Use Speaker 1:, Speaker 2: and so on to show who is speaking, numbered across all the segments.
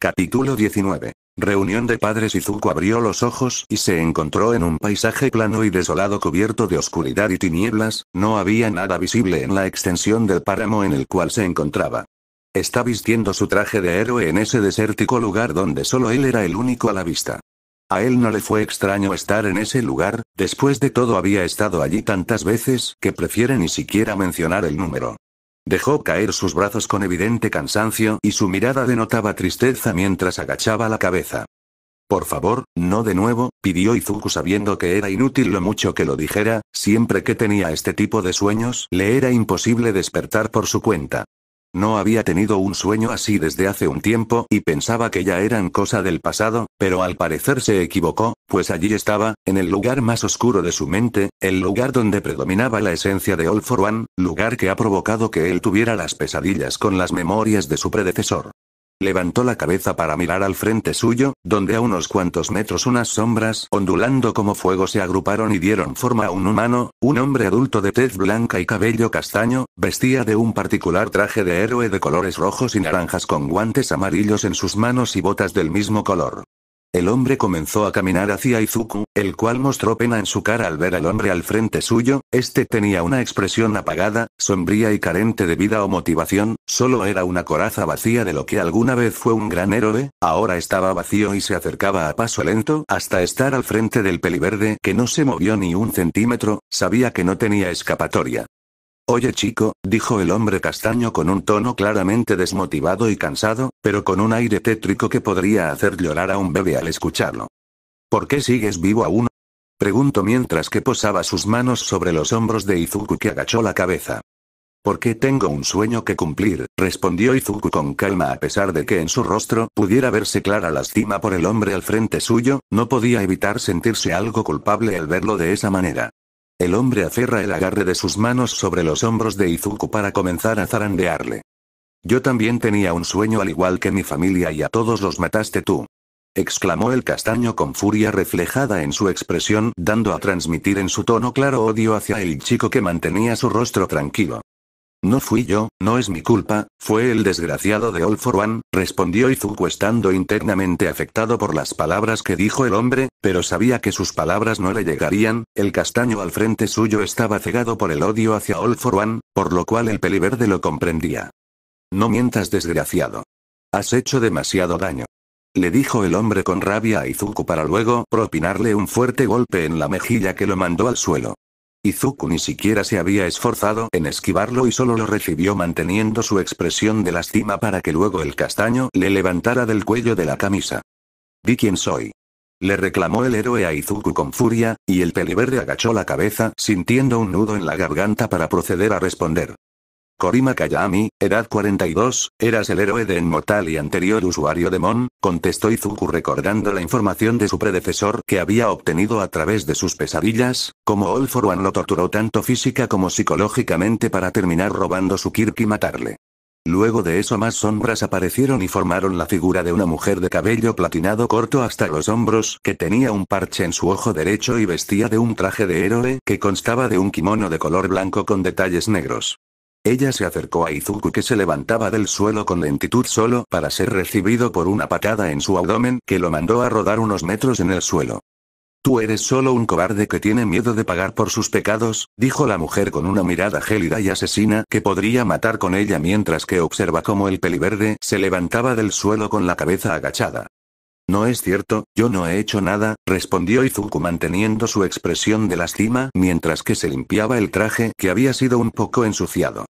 Speaker 1: Capítulo 19. Reunión de padres y Zuko abrió los ojos y se encontró en un paisaje plano y desolado cubierto de oscuridad y tinieblas, no había nada visible en la extensión del páramo en el cual se encontraba. Está vistiendo su traje de héroe en ese desértico lugar donde solo él era el único a la vista. A él no le fue extraño estar en ese lugar, después de todo había estado allí tantas veces que prefiere ni siquiera mencionar el número. Dejó caer sus brazos con evidente cansancio y su mirada denotaba tristeza mientras agachaba la cabeza. Por favor, no de nuevo, pidió Izuku sabiendo que era inútil lo mucho que lo dijera, siempre que tenía este tipo de sueños le era imposible despertar por su cuenta. No había tenido un sueño así desde hace un tiempo y pensaba que ya eran cosa del pasado, pero al parecer se equivocó, pues allí estaba, en el lugar más oscuro de su mente, el lugar donde predominaba la esencia de All for One, lugar que ha provocado que él tuviera las pesadillas con las memorias de su predecesor. Levantó la cabeza para mirar al frente suyo, donde a unos cuantos metros unas sombras ondulando como fuego se agruparon y dieron forma a un humano, un hombre adulto de tez blanca y cabello castaño, vestía de un particular traje de héroe de colores rojos y naranjas con guantes amarillos en sus manos y botas del mismo color. El hombre comenzó a caminar hacia Izuku, el cual mostró pena en su cara al ver al hombre al frente suyo, este tenía una expresión apagada, sombría y carente de vida o motivación, solo era una coraza vacía de lo que alguna vez fue un gran héroe, ahora estaba vacío y se acercaba a paso lento hasta estar al frente del peliverde que no se movió ni un centímetro, sabía que no tenía escapatoria. Oye chico, dijo el hombre castaño con un tono claramente desmotivado y cansado, pero con un aire tétrico que podría hacer llorar a un bebé al escucharlo. ¿Por qué sigues vivo aún? Preguntó mientras que posaba sus manos sobre los hombros de Izuku que agachó la cabeza. Porque tengo un sueño que cumplir, respondió Izuku con calma a pesar de que en su rostro pudiera verse clara lástima por el hombre al frente suyo, no podía evitar sentirse algo culpable al verlo de esa manera. El hombre aferra el agarre de sus manos sobre los hombros de Izuku para comenzar a zarandearle. Yo también tenía un sueño al igual que mi familia y a todos los mataste tú. Exclamó el castaño con furia reflejada en su expresión, dando a transmitir en su tono claro odio hacia el chico que mantenía su rostro tranquilo. No fui yo, no es mi culpa, fue el desgraciado de All for One, respondió Izuku estando internamente afectado por las palabras que dijo el hombre, pero sabía que sus palabras no le llegarían, el castaño al frente suyo estaba cegado por el odio hacia All for One, por lo cual el peliverde lo comprendía. No mientas desgraciado. Has hecho demasiado daño. Le dijo el hombre con rabia a Izuku para luego propinarle un fuerte golpe en la mejilla que lo mandó al suelo. Izuku ni siquiera se había esforzado en esquivarlo y solo lo recibió manteniendo su expresión de lástima para que luego el castaño le levantara del cuello de la camisa. Di quién soy. Le reclamó el héroe a Izuku con furia, y el peliverde agachó la cabeza sintiendo un nudo en la garganta para proceder a responder. Korima Kayami, edad 42, eras el héroe de Enmortal y anterior usuario de Mon, contestó Izuku recordando la información de su predecesor que había obtenido a través de sus pesadillas, como All for One lo torturó tanto física como psicológicamente para terminar robando su Kirk y matarle. Luego de eso más sombras aparecieron y formaron la figura de una mujer de cabello platinado corto hasta los hombros que tenía un parche en su ojo derecho y vestía de un traje de héroe que constaba de un kimono de color blanco con detalles negros. Ella se acercó a Izuku que se levantaba del suelo con lentitud solo para ser recibido por una patada en su abdomen que lo mandó a rodar unos metros en el suelo. Tú eres solo un cobarde que tiene miedo de pagar por sus pecados, dijo la mujer con una mirada gélida y asesina que podría matar con ella mientras que observa como el peliverde se levantaba del suelo con la cabeza agachada. No es cierto, yo no he hecho nada, respondió Izuku manteniendo su expresión de lástima mientras que se limpiaba el traje que había sido un poco ensuciado.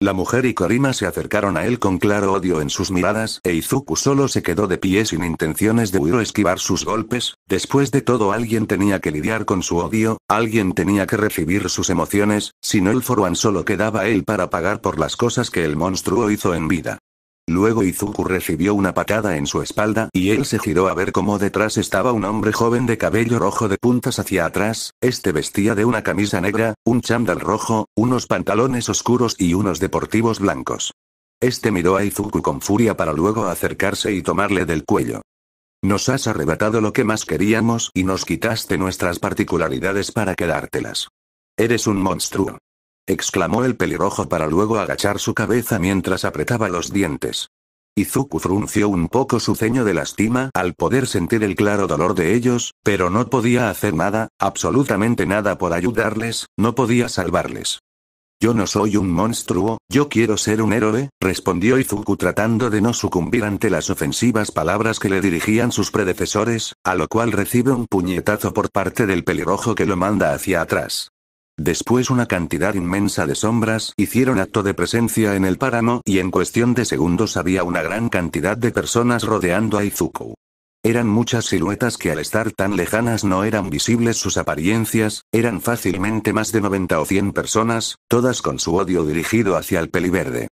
Speaker 1: La mujer y Korima se acercaron a él con claro odio en sus miradas, e Izuku solo se quedó de pie sin intenciones de huir o esquivar sus golpes, después de todo alguien tenía que lidiar con su odio, alguien tenía que recibir sus emociones, si no el forwan solo quedaba él para pagar por las cosas que el monstruo hizo en vida. Luego Izuku recibió una patada en su espalda y él se giró a ver cómo detrás estaba un hombre joven de cabello rojo de puntas hacia atrás, este vestía de una camisa negra, un chándal rojo, unos pantalones oscuros y unos deportivos blancos. Este miró a Izuku con furia para luego acercarse y tomarle del cuello. Nos has arrebatado lo que más queríamos y nos quitaste nuestras particularidades para quedártelas. Eres un monstruo exclamó el pelirrojo para luego agachar su cabeza mientras apretaba los dientes. Izuku frunció un poco su ceño de lástima al poder sentir el claro dolor de ellos, pero no podía hacer nada, absolutamente nada por ayudarles, no podía salvarles. Yo no soy un monstruo, yo quiero ser un héroe, respondió Izuku tratando de no sucumbir ante las ofensivas palabras que le dirigían sus predecesores, a lo cual recibe un puñetazo por parte del pelirrojo que lo manda hacia atrás. Después una cantidad inmensa de sombras hicieron acto de presencia en el páramo y en cuestión de segundos había una gran cantidad de personas rodeando a Izuku. Eran muchas siluetas que al estar tan lejanas no eran visibles sus apariencias, eran fácilmente más de 90 o 100 personas, todas con su odio dirigido hacia el peliverde.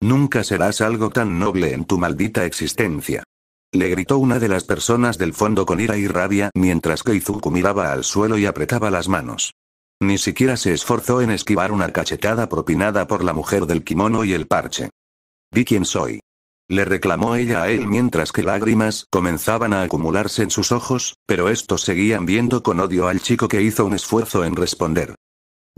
Speaker 1: Nunca serás algo tan noble en tu maldita existencia. Le gritó una de las personas del fondo con ira y rabia mientras que Izuku miraba al suelo y apretaba las manos. Ni siquiera se esforzó en esquivar una cachetada propinada por la mujer del kimono y el parche. Vi quién soy. Le reclamó ella a él mientras que lágrimas comenzaban a acumularse en sus ojos, pero estos seguían viendo con odio al chico que hizo un esfuerzo en responder.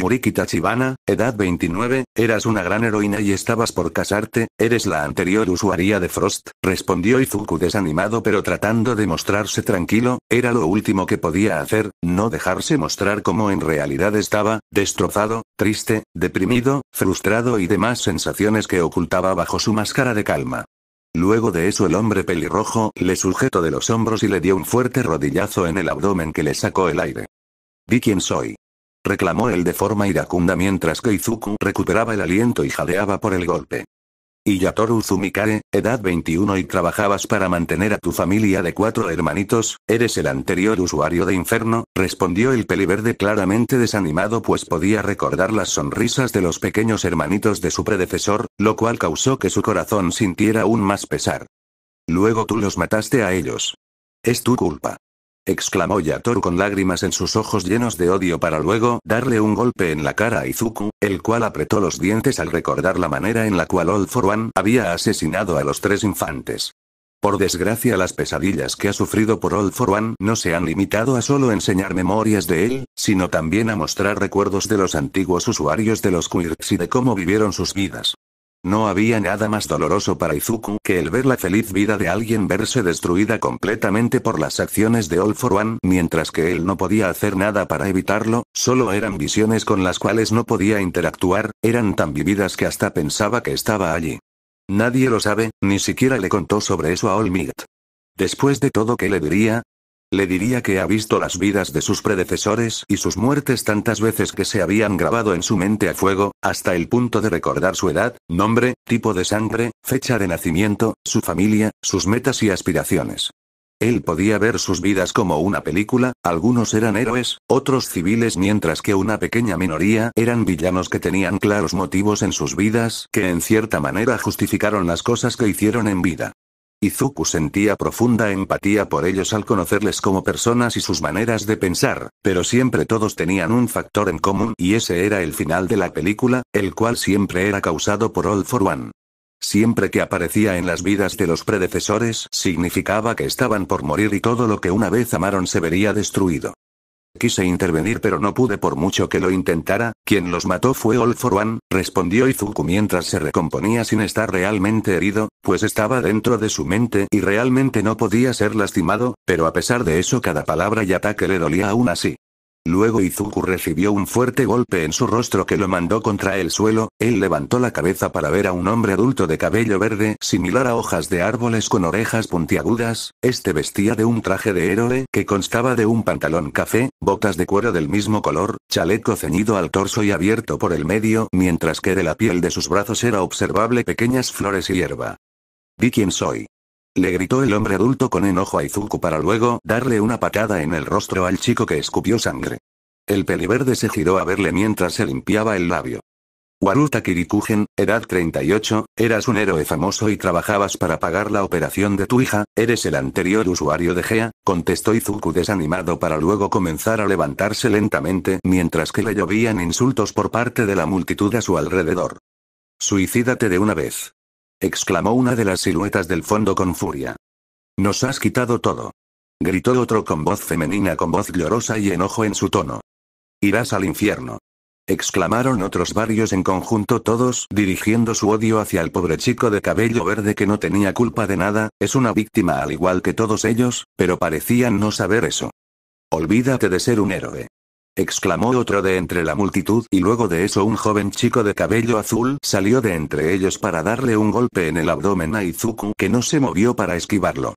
Speaker 1: Muriki Tachibana, edad 29, eras una gran heroína y estabas por casarte, eres la anterior usuaria de Frost, respondió Izuku desanimado pero tratando de mostrarse tranquilo, era lo último que podía hacer, no dejarse mostrar cómo en realidad estaba, destrozado, triste, deprimido, frustrado y demás sensaciones que ocultaba bajo su máscara de calma. Luego de eso el hombre pelirrojo le sujetó de los hombros y le dio un fuerte rodillazo en el abdomen que le sacó el aire. Di quién soy reclamó él de forma iracunda mientras Keizuku recuperaba el aliento y jadeaba por el golpe. Y Yatoru Zumikare, edad 21 y trabajabas para mantener a tu familia de cuatro hermanitos, eres el anterior usuario de Inferno, respondió el peliverde claramente desanimado pues podía recordar las sonrisas de los pequeños hermanitos de su predecesor, lo cual causó que su corazón sintiera aún más pesar. Luego tú los mataste a ellos. Es tu culpa exclamó Yator con lágrimas en sus ojos llenos de odio para luego darle un golpe en la cara a Izuku, el cual apretó los dientes al recordar la manera en la cual All for One había asesinado a los tres infantes. Por desgracia las pesadillas que ha sufrido por All for One no se han limitado a solo enseñar memorias de él, sino también a mostrar recuerdos de los antiguos usuarios de los quirks y de cómo vivieron sus vidas. No había nada más doloroso para Izuku que el ver la feliz vida de alguien verse destruida completamente por las acciones de All for One, mientras que él no podía hacer nada para evitarlo, solo eran visiones con las cuales no podía interactuar, eran tan vividas que hasta pensaba que estaba allí. Nadie lo sabe, ni siquiera le contó sobre eso a All Might. Después de todo que le diría, le diría que ha visto las vidas de sus predecesores y sus muertes tantas veces que se habían grabado en su mente a fuego, hasta el punto de recordar su edad, nombre, tipo de sangre, fecha de nacimiento, su familia, sus metas y aspiraciones. Él podía ver sus vidas como una película, algunos eran héroes, otros civiles mientras que una pequeña minoría eran villanos que tenían claros motivos en sus vidas que en cierta manera justificaron las cosas que hicieron en vida. Izuku sentía profunda empatía por ellos al conocerles como personas y sus maneras de pensar, pero siempre todos tenían un factor en común y ese era el final de la película, el cual siempre era causado por All for One. Siempre que aparecía en las vidas de los predecesores significaba que estaban por morir y todo lo que una vez amaron se vería destruido. Quise intervenir pero no pude por mucho que lo intentara, quien los mató fue All for One, respondió Izuku mientras se recomponía sin estar realmente herido, pues estaba dentro de su mente y realmente no podía ser lastimado, pero a pesar de eso cada palabra y ataque le dolía aún así. Luego Izuku recibió un fuerte golpe en su rostro que lo mandó contra el suelo, él levantó la cabeza para ver a un hombre adulto de cabello verde similar a hojas de árboles con orejas puntiagudas, este vestía de un traje de héroe que constaba de un pantalón café, botas de cuero del mismo color, chaleco ceñido al torso y abierto por el medio, mientras que de la piel de sus brazos era observable pequeñas flores y hierba. Vi quién soy. Le gritó el hombre adulto con enojo a Izuku para luego darle una patada en el rostro al chico que escupió sangre. El peliverde se giró a verle mientras se limpiaba el labio. Waruta Kirikugen, edad 38, eras un héroe famoso y trabajabas para pagar la operación de tu hija, eres el anterior usuario de GEA, contestó Izuku desanimado para luego comenzar a levantarse lentamente mientras que le llovían insultos por parte de la multitud a su alrededor. Suicídate de una vez exclamó una de las siluetas del fondo con furia. Nos has quitado todo. Gritó otro con voz femenina con voz llorosa y enojo en su tono. Irás al infierno. Exclamaron otros varios en conjunto todos, dirigiendo su odio hacia el pobre chico de cabello verde que no tenía culpa de nada, es una víctima al igual que todos ellos, pero parecían no saber eso. Olvídate de ser un héroe exclamó otro de entre la multitud, y luego de eso un joven chico de cabello azul salió de entre ellos para darle un golpe en el abdomen a Izuku que no se movió para esquivarlo.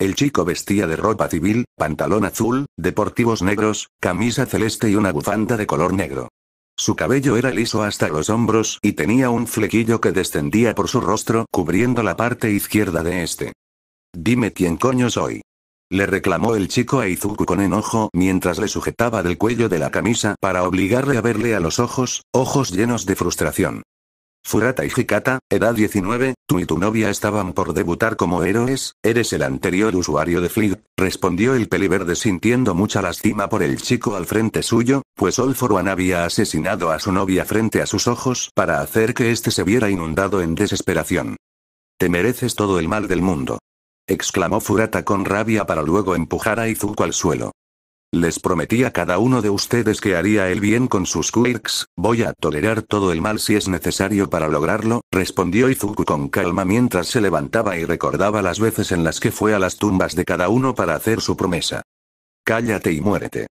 Speaker 1: El chico vestía de ropa civil, pantalón azul, deportivos negros, camisa celeste y una bufanda de color negro. Su cabello era liso hasta los hombros y tenía un flequillo que descendía por su rostro cubriendo la parte izquierda de este. Dime quién coño soy. Le reclamó el chico a Izuku con enojo mientras le sujetaba del cuello de la camisa para obligarle a verle a los ojos, ojos llenos de frustración. Furata y Hikata, edad 19, tú y tu novia estaban por debutar como héroes, eres el anterior usuario de Fleet, respondió el peliverde sintiendo mucha lástima por el chico al frente suyo, pues One había asesinado a su novia frente a sus ojos para hacer que éste se viera inundado en desesperación. Te mereces todo el mal del mundo exclamó Furata con rabia para luego empujar a Izuku al suelo. Les prometí a cada uno de ustedes que haría el bien con sus quirks, voy a tolerar todo el mal si es necesario para lograrlo, respondió Izuku con calma mientras se levantaba y recordaba las veces en las que fue a las tumbas de cada uno para hacer su promesa. Cállate y muérete.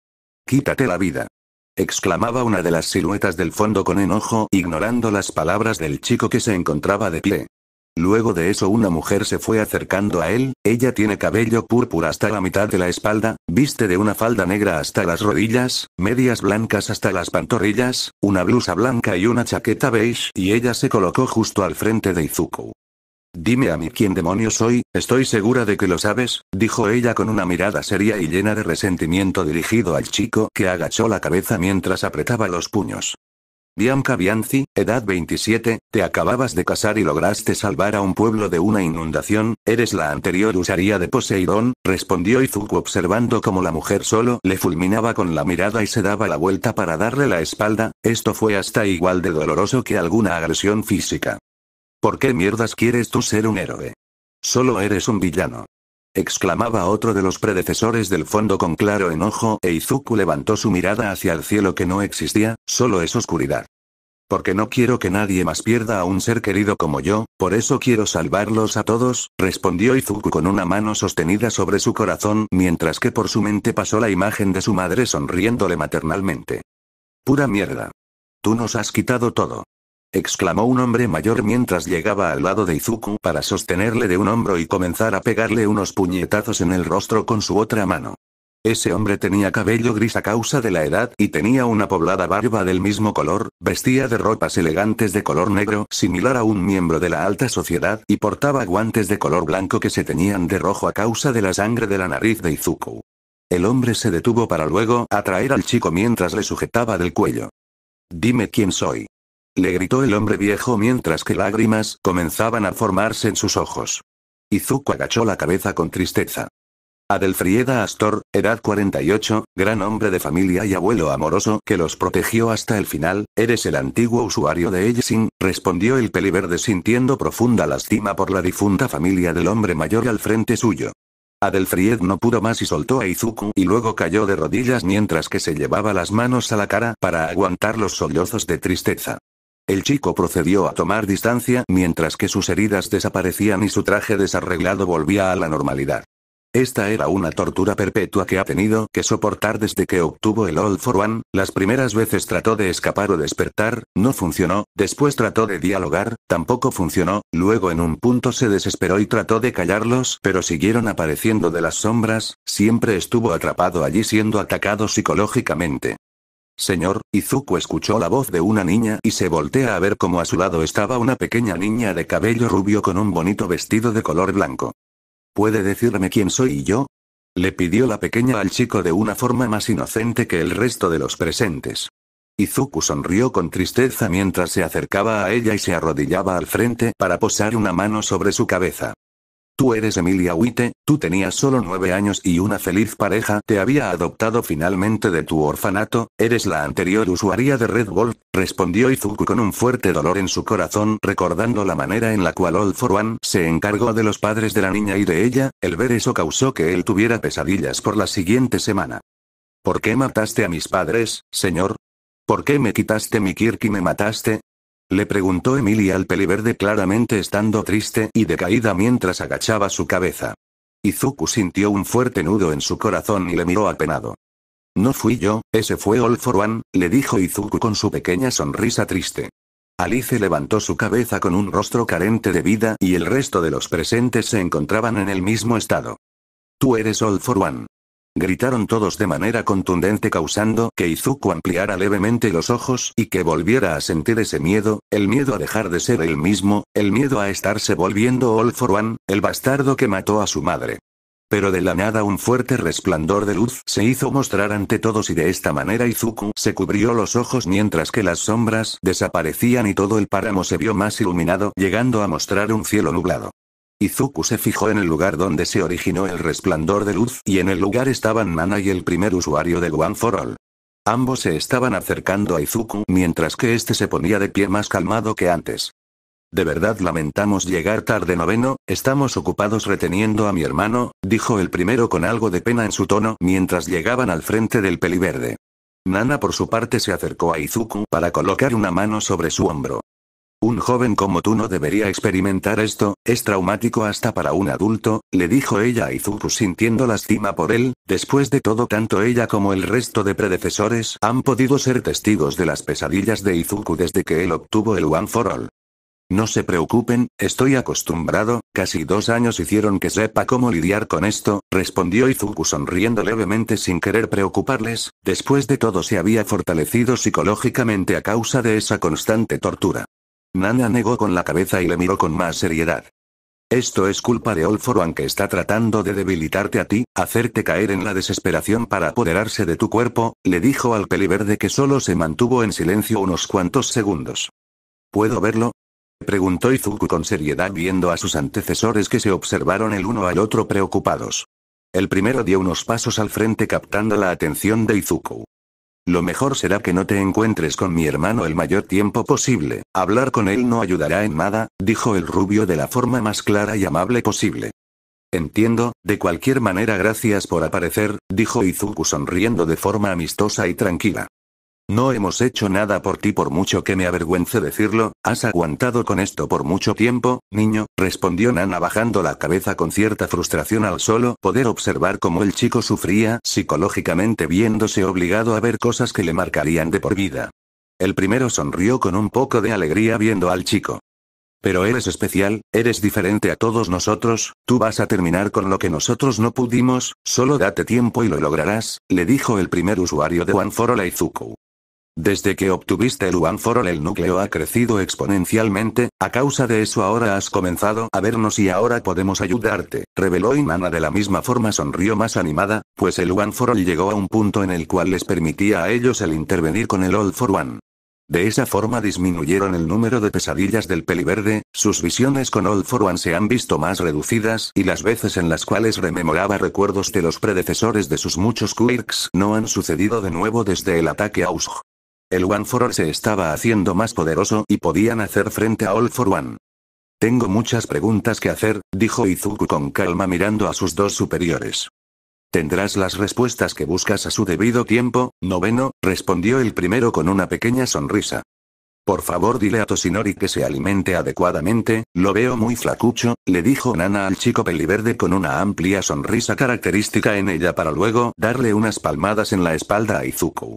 Speaker 1: Quítate la vida. Exclamaba una de las siluetas del fondo con enojo, ignorando las palabras del chico que se encontraba de pie. Luego de eso una mujer se fue acercando a él, ella tiene cabello púrpura hasta la mitad de la espalda, viste de una falda negra hasta las rodillas, medias blancas hasta las pantorrillas, una blusa blanca y una chaqueta beige, y ella se colocó justo al frente de Izuku. Dime a mí quién demonio soy, estoy segura de que lo sabes, dijo ella con una mirada seria y llena de resentimiento dirigido al chico que agachó la cabeza mientras apretaba los puños. Bianca Bianzi, edad 27, te acababas de casar y lograste salvar a un pueblo de una inundación, eres la anterior usaría de Poseidón, respondió Izuku observando cómo la mujer solo le fulminaba con la mirada y se daba la vuelta para darle la espalda, esto fue hasta igual de doloroso que alguna agresión física. ¿Por qué mierdas quieres tú ser un héroe? Solo eres un villano exclamaba otro de los predecesores del fondo con claro enojo e Izuku levantó su mirada hacia el cielo que no existía, solo es oscuridad. Porque no quiero que nadie más pierda a un ser querido como yo, por eso quiero salvarlos a todos, respondió Izuku con una mano sostenida sobre su corazón mientras que por su mente pasó la imagen de su madre sonriéndole maternalmente. Pura mierda. Tú nos has quitado todo exclamó un hombre mayor mientras llegaba al lado de Izuku para sostenerle de un hombro y comenzar a pegarle unos puñetazos en el rostro con su otra mano. Ese hombre tenía cabello gris a causa de la edad y tenía una poblada barba del mismo color, vestía de ropas elegantes de color negro similar a un miembro de la alta sociedad y portaba guantes de color blanco que se tenían de rojo a causa de la sangre de la nariz de Izuku. El hombre se detuvo para luego atraer al chico mientras le sujetaba del cuello. Dime quién soy le gritó el hombre viejo mientras que lágrimas comenzaban a formarse en sus ojos. Izuku agachó la cabeza con tristeza. Adelfrieda Astor, edad 48, gran hombre de familia y abuelo amoroso que los protegió hasta el final, eres el antiguo usuario de Elysium, respondió el peliverde sintiendo profunda lástima por la difunta familia del hombre mayor al frente suyo. Adelfried no pudo más y soltó a Izuku y luego cayó de rodillas mientras que se llevaba las manos a la cara para aguantar los sollozos de tristeza. El chico procedió a tomar distancia mientras que sus heridas desaparecían y su traje desarreglado volvía a la normalidad. Esta era una tortura perpetua que ha tenido que soportar desde que obtuvo el All for One, las primeras veces trató de escapar o despertar, no funcionó, después trató de dialogar, tampoco funcionó, luego en un punto se desesperó y trató de callarlos, pero siguieron apareciendo de las sombras, siempre estuvo atrapado allí siendo atacado psicológicamente. Señor, Izuku escuchó la voz de una niña y se voltea a ver cómo a su lado estaba una pequeña niña de cabello rubio con un bonito vestido de color blanco. ¿Puede decirme quién soy yo? Le pidió la pequeña al chico de una forma más inocente que el resto de los presentes. Izuku sonrió con tristeza mientras se acercaba a ella y se arrodillaba al frente para posar una mano sobre su cabeza. Tú eres Emilia Witte, tú tenías solo nueve años y una feliz pareja te había adoptado finalmente de tu orfanato, eres la anterior usuaria de Red Wolf», respondió Izuku con un fuerte dolor en su corazón recordando la manera en la cual All for One se encargó de los padres de la niña y de ella, el ver eso causó que él tuviera pesadillas por la siguiente semana. ¿Por qué mataste a mis padres, señor? ¿Por qué me quitaste mi Kirk y me mataste? Le preguntó Emilia al peliverde claramente estando triste y decaída mientras agachaba su cabeza. Izuku sintió un fuerte nudo en su corazón y le miró apenado. No fui yo, ese fue All for One, le dijo Izuku con su pequeña sonrisa triste. Alice levantó su cabeza con un rostro carente de vida y el resto de los presentes se encontraban en el mismo estado. Tú eres All for One gritaron todos de manera contundente causando que Izuku ampliara levemente los ojos y que volviera a sentir ese miedo, el miedo a dejar de ser él mismo, el miedo a estarse volviendo All for One, el bastardo que mató a su madre. Pero de la nada un fuerte resplandor de luz se hizo mostrar ante todos y de esta manera Izuku se cubrió los ojos mientras que las sombras desaparecían y todo el páramo se vio más iluminado llegando a mostrar un cielo nublado. Izuku se fijó en el lugar donde se originó el resplandor de luz y en el lugar estaban Nana y el primer usuario de One for All. Ambos se estaban acercando a Izuku mientras que este se ponía de pie más calmado que antes. De verdad lamentamos llegar tarde noveno, estamos ocupados reteniendo a mi hermano, dijo el primero con algo de pena en su tono mientras llegaban al frente del peliverde. Nana por su parte se acercó a Izuku para colocar una mano sobre su hombro. Un joven como tú no debería experimentar esto, es traumático hasta para un adulto, le dijo ella a Izuku sintiendo lástima por él, después de todo tanto ella como el resto de predecesores han podido ser testigos de las pesadillas de Izuku desde que él obtuvo el One for All. No se preocupen, estoy acostumbrado, casi dos años hicieron que sepa cómo lidiar con esto, respondió Izuku sonriendo levemente sin querer preocuparles, después de todo se había fortalecido psicológicamente a causa de esa constante tortura. Nana negó con la cabeza y le miró con más seriedad. Esto es culpa de Olforo aunque está tratando de debilitarte a ti, hacerte caer en la desesperación para apoderarse de tu cuerpo, le dijo al peliverde que solo se mantuvo en silencio unos cuantos segundos. ¿Puedo verlo? preguntó Izuku con seriedad viendo a sus antecesores que se observaron el uno al otro preocupados. El primero dio unos pasos al frente captando la atención de Izuku. Lo mejor será que no te encuentres con mi hermano el mayor tiempo posible. Hablar con él no ayudará en nada, dijo el rubio de la forma más clara y amable posible. Entiendo, de cualquier manera gracias por aparecer, dijo Izuku sonriendo de forma amistosa y tranquila. No hemos hecho nada por ti por mucho que me avergüence decirlo, has aguantado con esto por mucho tiempo, niño, respondió Nana bajando la cabeza con cierta frustración al solo poder observar cómo el chico sufría psicológicamente viéndose obligado a ver cosas que le marcarían de por vida. El primero sonrió con un poco de alegría viendo al chico. Pero eres especial, eres diferente a todos nosotros, tú vas a terminar con lo que nosotros no pudimos, solo date tiempo y lo lograrás, le dijo el primer usuario de One for All Izuku. Desde que obtuviste el Uanforol el núcleo ha crecido exponencialmente, a causa de eso ahora has comenzado a vernos y ahora podemos ayudarte, reveló Inanna de la misma forma sonrió más animada, pues el Uanforol llegó a un punto en el cual les permitía a ellos el intervenir con el All for One. De esa forma disminuyeron el número de pesadillas del peliverde, sus visiones con All for One se han visto más reducidas y las veces en las cuales rememoraba recuerdos de los predecesores de sus muchos quirks no han sucedido de nuevo desde el ataque a Ausg. El One for se estaba haciendo más poderoso y podían hacer frente a All for One. Tengo muchas preguntas que hacer, dijo Izuku con calma mirando a sus dos superiores. Tendrás las respuestas que buscas a su debido tiempo, noveno, respondió el primero con una pequeña sonrisa. Por favor dile a Toshinori que se alimente adecuadamente, lo veo muy flacucho, le dijo Nana al chico peliverde con una amplia sonrisa característica en ella para luego darle unas palmadas en la espalda a Izuku.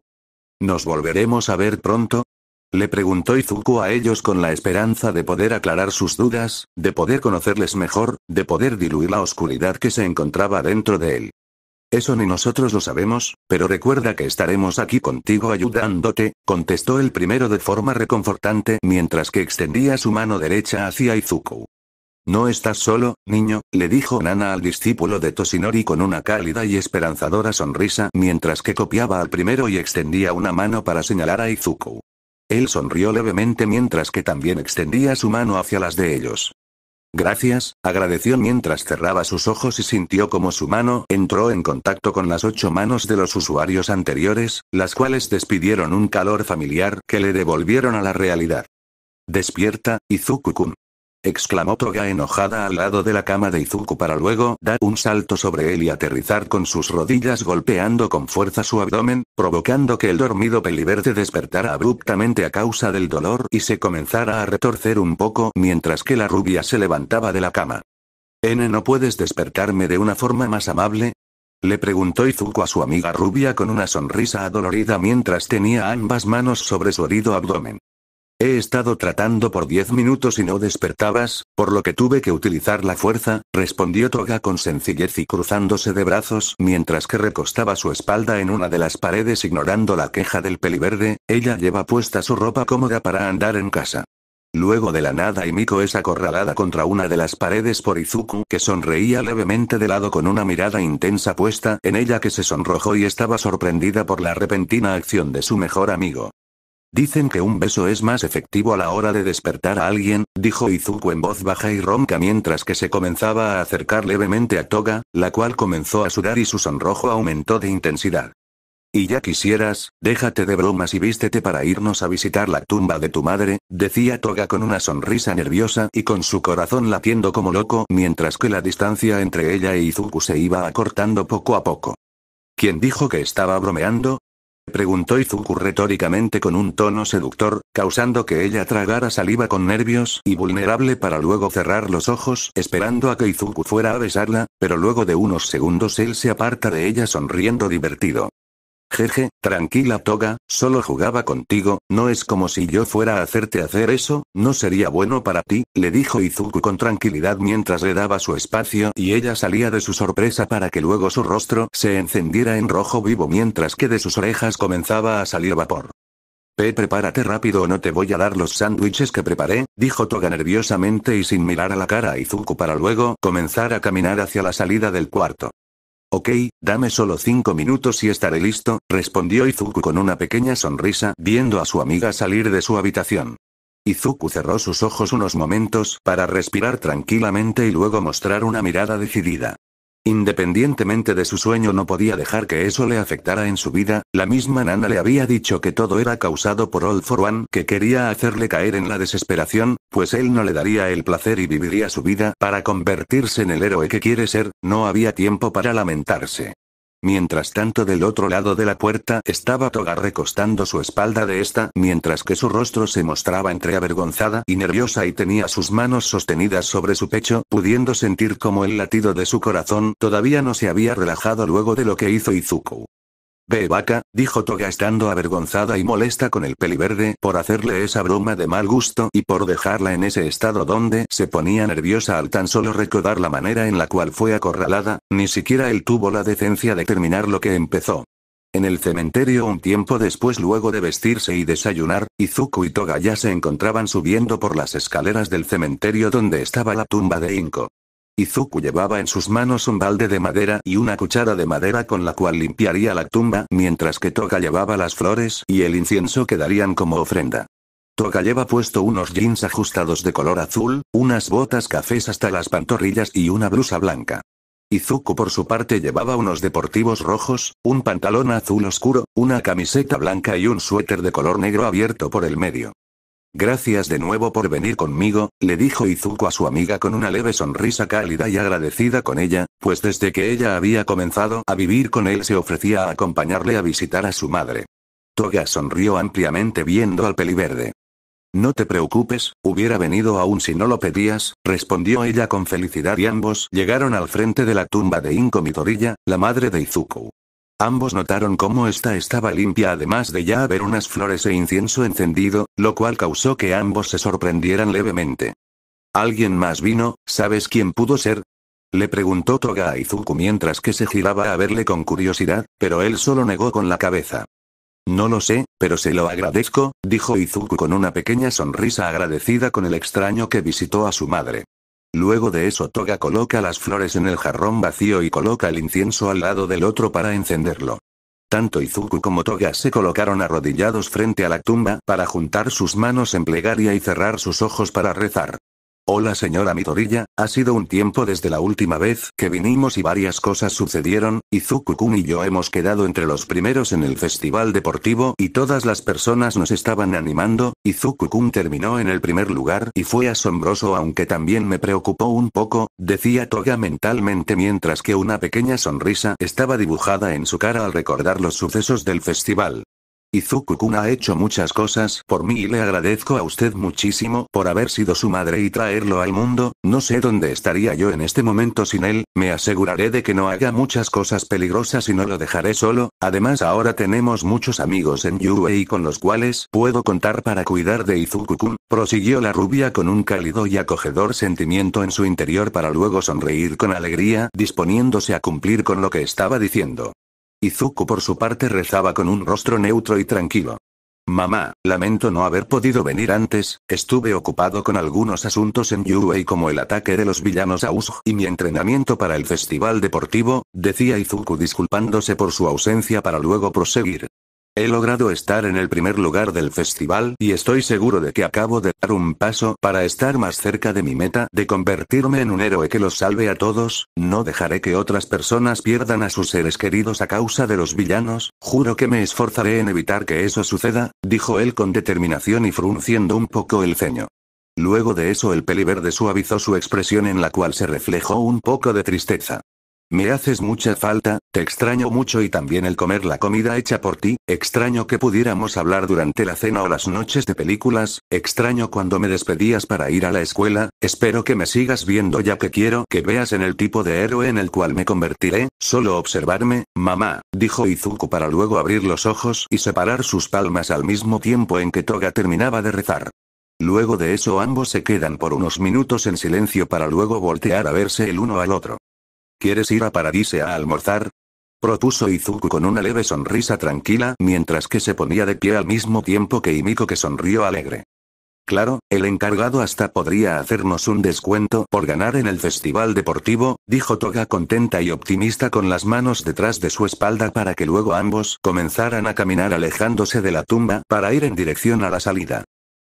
Speaker 1: ¿Nos volveremos a ver pronto? Le preguntó Izuku a ellos con la esperanza de poder aclarar sus dudas, de poder conocerles mejor, de poder diluir la oscuridad que se encontraba dentro de él. Eso ni nosotros lo sabemos, pero recuerda que estaremos aquí contigo ayudándote, contestó el primero de forma reconfortante mientras que extendía su mano derecha hacia Izuku. No estás solo, niño, le dijo Nana al discípulo de Toshinori con una cálida y esperanzadora sonrisa mientras que copiaba al primero y extendía una mano para señalar a Izuku. Él sonrió levemente mientras que también extendía su mano hacia las de ellos. Gracias, agradeció mientras cerraba sus ojos y sintió como su mano entró en contacto con las ocho manos de los usuarios anteriores, las cuales despidieron un calor familiar que le devolvieron a la realidad. Despierta, izuku exclamó Toga enojada al lado de la cama de Izuku para luego dar un salto sobre él y aterrizar con sus rodillas golpeando con fuerza su abdomen, provocando que el dormido peliverde despertara abruptamente a causa del dolor y se comenzara a retorcer un poco mientras que la rubia se levantaba de la cama. N no puedes despertarme de una forma más amable, le preguntó Izuku a su amiga rubia con una sonrisa adolorida mientras tenía ambas manos sobre su herido abdomen. He estado tratando por diez minutos y no despertabas, por lo que tuve que utilizar la fuerza, respondió Toga con sencillez y cruzándose de brazos mientras que recostaba su espalda en una de las paredes ignorando la queja del peliverde, ella lleva puesta su ropa cómoda para andar en casa. Luego de la nada y Miko es acorralada contra una de las paredes por Izuku que sonreía levemente de lado con una mirada intensa puesta en ella que se sonrojó y estaba sorprendida por la repentina acción de su mejor amigo. Dicen que un beso es más efectivo a la hora de despertar a alguien, dijo Izuku en voz baja y ronca mientras que se comenzaba a acercar levemente a Toga, la cual comenzó a sudar y su sonrojo aumentó de intensidad. Y ya quisieras, déjate de bromas y vístete para irnos a visitar la tumba de tu madre, decía Toga con una sonrisa nerviosa y con su corazón latiendo como loco mientras que la distancia entre ella e Izuku se iba acortando poco a poco. ¿Quién dijo que estaba bromeando? preguntó Izuku retóricamente con un tono seductor, causando que ella tragara saliva con nervios y vulnerable para luego cerrar los ojos esperando a que Izuku fuera a besarla, pero luego de unos segundos él se aparta de ella sonriendo divertido. Jeje, tranquila Toga, solo jugaba contigo, no es como si yo fuera a hacerte hacer eso, no sería bueno para ti, le dijo Izuku con tranquilidad mientras le daba su espacio y ella salía de su sorpresa para que luego su rostro se encendiera en rojo vivo mientras que de sus orejas comenzaba a salir vapor. Pe prepárate rápido o no te voy a dar los sándwiches que preparé, dijo Toga nerviosamente y sin mirar a la cara a Izuku para luego comenzar a caminar hacia la salida del cuarto. Ok, dame solo cinco minutos y estaré listo, respondió Izuku con una pequeña sonrisa, viendo a su amiga salir de su habitación. Izuku cerró sus ojos unos momentos para respirar tranquilamente y luego mostrar una mirada decidida. Independientemente de su sueño no podía dejar que eso le afectara en su vida, la misma Nana le había dicho que todo era causado por All for One que quería hacerle caer en la desesperación, pues él no le daría el placer y viviría su vida para convertirse en el héroe que quiere ser, no había tiempo para lamentarse. Mientras tanto del otro lado de la puerta estaba Toga recostando su espalda de esta, mientras que su rostro se mostraba entre avergonzada y nerviosa y tenía sus manos sostenidas sobre su pecho, pudiendo sentir como el latido de su corazón todavía no se había relajado luego de lo que hizo Izuku. Ve vaca, dijo Toga estando avergonzada y molesta con el peliverde por hacerle esa broma de mal gusto y por dejarla en ese estado donde se ponía nerviosa al tan solo recordar la manera en la cual fue acorralada, ni siquiera él tuvo la decencia de terminar lo que empezó. En el cementerio un tiempo después luego de vestirse y desayunar, Izuku y Toga ya se encontraban subiendo por las escaleras del cementerio donde estaba la tumba de Inko. Izuku llevaba en sus manos un balde de madera y una cuchara de madera con la cual limpiaría la tumba mientras que Toga llevaba las flores y el incienso que darían como ofrenda. Toga lleva puesto unos jeans ajustados de color azul, unas botas cafés hasta las pantorrillas y una blusa blanca. Izuku por su parte llevaba unos deportivos rojos, un pantalón azul oscuro, una camiseta blanca y un suéter de color negro abierto por el medio. Gracias de nuevo por venir conmigo, le dijo Izuku a su amiga con una leve sonrisa cálida y agradecida con ella, pues desde que ella había comenzado a vivir con él se ofrecía a acompañarle a visitar a su madre. Toga sonrió ampliamente viendo al peliverde. No te preocupes, hubiera venido aún si no lo pedías, respondió ella con felicidad y ambos llegaron al frente de la tumba de Inko Midoriya, la madre de Izuku. Ambos notaron cómo esta estaba limpia además de ya haber unas flores e incienso encendido, lo cual causó que ambos se sorprendieran levemente. ¿Alguien más vino? ¿Sabes quién pudo ser? Le preguntó Toga a Izuku mientras que se giraba a verle con curiosidad, pero él solo negó con la cabeza. No lo sé, pero se lo agradezco, dijo Izuku con una pequeña sonrisa agradecida con el extraño que visitó a su madre. Luego de eso Toga coloca las flores en el jarrón vacío y coloca el incienso al lado del otro para encenderlo. Tanto Izuku como Toga se colocaron arrodillados frente a la tumba para juntar sus manos en plegaria y cerrar sus ojos para rezar. Hola señora Midorilla, ha sido un tiempo desde la última vez que vinimos y varias cosas sucedieron, Izuku-kun y yo hemos quedado entre los primeros en el festival deportivo y todas las personas nos estaban animando, Izuku-kun terminó en el primer lugar y fue asombroso aunque también me preocupó un poco, decía Toga mentalmente mientras que una pequeña sonrisa estaba dibujada en su cara al recordar los sucesos del festival. Izuku-kun ha hecho muchas cosas por mí y le agradezco a usted muchísimo por haber sido su madre y traerlo al mundo, no sé dónde estaría yo en este momento sin él, me aseguraré de que no haga muchas cosas peligrosas y no lo dejaré solo, además ahora tenemos muchos amigos en Yurei con los cuales puedo contar para cuidar de Izuku-kun, prosiguió la rubia con un cálido y acogedor sentimiento en su interior para luego sonreír con alegría disponiéndose a cumplir con lo que estaba diciendo. Izuku por su parte rezaba con un rostro neutro y tranquilo. Mamá, lamento no haber podido venir antes, estuve ocupado con algunos asuntos en Yuei como el ataque de los villanos a Usj y mi entrenamiento para el festival deportivo, decía Izuku disculpándose por su ausencia para luego proseguir. He logrado estar en el primer lugar del festival y estoy seguro de que acabo de dar un paso para estar más cerca de mi meta de convertirme en un héroe que los salve a todos, no dejaré que otras personas pierdan a sus seres queridos a causa de los villanos, juro que me esforzaré en evitar que eso suceda, dijo él con determinación y frunciendo un poco el ceño. Luego de eso el peliverde suavizó su expresión en la cual se reflejó un poco de tristeza. Me haces mucha falta, te extraño mucho y también el comer la comida hecha por ti, extraño que pudiéramos hablar durante la cena o las noches de películas, extraño cuando me despedías para ir a la escuela, espero que me sigas viendo ya que quiero que veas en el tipo de héroe en el cual me convertiré, solo observarme, mamá, dijo Izuku para luego abrir los ojos y separar sus palmas al mismo tiempo en que Toga terminaba de rezar. Luego de eso ambos se quedan por unos minutos en silencio para luego voltear a verse el uno al otro. ¿Quieres ir a Paradise a almorzar? Propuso Izuku con una leve sonrisa tranquila mientras que se ponía de pie al mismo tiempo que Imiko que sonrió alegre. Claro, el encargado hasta podría hacernos un descuento por ganar en el festival deportivo, dijo Toga contenta y optimista con las manos detrás de su espalda para que luego ambos comenzaran a caminar alejándose de la tumba para ir en dirección a la salida.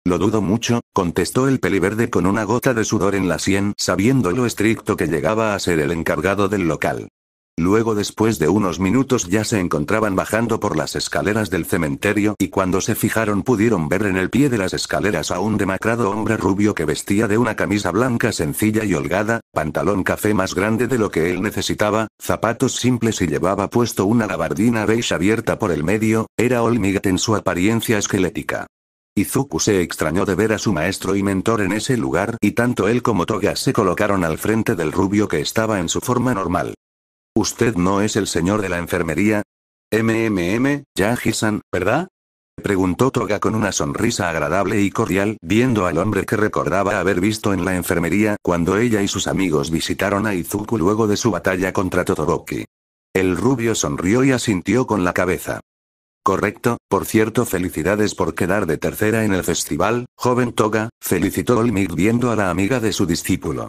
Speaker 1: Lo dudo mucho, contestó el peliverde con una gota de sudor en la sien, sabiendo lo estricto que llegaba a ser el encargado del local. Luego después de unos minutos ya se encontraban bajando por las escaleras del cementerio y cuando se fijaron pudieron ver en el pie de las escaleras a un demacrado hombre rubio que vestía de una camisa blanca sencilla y holgada, pantalón café más grande de lo que él necesitaba, zapatos simples y llevaba puesto una gabardina beige abierta por el medio, era olmigat en su apariencia esquelética. Izuku se extrañó de ver a su maestro y mentor en ese lugar y tanto él como Toga se colocaron al frente del rubio que estaba en su forma normal. ¿Usted no es el señor de la enfermería? MMM, Yaji-san, ¿verdad? Preguntó Toga con una sonrisa agradable y cordial, viendo al hombre que recordaba haber visto en la enfermería cuando ella y sus amigos visitaron a Izuku luego de su batalla contra Todoroki. El rubio sonrió y asintió con la cabeza. Correcto, por cierto, felicidades por quedar de tercera en el festival, joven Toga, felicitó Olmig viendo a la amiga de su discípulo.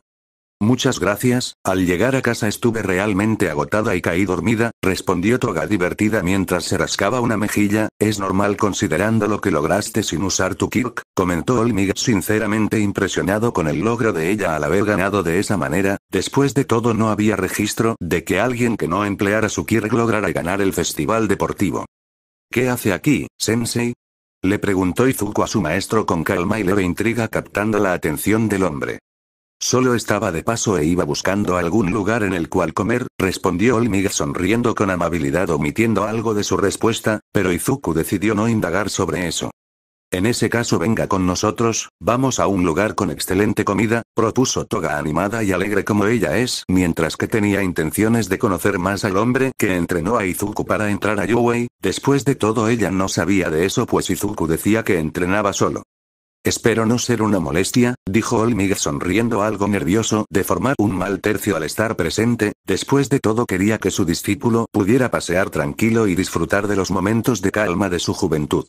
Speaker 1: Muchas gracias, al llegar a casa estuve realmente agotada y caí dormida, respondió Toga divertida mientras se rascaba una mejilla, es normal considerando lo que lograste sin usar tu Kirk, comentó Olmig sinceramente impresionado con el logro de ella al haber ganado de esa manera, después de todo no había registro de que alguien que no empleara su Kirk lograra ganar el festival deportivo. ¿Qué hace aquí, Sensei? Le preguntó Izuku a su maestro con calma y leve intriga captando la atención del hombre. Solo estaba de paso e iba buscando algún lugar en el cual comer, respondió Olmiga sonriendo con amabilidad omitiendo algo de su respuesta, pero Izuku decidió no indagar sobre eso. En ese caso venga con nosotros, vamos a un lugar con excelente comida, propuso Toga animada y alegre como ella es, mientras que tenía intenciones de conocer más al hombre que entrenó a Izuku para entrar a Yuwei, después de todo ella no sabía de eso pues Izuku decía que entrenaba solo. Espero no ser una molestia, dijo Olmig sonriendo algo nervioso de formar un mal tercio al estar presente, después de todo quería que su discípulo pudiera pasear tranquilo y disfrutar de los momentos de calma de su juventud.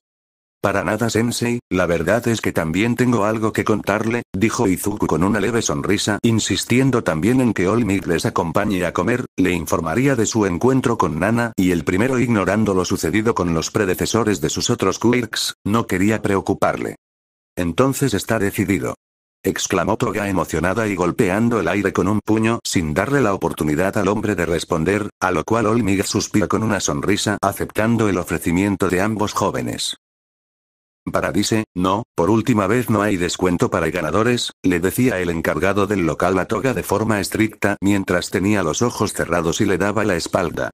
Speaker 1: Para nada, Sensei, la verdad es que también tengo algo que contarle, dijo Izuku con una leve sonrisa, insistiendo también en que Olmig les acompañe a comer, le informaría de su encuentro con Nana, y el primero ignorando lo sucedido con los predecesores de sus otros quirks, no quería preocuparle. Entonces está decidido. Exclamó Toga emocionada y golpeando el aire con un puño sin darle la oportunidad al hombre de responder, a lo cual Olmig suspira con una sonrisa aceptando el ofrecimiento de ambos jóvenes dice, no, por última vez no hay descuento para ganadores, le decía el encargado del local a Toga de forma estricta mientras tenía los ojos cerrados y le daba la espalda.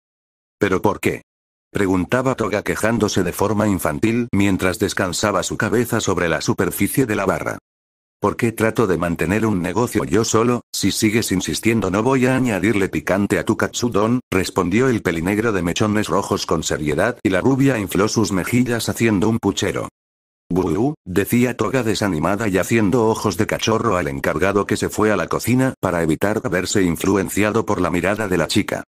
Speaker 1: ¿Pero por qué? Preguntaba Toga quejándose de forma infantil mientras descansaba su cabeza sobre la superficie de la barra. ¿Por qué trato de mantener un negocio yo solo? Si sigues insistiendo no voy a añadirle picante a tu katsudon, respondió el pelinegro de mechones rojos con seriedad y la rubia infló sus mejillas haciendo un puchero decía Toga desanimada y haciendo ojos de cachorro al encargado que se fue a la cocina para evitar verse influenciado por la mirada de la chica.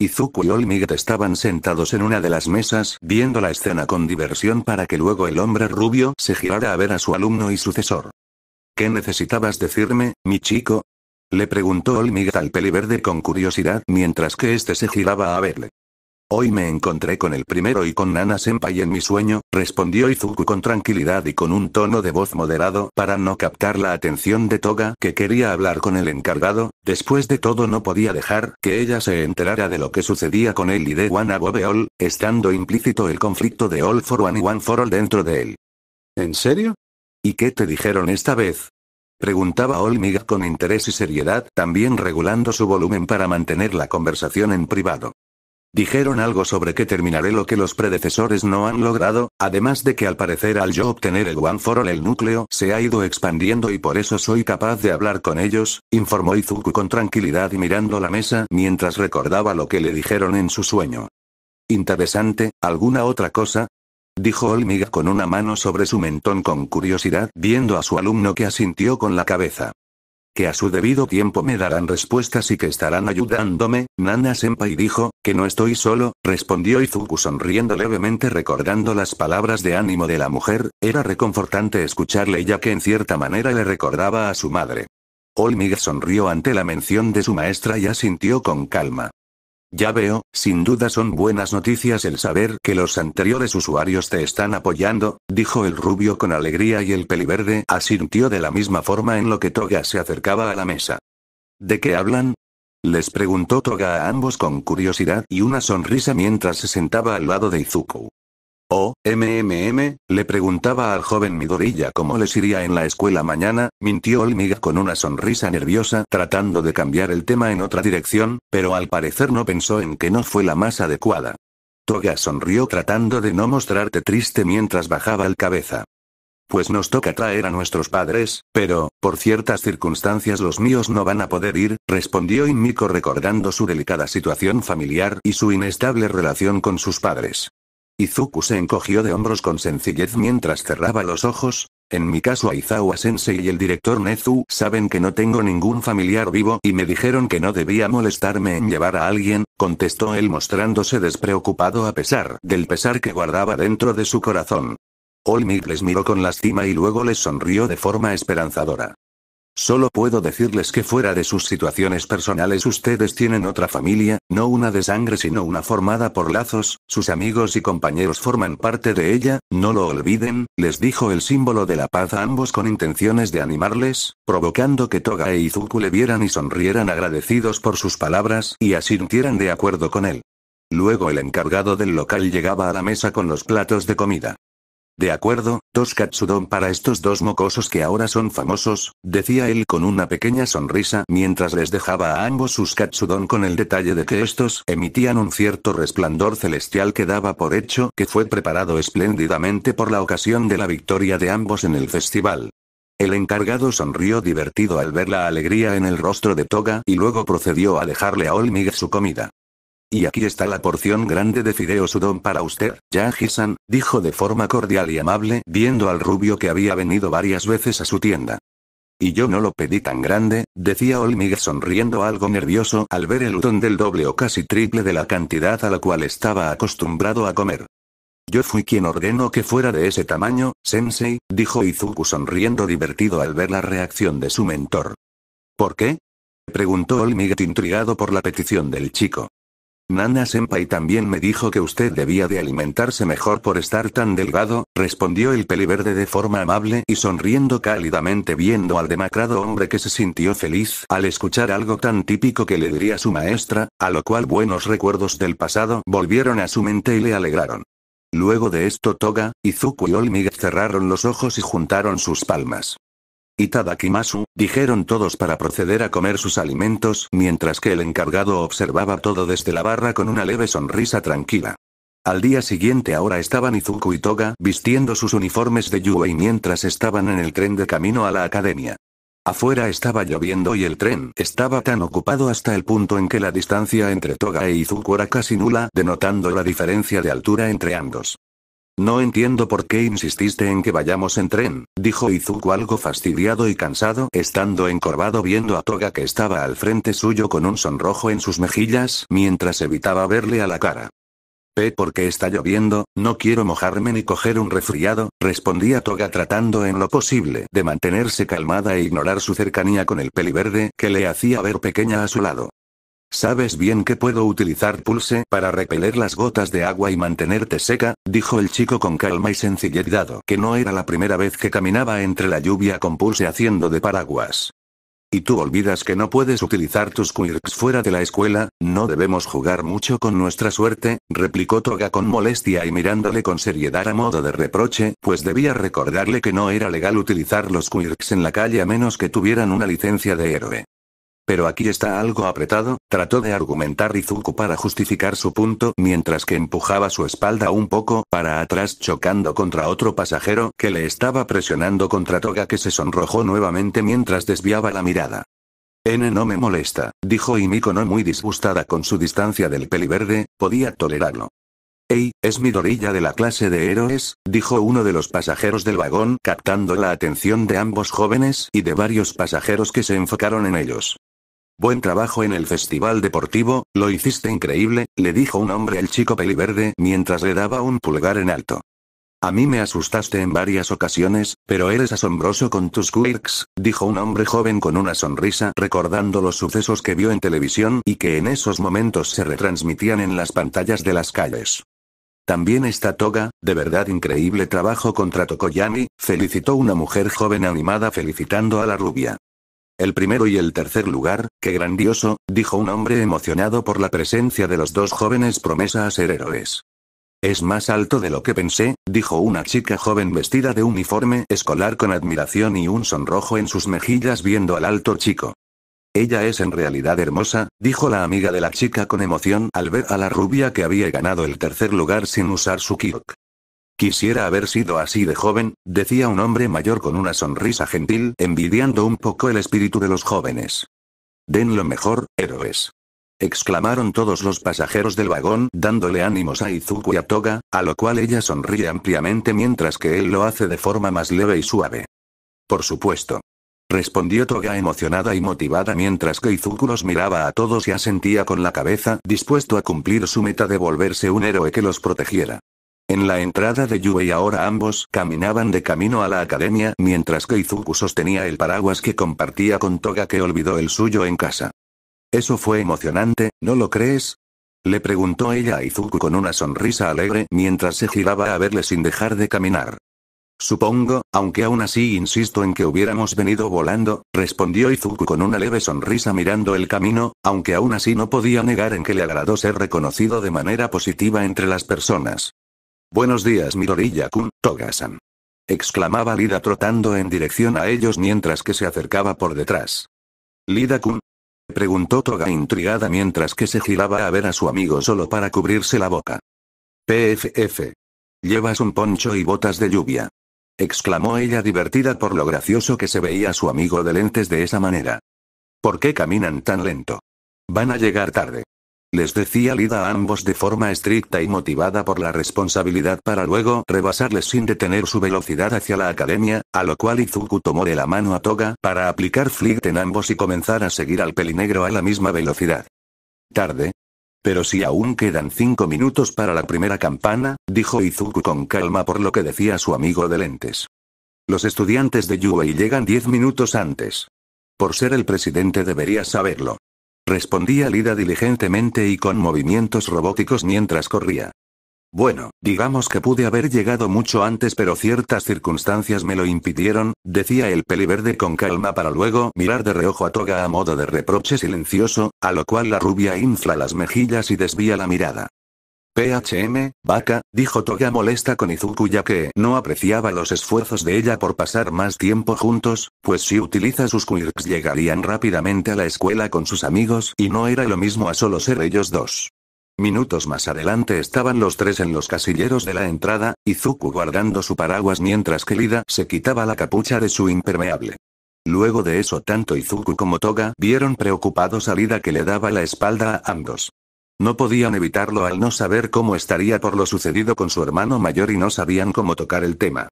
Speaker 1: Izuku y Olmigat estaban sentados en una de las mesas viendo la escena con diversión para que luego el hombre rubio se girara a ver a su alumno y sucesor. ¿Qué necesitabas decirme, mi chico? Le preguntó Olmigat al peliverde con curiosidad mientras que éste se giraba a verle. Hoy me encontré con el primero y con Nana Senpai en mi sueño, respondió Izuku con tranquilidad y con un tono de voz moderado para no captar la atención de Toga que quería hablar con el encargado, después de todo no podía dejar que ella se enterara de lo que sucedía con él y de Above All, estando implícito el conflicto de All for One y One for All dentro de él. ¿En serio? ¿Y qué te dijeron esta vez? Preguntaba Olmiga con interés y seriedad, también regulando su volumen para mantener la conversación en privado. Dijeron algo sobre que terminaré lo que los predecesores no han logrado, además de que al parecer al yo obtener el One for All el núcleo se ha ido expandiendo y por eso soy capaz de hablar con ellos, informó Izuku con tranquilidad y mirando la mesa mientras recordaba lo que le dijeron en su sueño. Interesante, ¿alguna otra cosa? Dijo Olmiga con una mano sobre su mentón con curiosidad, viendo a su alumno que asintió con la cabeza que a su debido tiempo me darán respuestas y que estarán ayudándome, Nana-senpai dijo, que no estoy solo, respondió Izuku sonriendo levemente recordando las palabras de ánimo de la mujer, era reconfortante escucharle ya que en cierta manera le recordaba a su madre. Olmig sonrió ante la mención de su maestra y asintió con calma. Ya veo, sin duda son buenas noticias el saber que los anteriores usuarios te están apoyando, dijo el rubio con alegría y el peliverde asintió de la misma forma en lo que Toga se acercaba a la mesa. ¿De qué hablan? Les preguntó Toga a ambos con curiosidad y una sonrisa mientras se sentaba al lado de Izuku. O, oh, MMM, le preguntaba al joven Midorilla cómo les iría en la escuela mañana, mintió Olmiga con una sonrisa nerviosa tratando de cambiar el tema en otra dirección, pero al parecer no pensó en que no fue la más adecuada. Toga sonrió tratando de no mostrarte triste mientras bajaba el cabeza. Pues nos toca traer a nuestros padres, pero, por ciertas circunstancias los míos no van a poder ir, respondió Inmiko recordando su delicada situación familiar y su inestable relación con sus padres. Izuku se encogió de hombros con sencillez mientras cerraba los ojos. En mi caso Aizawa-sensei y el director Nezu saben que no tengo ningún familiar vivo y me dijeron que no debía molestarme en llevar a alguien, contestó él mostrándose despreocupado a pesar del pesar que guardaba dentro de su corazón. Olmig les miró con lástima y luego les sonrió de forma esperanzadora. Solo puedo decirles que fuera de sus situaciones personales ustedes tienen otra familia, no una de sangre sino una formada por lazos, sus amigos y compañeros forman parte de ella, no lo olviden, les dijo el símbolo de la paz a ambos con intenciones de animarles, provocando que Toga e Izuku le vieran y sonrieran agradecidos por sus palabras y asintieran de acuerdo con él. Luego el encargado del local llegaba a la mesa con los platos de comida. De acuerdo, dos katsudon para estos dos mocosos que ahora son famosos, decía él con una pequeña sonrisa mientras les dejaba a ambos sus katsudon con el detalle de que estos emitían un cierto resplandor celestial que daba por hecho que fue preparado espléndidamente por la ocasión de la victoria de ambos en el festival. El encargado sonrió divertido al ver la alegría en el rostro de Toga y luego procedió a dejarle a Olmig su comida. Y aquí está la porción grande de fideo sudón para usted, ya Hisan", dijo de forma cordial y amable, viendo al rubio que había venido varias veces a su tienda. Y yo no lo pedí tan grande, decía Olmig sonriendo algo nervioso al ver el udón del doble o casi triple de la cantidad a la cual estaba acostumbrado a comer. Yo fui quien ordenó que fuera de ese tamaño, sensei, dijo Izuku sonriendo divertido al ver la reacción de su mentor. ¿Por qué? preguntó Olmiget intrigado por la petición del chico. Nana Senpai también me dijo que usted debía de alimentarse mejor por estar tan delgado, respondió el peliverde de forma amable y sonriendo cálidamente viendo al demacrado hombre que se sintió feliz al escuchar algo tan típico que le diría su maestra, a lo cual buenos recuerdos del pasado volvieron a su mente y le alegraron. Luego de esto Toga, Izuku y Olmig cerraron los ojos y juntaron sus palmas y Tadakimasu, dijeron todos para proceder a comer sus alimentos mientras que el encargado observaba todo desde la barra con una leve sonrisa tranquila. Al día siguiente ahora estaban Izuku y Toga vistiendo sus uniformes de Yuei mientras estaban en el tren de camino a la academia. Afuera estaba lloviendo y el tren estaba tan ocupado hasta el punto en que la distancia entre Toga e Izuku era casi nula, denotando la diferencia de altura entre ambos. No entiendo por qué insististe en que vayamos en tren, dijo Izuku algo fastidiado y cansado, estando encorvado viendo a Toga que estaba al frente suyo con un sonrojo en sus mejillas mientras evitaba verle a la cara. P porque está lloviendo, no quiero mojarme ni coger un resfriado, respondía Toga tratando en lo posible de mantenerse calmada e ignorar su cercanía con el peliverde que le hacía ver pequeña a su lado. Sabes bien que puedo utilizar pulse para repeler las gotas de agua y mantenerte seca, dijo el chico con calma y sencillez dado que no era la primera vez que caminaba entre la lluvia con pulse haciendo de paraguas. Y tú olvidas que no puedes utilizar tus quirks fuera de la escuela, no debemos jugar mucho con nuestra suerte, replicó Toga con molestia y mirándole con seriedad a modo de reproche, pues debía recordarle que no era legal utilizar los quirks en la calle a menos que tuvieran una licencia de héroe. Pero aquí está algo apretado, trató de argumentar Izuku para justificar su punto mientras que empujaba su espalda un poco para atrás chocando contra otro pasajero que le estaba presionando contra Toga que se sonrojó nuevamente mientras desviaba la mirada. N no me molesta, dijo Imiko no muy disgustada con su distancia del peliverde, podía tolerarlo. Ey, es mi dorilla de la clase de héroes, dijo uno de los pasajeros del vagón captando la atención de ambos jóvenes y de varios pasajeros que se enfocaron en ellos. Buen trabajo en el festival deportivo, lo hiciste increíble, le dijo un hombre al chico peliverde mientras le daba un pulgar en alto. A mí me asustaste en varias ocasiones, pero eres asombroso con tus quirks, dijo un hombre joven con una sonrisa recordando los sucesos que vio en televisión y que en esos momentos se retransmitían en las pantallas de las calles. También está Toga, de verdad increíble trabajo contra Tokoyami, felicitó una mujer joven animada felicitando a la rubia. El primero y el tercer lugar, qué grandioso, dijo un hombre emocionado por la presencia de los dos jóvenes promesa a ser héroes. Es más alto de lo que pensé, dijo una chica joven vestida de uniforme escolar con admiración y un sonrojo en sus mejillas viendo al alto chico. Ella es en realidad hermosa, dijo la amiga de la chica con emoción al ver a la rubia que había ganado el tercer lugar sin usar su kirok. Quisiera haber sido así de joven, decía un hombre mayor con una sonrisa gentil, envidiando un poco el espíritu de los jóvenes. Den lo mejor, héroes. Exclamaron todos los pasajeros del vagón, dándole ánimos a Izuku y a Toga, a lo cual ella sonríe ampliamente mientras que él lo hace de forma más leve y suave. Por supuesto. Respondió Toga emocionada y motivada mientras que Izuku los miraba a todos y asentía con la cabeza, dispuesto a cumplir su meta de volverse un héroe que los protegiera. En la entrada de Yue y ahora ambos caminaban de camino a la academia mientras que Izuku sostenía el paraguas que compartía con Toga que olvidó el suyo en casa. Eso fue emocionante, ¿no lo crees? Le preguntó ella a Izuku con una sonrisa alegre mientras se giraba a verle sin dejar de caminar. Supongo, aunque aún así insisto en que hubiéramos venido volando, respondió Izuku con una leve sonrisa mirando el camino, aunque aún así no podía negar en que le agradó ser reconocido de manera positiva entre las personas. Buenos días Midoriya-kun, Togasan. Exclamaba Lida trotando en dirección a ellos mientras que se acercaba por detrás. ¿Lida-kun? Preguntó Toga intrigada mientras que se giraba a ver a su amigo solo para cubrirse la boca. PFF. Llevas un poncho y botas de lluvia. Exclamó ella divertida por lo gracioso que se veía su amigo de lentes de esa manera. ¿Por qué caminan tan lento? Van a llegar tarde les decía Lida a ambos de forma estricta y motivada por la responsabilidad para luego rebasarles sin detener su velocidad hacia la academia, a lo cual Izuku tomó de la mano a Toga para aplicar flick en ambos y comenzar a seguir al pelinegro a la misma velocidad. Tarde. Pero si aún quedan cinco minutos para la primera campana, dijo Izuku con calma por lo que decía su amigo de lentes. Los estudiantes de Yuei llegan diez minutos antes. Por ser el presidente debería saberlo. Respondía Lida diligentemente y con movimientos robóticos mientras corría. Bueno, digamos que pude haber llegado mucho antes pero ciertas circunstancias me lo impidieron, decía el peliverde con calma para luego mirar de reojo a Toga a modo de reproche silencioso, a lo cual la rubia infla las mejillas y desvía la mirada. PHM, vaca, dijo Toga molesta con Izuku ya que no apreciaba los esfuerzos de ella por pasar más tiempo juntos, pues si utiliza sus quirks llegarían rápidamente a la escuela con sus amigos y no era lo mismo a solo ser ellos dos. Minutos más adelante estaban los tres en los casilleros de la entrada, Izuku guardando su paraguas mientras que Lida se quitaba la capucha de su impermeable. Luego de eso tanto Izuku como Toga vieron preocupados a lida que le daba la espalda a ambos. No podían evitarlo al no saber cómo estaría por lo sucedido con su hermano mayor y no sabían cómo tocar el tema.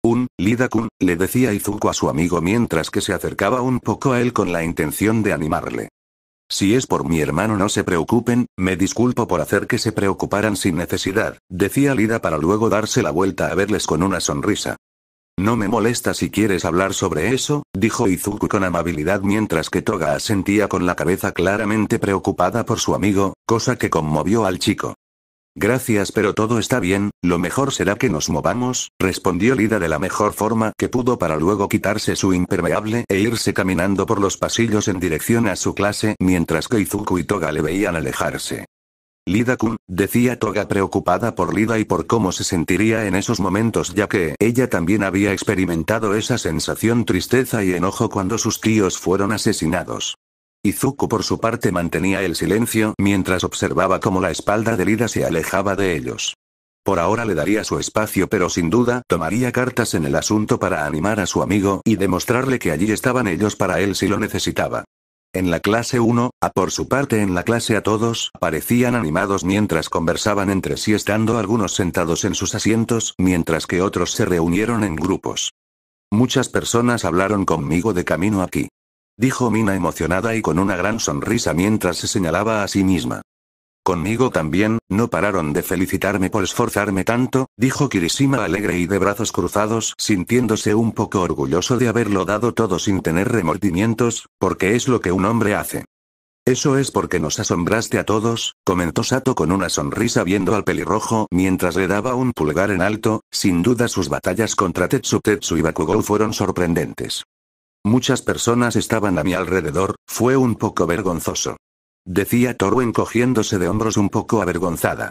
Speaker 1: Un, Lida-kun, le decía Izuku a su amigo mientras que se acercaba un poco a él con la intención de animarle. Si es por mi hermano no se preocupen, me disculpo por hacer que se preocuparan sin necesidad, decía Lida para luego darse la vuelta a verles con una sonrisa. No me molesta si quieres hablar sobre eso, dijo Izuku con amabilidad mientras que Toga asentía con la cabeza claramente preocupada por su amigo, cosa que conmovió al chico. Gracias pero todo está bien, lo mejor será que nos movamos, respondió Lida de la mejor forma que pudo para luego quitarse su impermeable e irse caminando por los pasillos en dirección a su clase mientras que Izuku y Toga le veían alejarse. Lida-kun, decía Toga preocupada por Lida y por cómo se sentiría en esos momentos ya que ella también había experimentado esa sensación tristeza y enojo cuando sus tíos fueron asesinados. Izuku por su parte mantenía el silencio mientras observaba cómo la espalda de Lida se alejaba de ellos. Por ahora le daría su espacio pero sin duda tomaría cartas en el asunto para animar a su amigo y demostrarle que allí estaban ellos para él si lo necesitaba en la clase 1, A por su parte en la clase A todos parecían animados mientras conversaban entre sí estando algunos sentados en sus asientos mientras que otros se reunieron en grupos. Muchas personas hablaron conmigo de camino aquí. Dijo Mina emocionada y con una gran sonrisa mientras se señalaba a sí misma. Conmigo también, no pararon de felicitarme por esforzarme tanto, dijo Kirishima alegre y de brazos cruzados, sintiéndose un poco orgulloso de haberlo dado todo sin tener remordimientos, porque es lo que un hombre hace. Eso es porque nos asombraste a todos, comentó Sato con una sonrisa viendo al pelirrojo mientras le daba un pulgar en alto, sin duda sus batallas contra Tetsu Tetsu y Bakugou fueron sorprendentes. Muchas personas estaban a mi alrededor, fue un poco vergonzoso. Decía Toru encogiéndose de hombros un poco avergonzada.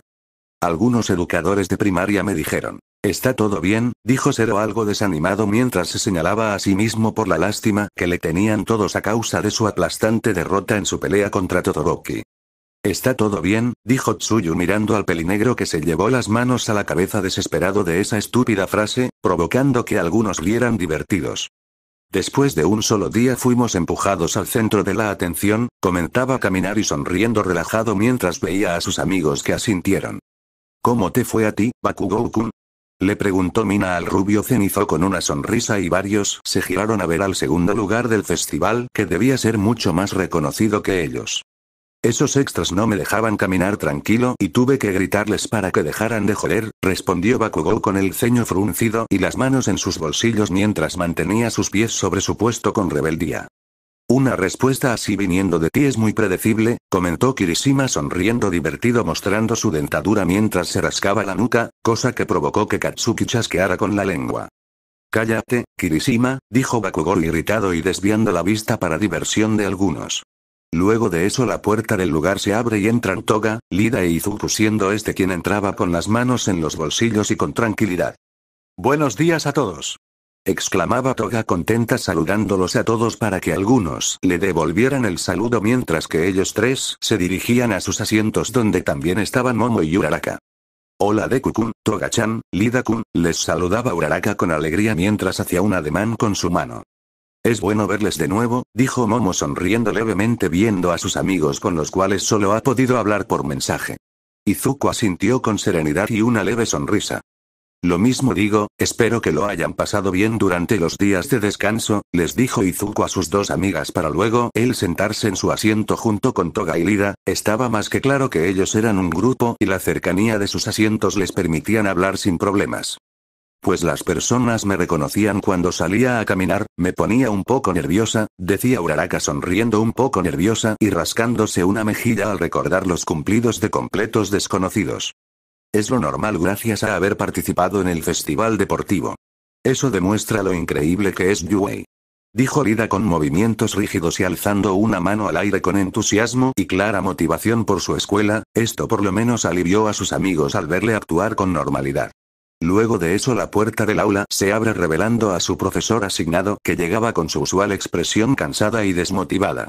Speaker 1: Algunos educadores de primaria me dijeron. Está todo bien, dijo Sero algo desanimado mientras se señalaba a sí mismo por la lástima que le tenían todos a causa de su aplastante derrota en su pelea contra Todoroki. Está todo bien, dijo Tsuyu mirando al pelinegro que se llevó las manos a la cabeza desesperado de esa estúpida frase, provocando que algunos vieran divertidos. Después de un solo día fuimos empujados al centro de la atención, comentaba caminar y sonriendo relajado mientras veía a sus amigos que asintieron. ¿Cómo te fue a ti, bakugou Le preguntó Mina al rubio cenizo con una sonrisa y varios se giraron a ver al segundo lugar del festival que debía ser mucho más reconocido que ellos. Esos extras no me dejaban caminar tranquilo y tuve que gritarles para que dejaran de joder, respondió Bakugou con el ceño fruncido y las manos en sus bolsillos mientras mantenía sus pies sobre su puesto con rebeldía. Una respuesta así viniendo de ti es muy predecible, comentó Kirishima sonriendo divertido mostrando su dentadura mientras se rascaba la nuca, cosa que provocó que Katsuki chasqueara con la lengua. Cállate, Kirishima, dijo Bakugou irritado y desviando la vista para diversión de algunos. Luego de eso la puerta del lugar se abre y entran Toga, Lida e Izuku siendo este quien entraba con las manos en los bolsillos y con tranquilidad. Buenos días a todos. Exclamaba Toga contenta saludándolos a todos para que algunos le devolvieran el saludo mientras que ellos tres se dirigían a sus asientos donde también estaban Momo y Uraraka. Hola Deku-kun, Toga-chan, Lida-kun, les saludaba Uraraka con alegría mientras hacía un ademán con su mano. Es bueno verles de nuevo, dijo Momo sonriendo levemente viendo a sus amigos con los cuales solo ha podido hablar por mensaje. Izuku asintió con serenidad y una leve sonrisa. Lo mismo digo, espero que lo hayan pasado bien durante los días de descanso, les dijo Izuku a sus dos amigas para luego él sentarse en su asiento junto con Toga y Lida, estaba más que claro que ellos eran un grupo y la cercanía de sus asientos les permitían hablar sin problemas. Pues las personas me reconocían cuando salía a caminar, me ponía un poco nerviosa, decía Uraraka sonriendo un poco nerviosa y rascándose una mejilla al recordar los cumplidos de completos desconocidos. Es lo normal gracias a haber participado en el festival deportivo. Eso demuestra lo increíble que es Yuei. Dijo Lida con movimientos rígidos y alzando una mano al aire con entusiasmo y clara motivación por su escuela, esto por lo menos alivió a sus amigos al verle actuar con normalidad. Luego de eso la puerta del aula se abre revelando a su profesor asignado que llegaba con su usual expresión cansada y desmotivada.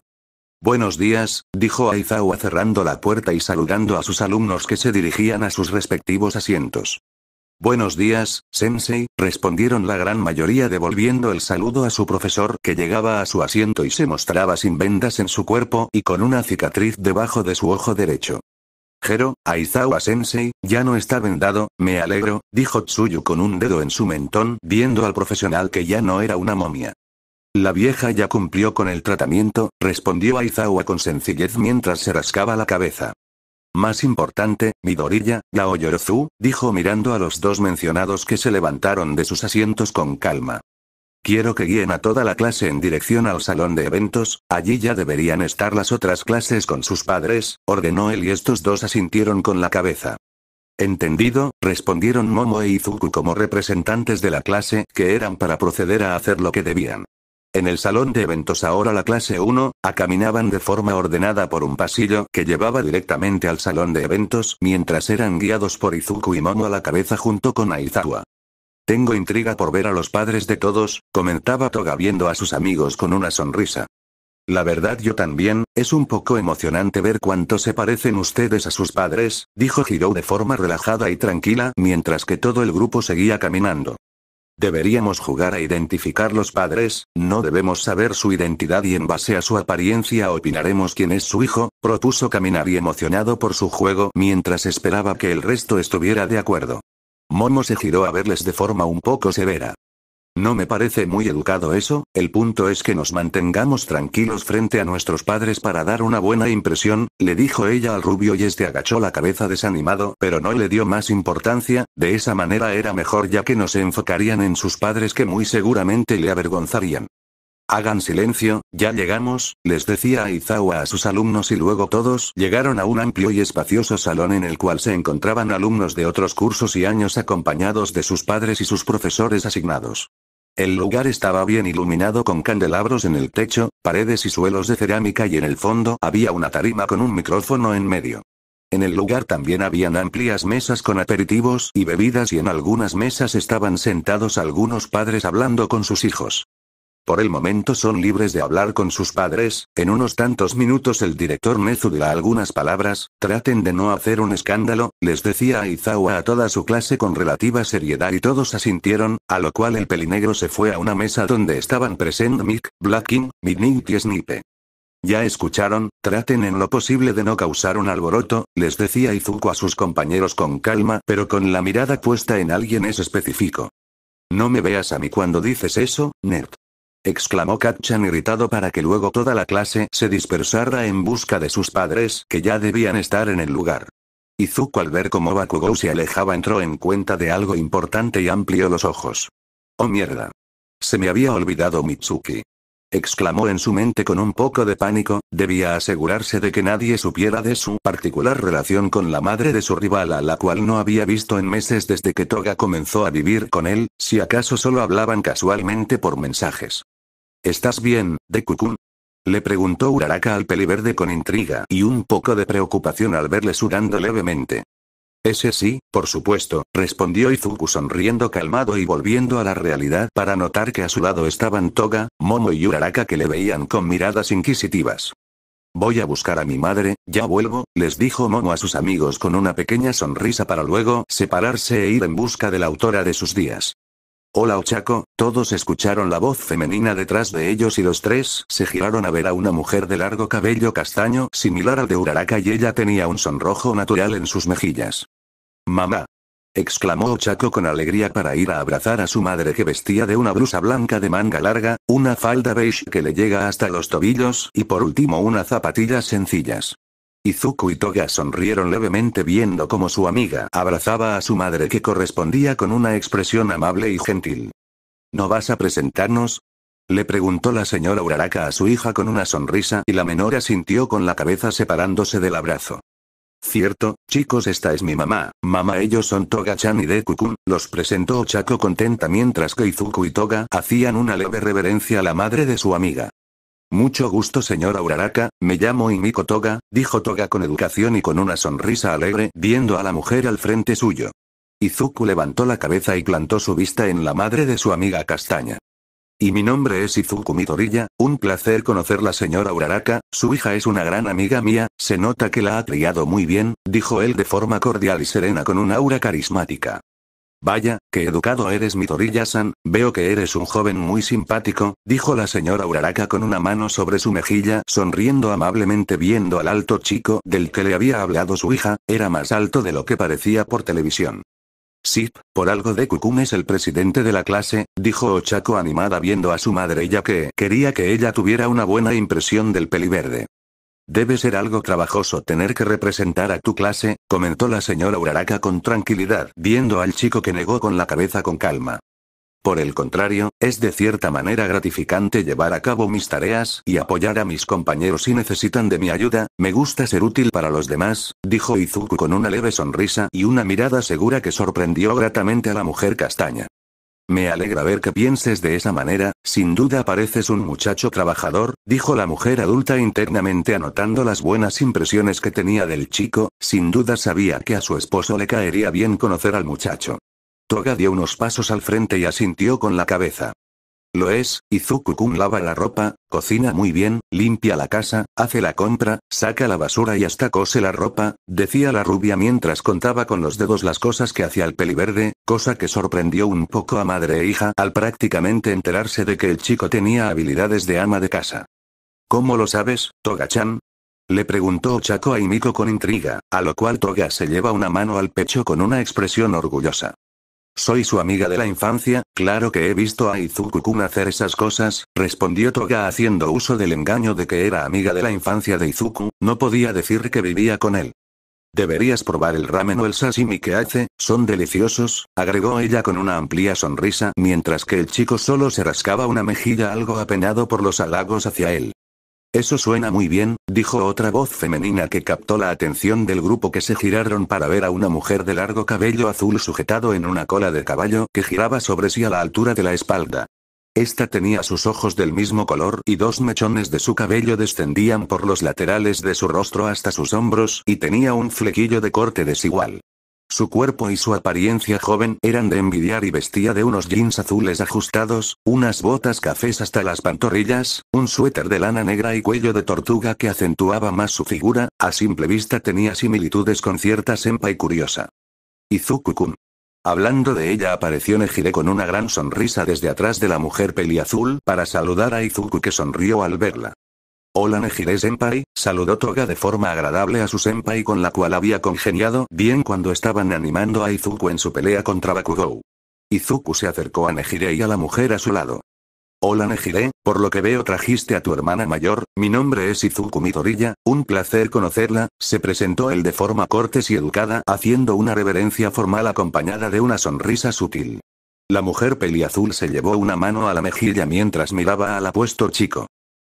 Speaker 1: Buenos días, dijo Aizawa cerrando la puerta y saludando a sus alumnos que se dirigían a sus respectivos asientos. Buenos días, Sensei, respondieron la gran mayoría devolviendo el saludo a su profesor que llegaba a su asiento y se mostraba sin vendas en su cuerpo y con una cicatriz debajo de su ojo derecho. Jero, Aizawa-sensei, ya no está vendado, me alegro, dijo Tsuyu con un dedo en su mentón, viendo al profesional que ya no era una momia. La vieja ya cumplió con el tratamiento, respondió Aizawa con sencillez mientras se rascaba la cabeza. Más importante, la oyorozu, dijo mirando a los dos mencionados que se levantaron de sus asientos con calma. Quiero que guíen a toda la clase en dirección al salón de eventos, allí ya deberían estar las otras clases con sus padres, ordenó él y estos dos asintieron con la cabeza. Entendido, respondieron Momo e Izuku como representantes de la clase que eran para proceder a hacer lo que debían. En el salón de eventos ahora la clase 1, acaminaban de forma ordenada por un pasillo que llevaba directamente al salón de eventos mientras eran guiados por Izuku y Momo a la cabeza junto con Aizawa. Tengo intriga por ver a los padres de todos, comentaba Toga viendo a sus amigos con una sonrisa. La verdad yo también, es un poco emocionante ver cuánto se parecen ustedes a sus padres, dijo Hiro de forma relajada y tranquila mientras que todo el grupo seguía caminando. Deberíamos jugar a identificar los padres, no debemos saber su identidad y en base a su apariencia opinaremos quién es su hijo, propuso y emocionado por su juego mientras esperaba que el resto estuviera de acuerdo. Momo se giró a verles de forma un poco severa. No me parece muy educado eso, el punto es que nos mantengamos tranquilos frente a nuestros padres para dar una buena impresión, le dijo ella al rubio y este agachó la cabeza desanimado, pero no le dio más importancia, de esa manera era mejor ya que no se enfocarían en sus padres que muy seguramente le avergonzarían. Hagan silencio, ya llegamos, les decía Aizawa a sus alumnos y luego todos llegaron a un amplio y espacioso salón en el cual se encontraban alumnos de otros cursos y años acompañados de sus padres y sus profesores asignados. El lugar estaba bien iluminado con candelabros en el techo, paredes y suelos de cerámica y en el fondo había una tarima con un micrófono en medio. En el lugar también habían amplias mesas con aperitivos y bebidas y en algunas mesas estaban sentados algunos padres hablando con sus hijos. Por el momento son libres de hablar con sus padres, en unos tantos minutos el director Nezu dirá algunas palabras, traten de no hacer un escándalo, les decía Aizawa a toda su clase con relativa seriedad y todos asintieron, a lo cual el pelinegro se fue a una mesa donde estaban present Mick, Blacking, Midnight y Snipe. Ya escucharon, traten en lo posible de no causar un alboroto, les decía Izuku a sus compañeros con calma pero con la mirada puesta en alguien es específico. No me veas a mí cuando dices eso, nerd exclamó Katchan irritado para que luego toda la clase se dispersara en busca de sus padres, que ya debían estar en el lugar. Izuku al ver cómo Bakugou se alejaba entró en cuenta de algo importante y amplió los ojos. ¡Oh mierda! Se me había olvidado Mitsuki. Exclamó en su mente con un poco de pánico, debía asegurarse de que nadie supiera de su particular relación con la madre de su rival a la cual no había visto en meses desde que Toga comenzó a vivir con él, si acaso solo hablaban casualmente por mensajes. ¿Estás bien, Dekukun? Le preguntó Uraraka al peliverde con intriga y un poco de preocupación al verle sudando levemente. Ese sí, por supuesto, respondió Izuku sonriendo calmado y volviendo a la realidad para notar que a su lado estaban Toga, Momo y Uraraka que le veían con miradas inquisitivas. Voy a buscar a mi madre, ya vuelvo, les dijo Momo a sus amigos con una pequeña sonrisa para luego separarse e ir en busca de la autora de sus días. Hola Ochaco, todos escucharon la voz femenina detrás de ellos y los tres se giraron a ver a una mujer de largo cabello castaño similar al de Uraraka y ella tenía un sonrojo natural en sus mejillas. Mamá. exclamó Ochaco con alegría para ir a abrazar a su madre que vestía de una blusa blanca de manga larga, una falda beige que le llega hasta los tobillos y por último unas zapatillas sencillas. Izuku y Toga sonrieron levemente viendo cómo su amiga abrazaba a su madre que correspondía con una expresión amable y gentil. ¿No vas a presentarnos? Le preguntó la señora Uraraka a su hija con una sonrisa y la menor asintió con la cabeza separándose del abrazo. Cierto, chicos, esta es mi mamá, mamá ellos son Toga-chan y Deku-kun, los presentó Ochako contenta mientras que Izuku y Toga hacían una leve reverencia a la madre de su amiga. Mucho gusto, señora Uraraka, me llamo Imiko Toga, dijo Toga con educación y con una sonrisa alegre, viendo a la mujer al frente suyo. Izuku levantó la cabeza y plantó su vista en la madre de su amiga Castaña. Y mi nombre es Izuku Mitorilla, un placer conocerla señora Uraraka, su hija es una gran amiga mía, se nota que la ha criado muy bien, dijo él de forma cordial y serena con un aura carismática. Vaya, qué educado eres mi Torilla-san, veo que eres un joven muy simpático, dijo la señora Uraraka con una mano sobre su mejilla, sonriendo amablemente viendo al alto chico del que le había hablado su hija, era más alto de lo que parecía por televisión. Sip, por algo de Kukum es el presidente de la clase, dijo Ochako animada viendo a su madre ya que quería que ella tuviera una buena impresión del peliverde. Debe ser algo trabajoso tener que representar a tu clase, comentó la señora Uraraka con tranquilidad, viendo al chico que negó con la cabeza con calma. Por el contrario, es de cierta manera gratificante llevar a cabo mis tareas y apoyar a mis compañeros si necesitan de mi ayuda, me gusta ser útil para los demás, dijo Izuku con una leve sonrisa y una mirada segura que sorprendió gratamente a la mujer castaña. Me alegra ver que pienses de esa manera, sin duda pareces un muchacho trabajador, dijo la mujer adulta internamente anotando las buenas impresiones que tenía del chico, sin duda sabía que a su esposo le caería bien conocer al muchacho. Toga dio unos pasos al frente y asintió con la cabeza. Lo es, Izuku-kun lava la ropa, cocina muy bien, limpia la casa, hace la compra, saca la basura y hasta cose la ropa, decía la rubia mientras contaba con los dedos las cosas que hacía el peliverde, cosa que sorprendió un poco a madre e hija al prácticamente enterarse de que el chico tenía habilidades de ama de casa. ¿Cómo lo sabes, Toga-chan? Le preguntó Chaco a Imiko con intriga, a lo cual Toga se lleva una mano al pecho con una expresión orgullosa. Soy su amiga de la infancia, claro que he visto a izuku hacer esas cosas, respondió Toga haciendo uso del engaño de que era amiga de la infancia de Izuku, no podía decir que vivía con él. Deberías probar el ramen o el sashimi que hace, son deliciosos, agregó ella con una amplia sonrisa mientras que el chico solo se rascaba una mejilla algo apenado por los halagos hacia él. Eso suena muy bien, dijo otra voz femenina que captó la atención del grupo que se giraron para ver a una mujer de largo cabello azul sujetado en una cola de caballo que giraba sobre sí a la altura de la espalda. Esta tenía sus ojos del mismo color y dos mechones de su cabello descendían por los laterales de su rostro hasta sus hombros y tenía un flequillo de corte desigual. Su cuerpo y su apariencia joven eran de envidiar y vestía de unos jeans azules ajustados, unas botas cafés hasta las pantorrillas, un suéter de lana negra y cuello de tortuga que acentuaba más su figura, a simple vista tenía similitudes con cierta y curiosa. izuku Hablando de ella apareció Nejire con una gran sonrisa desde atrás de la mujer peliazul para saludar a Izuku que sonrió al verla. Hola Nejire Senpai, saludó Toga de forma agradable a su senpai con la cual había congeniado bien cuando estaban animando a Izuku en su pelea contra Bakugou. Izuku se acercó a Nejire y a la mujer a su lado. Hola Nejire, por lo que veo trajiste a tu hermana mayor, mi nombre es Izuku Midoriya, un placer conocerla, se presentó él de forma cortés y educada haciendo una reverencia formal acompañada de una sonrisa sutil. La mujer peliazul se llevó una mano a la mejilla mientras miraba al apuesto chico.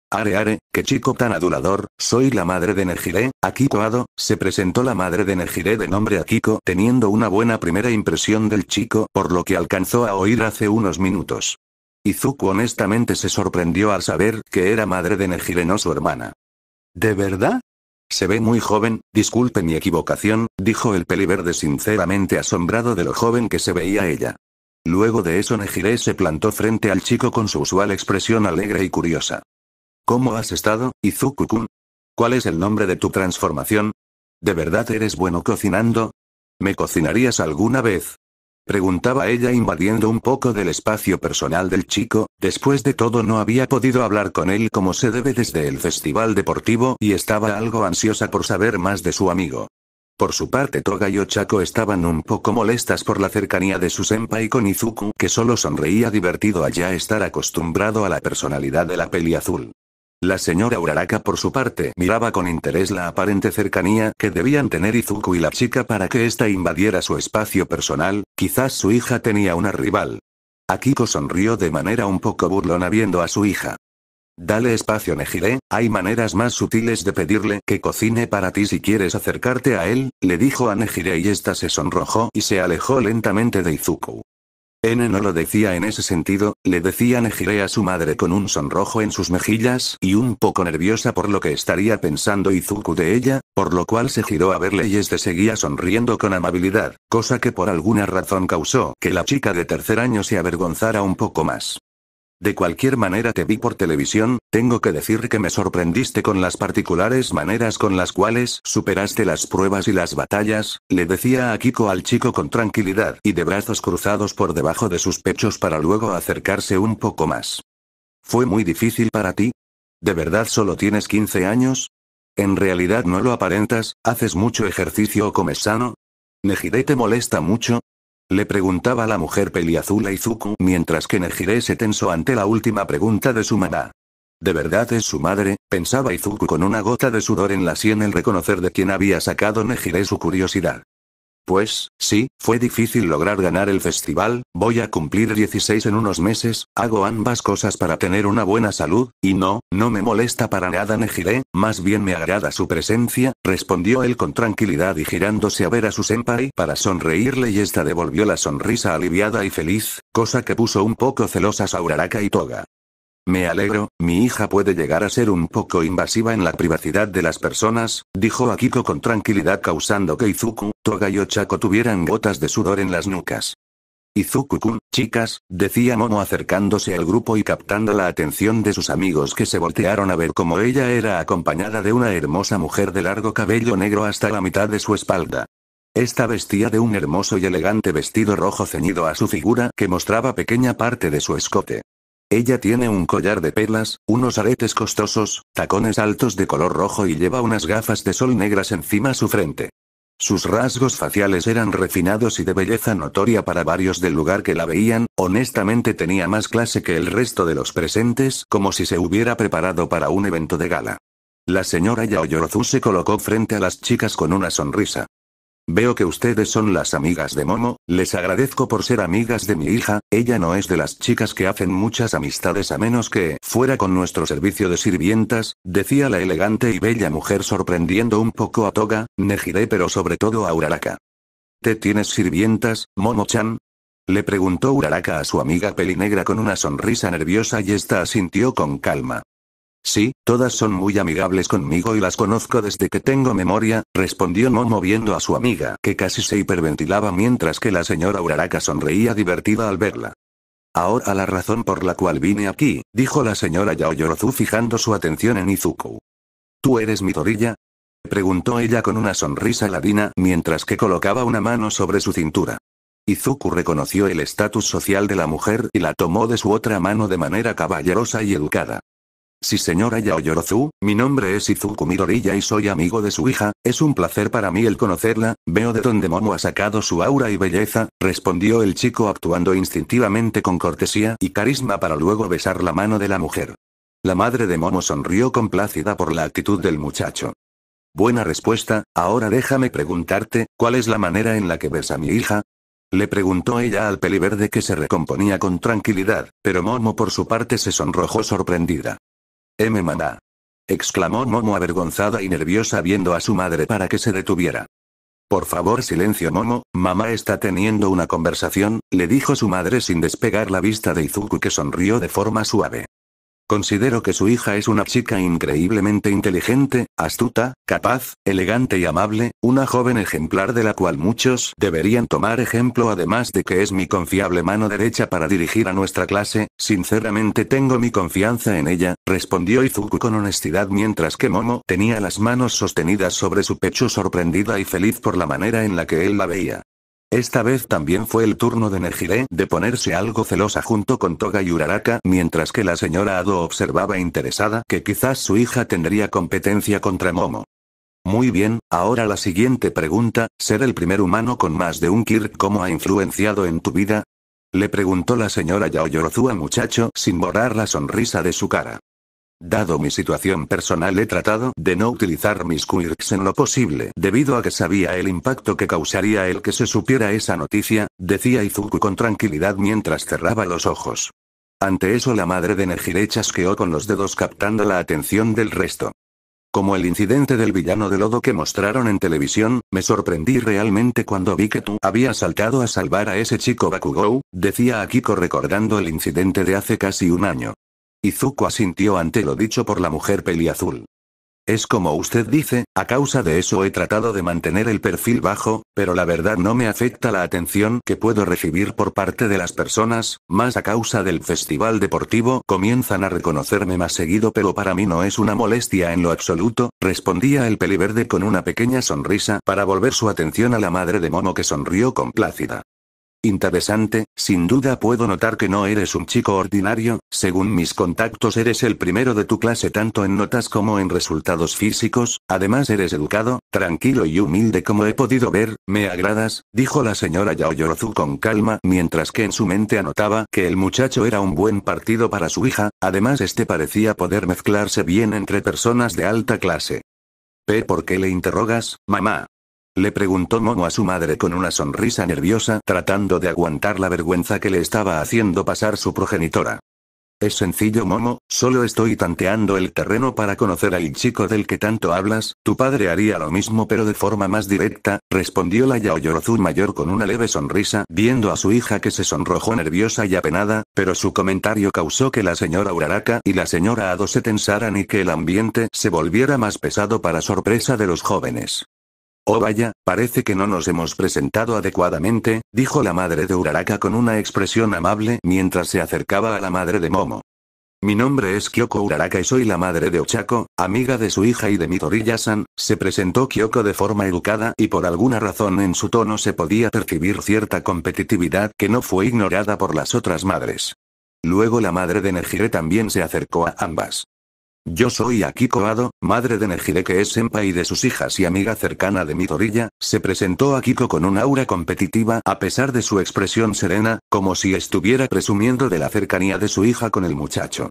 Speaker 1: Are are, qué chico tan adulador, soy la madre de Nejire, aquí Ado, se presentó la madre de Nejire de nombre Akiko teniendo una buena primera impresión del chico por lo que alcanzó a oír hace unos minutos. Izuku honestamente se sorprendió al saber que era madre de Negire no su hermana. ¿De verdad? Se ve muy joven, disculpe mi equivocación, dijo el peliverde sinceramente asombrado de lo joven que se veía ella. Luego de eso Negire se plantó frente al chico con su usual expresión alegre y curiosa. ¿Cómo has estado, Izuku-kun? ¿Cuál es el nombre de tu transformación? ¿De verdad eres bueno cocinando? ¿Me cocinarías alguna vez? Preguntaba ella invadiendo un poco del espacio personal del chico, después de todo no había podido hablar con él como se debe desde el festival deportivo y estaba algo ansiosa por saber más de su amigo. Por su parte Toga y Ochako estaban un poco molestas por la cercanía de su y con Izuku que solo sonreía divertido allá estar acostumbrado a la personalidad de la peli azul. La señora Uraraka por su parte miraba con interés la aparente cercanía que debían tener Izuku y la chica para que ésta invadiera su espacio personal, quizás su hija tenía una rival. Akiko sonrió de manera un poco burlona viendo a su hija. Dale espacio Nejire, hay maneras más sutiles de pedirle que cocine para ti si quieres acercarte a él, le dijo a Nejire y ésta se sonrojó y se alejó lentamente de Izuku. N no lo decía en ese sentido, le decía Nejire a su madre con un sonrojo en sus mejillas y un poco nerviosa por lo que estaría pensando Izuku de ella, por lo cual se giró a verle y este seguía sonriendo con amabilidad, cosa que por alguna razón causó que la chica de tercer año se avergonzara un poco más. De cualquier manera te vi por televisión, tengo que decir que me sorprendiste con las particulares maneras con las cuales superaste las pruebas y las batallas, le decía a Kiko al chico con tranquilidad y de brazos cruzados por debajo de sus pechos para luego acercarse un poco más. ¿Fue muy difícil para ti? ¿De verdad solo tienes 15 años? En realidad no lo aparentas, haces mucho ejercicio o comes sano. Nejide, te molesta mucho? Le preguntaba la mujer peliazul a Izuku mientras que Nejire se tensó ante la última pregunta de su mamá. ¿De verdad es su madre? pensaba Izuku con una gota de sudor en la sien el reconocer de quién había sacado Nejire su curiosidad. Pues, sí, fue difícil lograr ganar el festival, voy a cumplir 16 en unos meses, hago ambas cosas para tener una buena salud, y no, no me molesta para nada Nejire, más bien me agrada su presencia, respondió él con tranquilidad y girándose a ver a su senpai para sonreírle y esta devolvió la sonrisa aliviada y feliz, cosa que puso un poco celosa a Uraraka y Toga. Me alegro, mi hija puede llegar a ser un poco invasiva en la privacidad de las personas, dijo Akiko con tranquilidad causando que Izuku, Toga y Ochako tuvieran gotas de sudor en las nucas. izuku chicas, decía Momo acercándose al grupo y captando la atención de sus amigos que se voltearon a ver cómo ella era acompañada de una hermosa mujer de largo cabello negro hasta la mitad de su espalda. Esta vestía de un hermoso y elegante vestido rojo ceñido a su figura que mostraba pequeña parte de su escote. Ella tiene un collar de perlas, unos aretes costosos, tacones altos de color rojo y lleva unas gafas de sol negras encima su frente. Sus rasgos faciales eran refinados y de belleza notoria para varios del lugar que la veían, honestamente tenía más clase que el resto de los presentes, como si se hubiera preparado para un evento de gala. La señora Yaoyorozu se colocó frente a las chicas con una sonrisa. Veo que ustedes son las amigas de Momo, les agradezco por ser amigas de mi hija, ella no es de las chicas que hacen muchas amistades a menos que fuera con nuestro servicio de sirvientas, decía la elegante y bella mujer sorprendiendo un poco a Toga, Nejire pero sobre todo a Uraraka. ¿Te tienes sirvientas, Momo-chan? Le preguntó Uraraka a su amiga pelinegra con una sonrisa nerviosa y esta asintió con calma. Sí, todas son muy amigables conmigo y las conozco desde que tengo memoria, respondió Momo viendo a su amiga, que casi se hiperventilaba mientras que la señora Uraraka sonreía divertida al verla. Ahora la razón por la cual vine aquí, dijo la señora Yaoyorozu fijando su atención en Izuku. ¿Tú eres mi torilla? preguntó ella con una sonrisa ladina mientras que colocaba una mano sobre su cintura. Izuku reconoció el estatus social de la mujer y la tomó de su otra mano de manera caballerosa y educada. Sí señora Yaoyorozu, mi nombre es Izuku Midoriya y soy amigo de su hija, es un placer para mí el conocerla, veo de dónde Momo ha sacado su aura y belleza, respondió el chico actuando instintivamente con cortesía y carisma para luego besar la mano de la mujer. La madre de Momo sonrió complácida por la actitud del muchacho. Buena respuesta, ahora déjame preguntarte, ¿cuál es la manera en la que ves a mi hija? Le preguntó ella al peliverde que se recomponía con tranquilidad, pero Momo por su parte se sonrojó sorprendida. M. Mamá. exclamó Momo avergonzada y nerviosa viendo a su madre para que se detuviera. Por favor, silencio, Momo, mamá está teniendo una conversación, le dijo su madre sin despegar la vista de Izuku que sonrió de forma suave. Considero que su hija es una chica increíblemente inteligente, astuta, capaz, elegante y amable, una joven ejemplar de la cual muchos deberían tomar ejemplo además de que es mi confiable mano derecha para dirigir a nuestra clase, sinceramente tengo mi confianza en ella, respondió Izuku con honestidad mientras que Momo tenía las manos sostenidas sobre su pecho sorprendida y feliz por la manera en la que él la veía. Esta vez también fue el turno de Nejire de ponerse algo celosa junto con Toga y Uraraka, mientras que la señora Ado observaba interesada que quizás su hija tendría competencia contra Momo. Muy bien, ahora la siguiente pregunta, ¿ser el primer humano con más de un Kir cómo ha influenciado en tu vida? Le preguntó la señora a muchacho sin borrar la sonrisa de su cara. Dado mi situación personal he tratado de no utilizar mis quirks en lo posible debido a que sabía el impacto que causaría el que se supiera esa noticia, decía Izuku con tranquilidad mientras cerraba los ojos. Ante eso la madre de Nejire chasqueó con los dedos captando la atención del resto. Como el incidente del villano de lodo que mostraron en televisión, me sorprendí realmente cuando vi que tú habías saltado a salvar a ese chico Bakugou, decía Akiko recordando el incidente de hace casi un año. Izuku asintió ante lo dicho por la mujer peliazul. Es como usted dice, a causa de eso he tratado de mantener el perfil bajo, pero la verdad no me afecta la atención que puedo recibir por parte de las personas, más a causa del festival deportivo comienzan a reconocerme más seguido pero para mí no es una molestia en lo absoluto, respondía el peliverde con una pequeña sonrisa para volver su atención a la madre de Momo que sonrió complácida. Interesante, sin duda puedo notar que no eres un chico ordinario, según mis contactos eres el primero de tu clase tanto en notas como en resultados físicos, además eres educado, tranquilo y humilde como he podido ver, me agradas, dijo la señora Yaoyorozu con calma mientras que en su mente anotaba que el muchacho era un buen partido para su hija, además este parecía poder mezclarse bien entre personas de alta clase. ¿P por qué le interrogas, mamá? Le preguntó Momo a su madre con una sonrisa nerviosa, tratando de aguantar la vergüenza que le estaba haciendo pasar su progenitora. Es sencillo, Momo, solo estoy tanteando el terreno para conocer al chico del que tanto hablas, tu padre haría lo mismo pero de forma más directa, respondió la Yaoyorozu mayor con una leve sonrisa, viendo a su hija que se sonrojó nerviosa y apenada, pero su comentario causó que la señora Uraraka y la señora Ado se tensaran y que el ambiente se volviera más pesado para sorpresa de los jóvenes. Oh vaya, parece que no nos hemos presentado adecuadamente, dijo la madre de Uraraka con una expresión amable mientras se acercaba a la madre de Momo. Mi nombre es Kyoko Uraraka y soy la madre de Ochako, amiga de su hija y de Mito san se presentó Kyoko de forma educada y por alguna razón en su tono se podía percibir cierta competitividad que no fue ignorada por las otras madres. Luego la madre de Nejire también se acercó a ambas. Yo soy Akiko Ado, madre de es Senpai y de sus hijas y amiga cercana de mi torilla, se presentó Akiko con un aura competitiva a pesar de su expresión serena, como si estuviera presumiendo de la cercanía de su hija con el muchacho.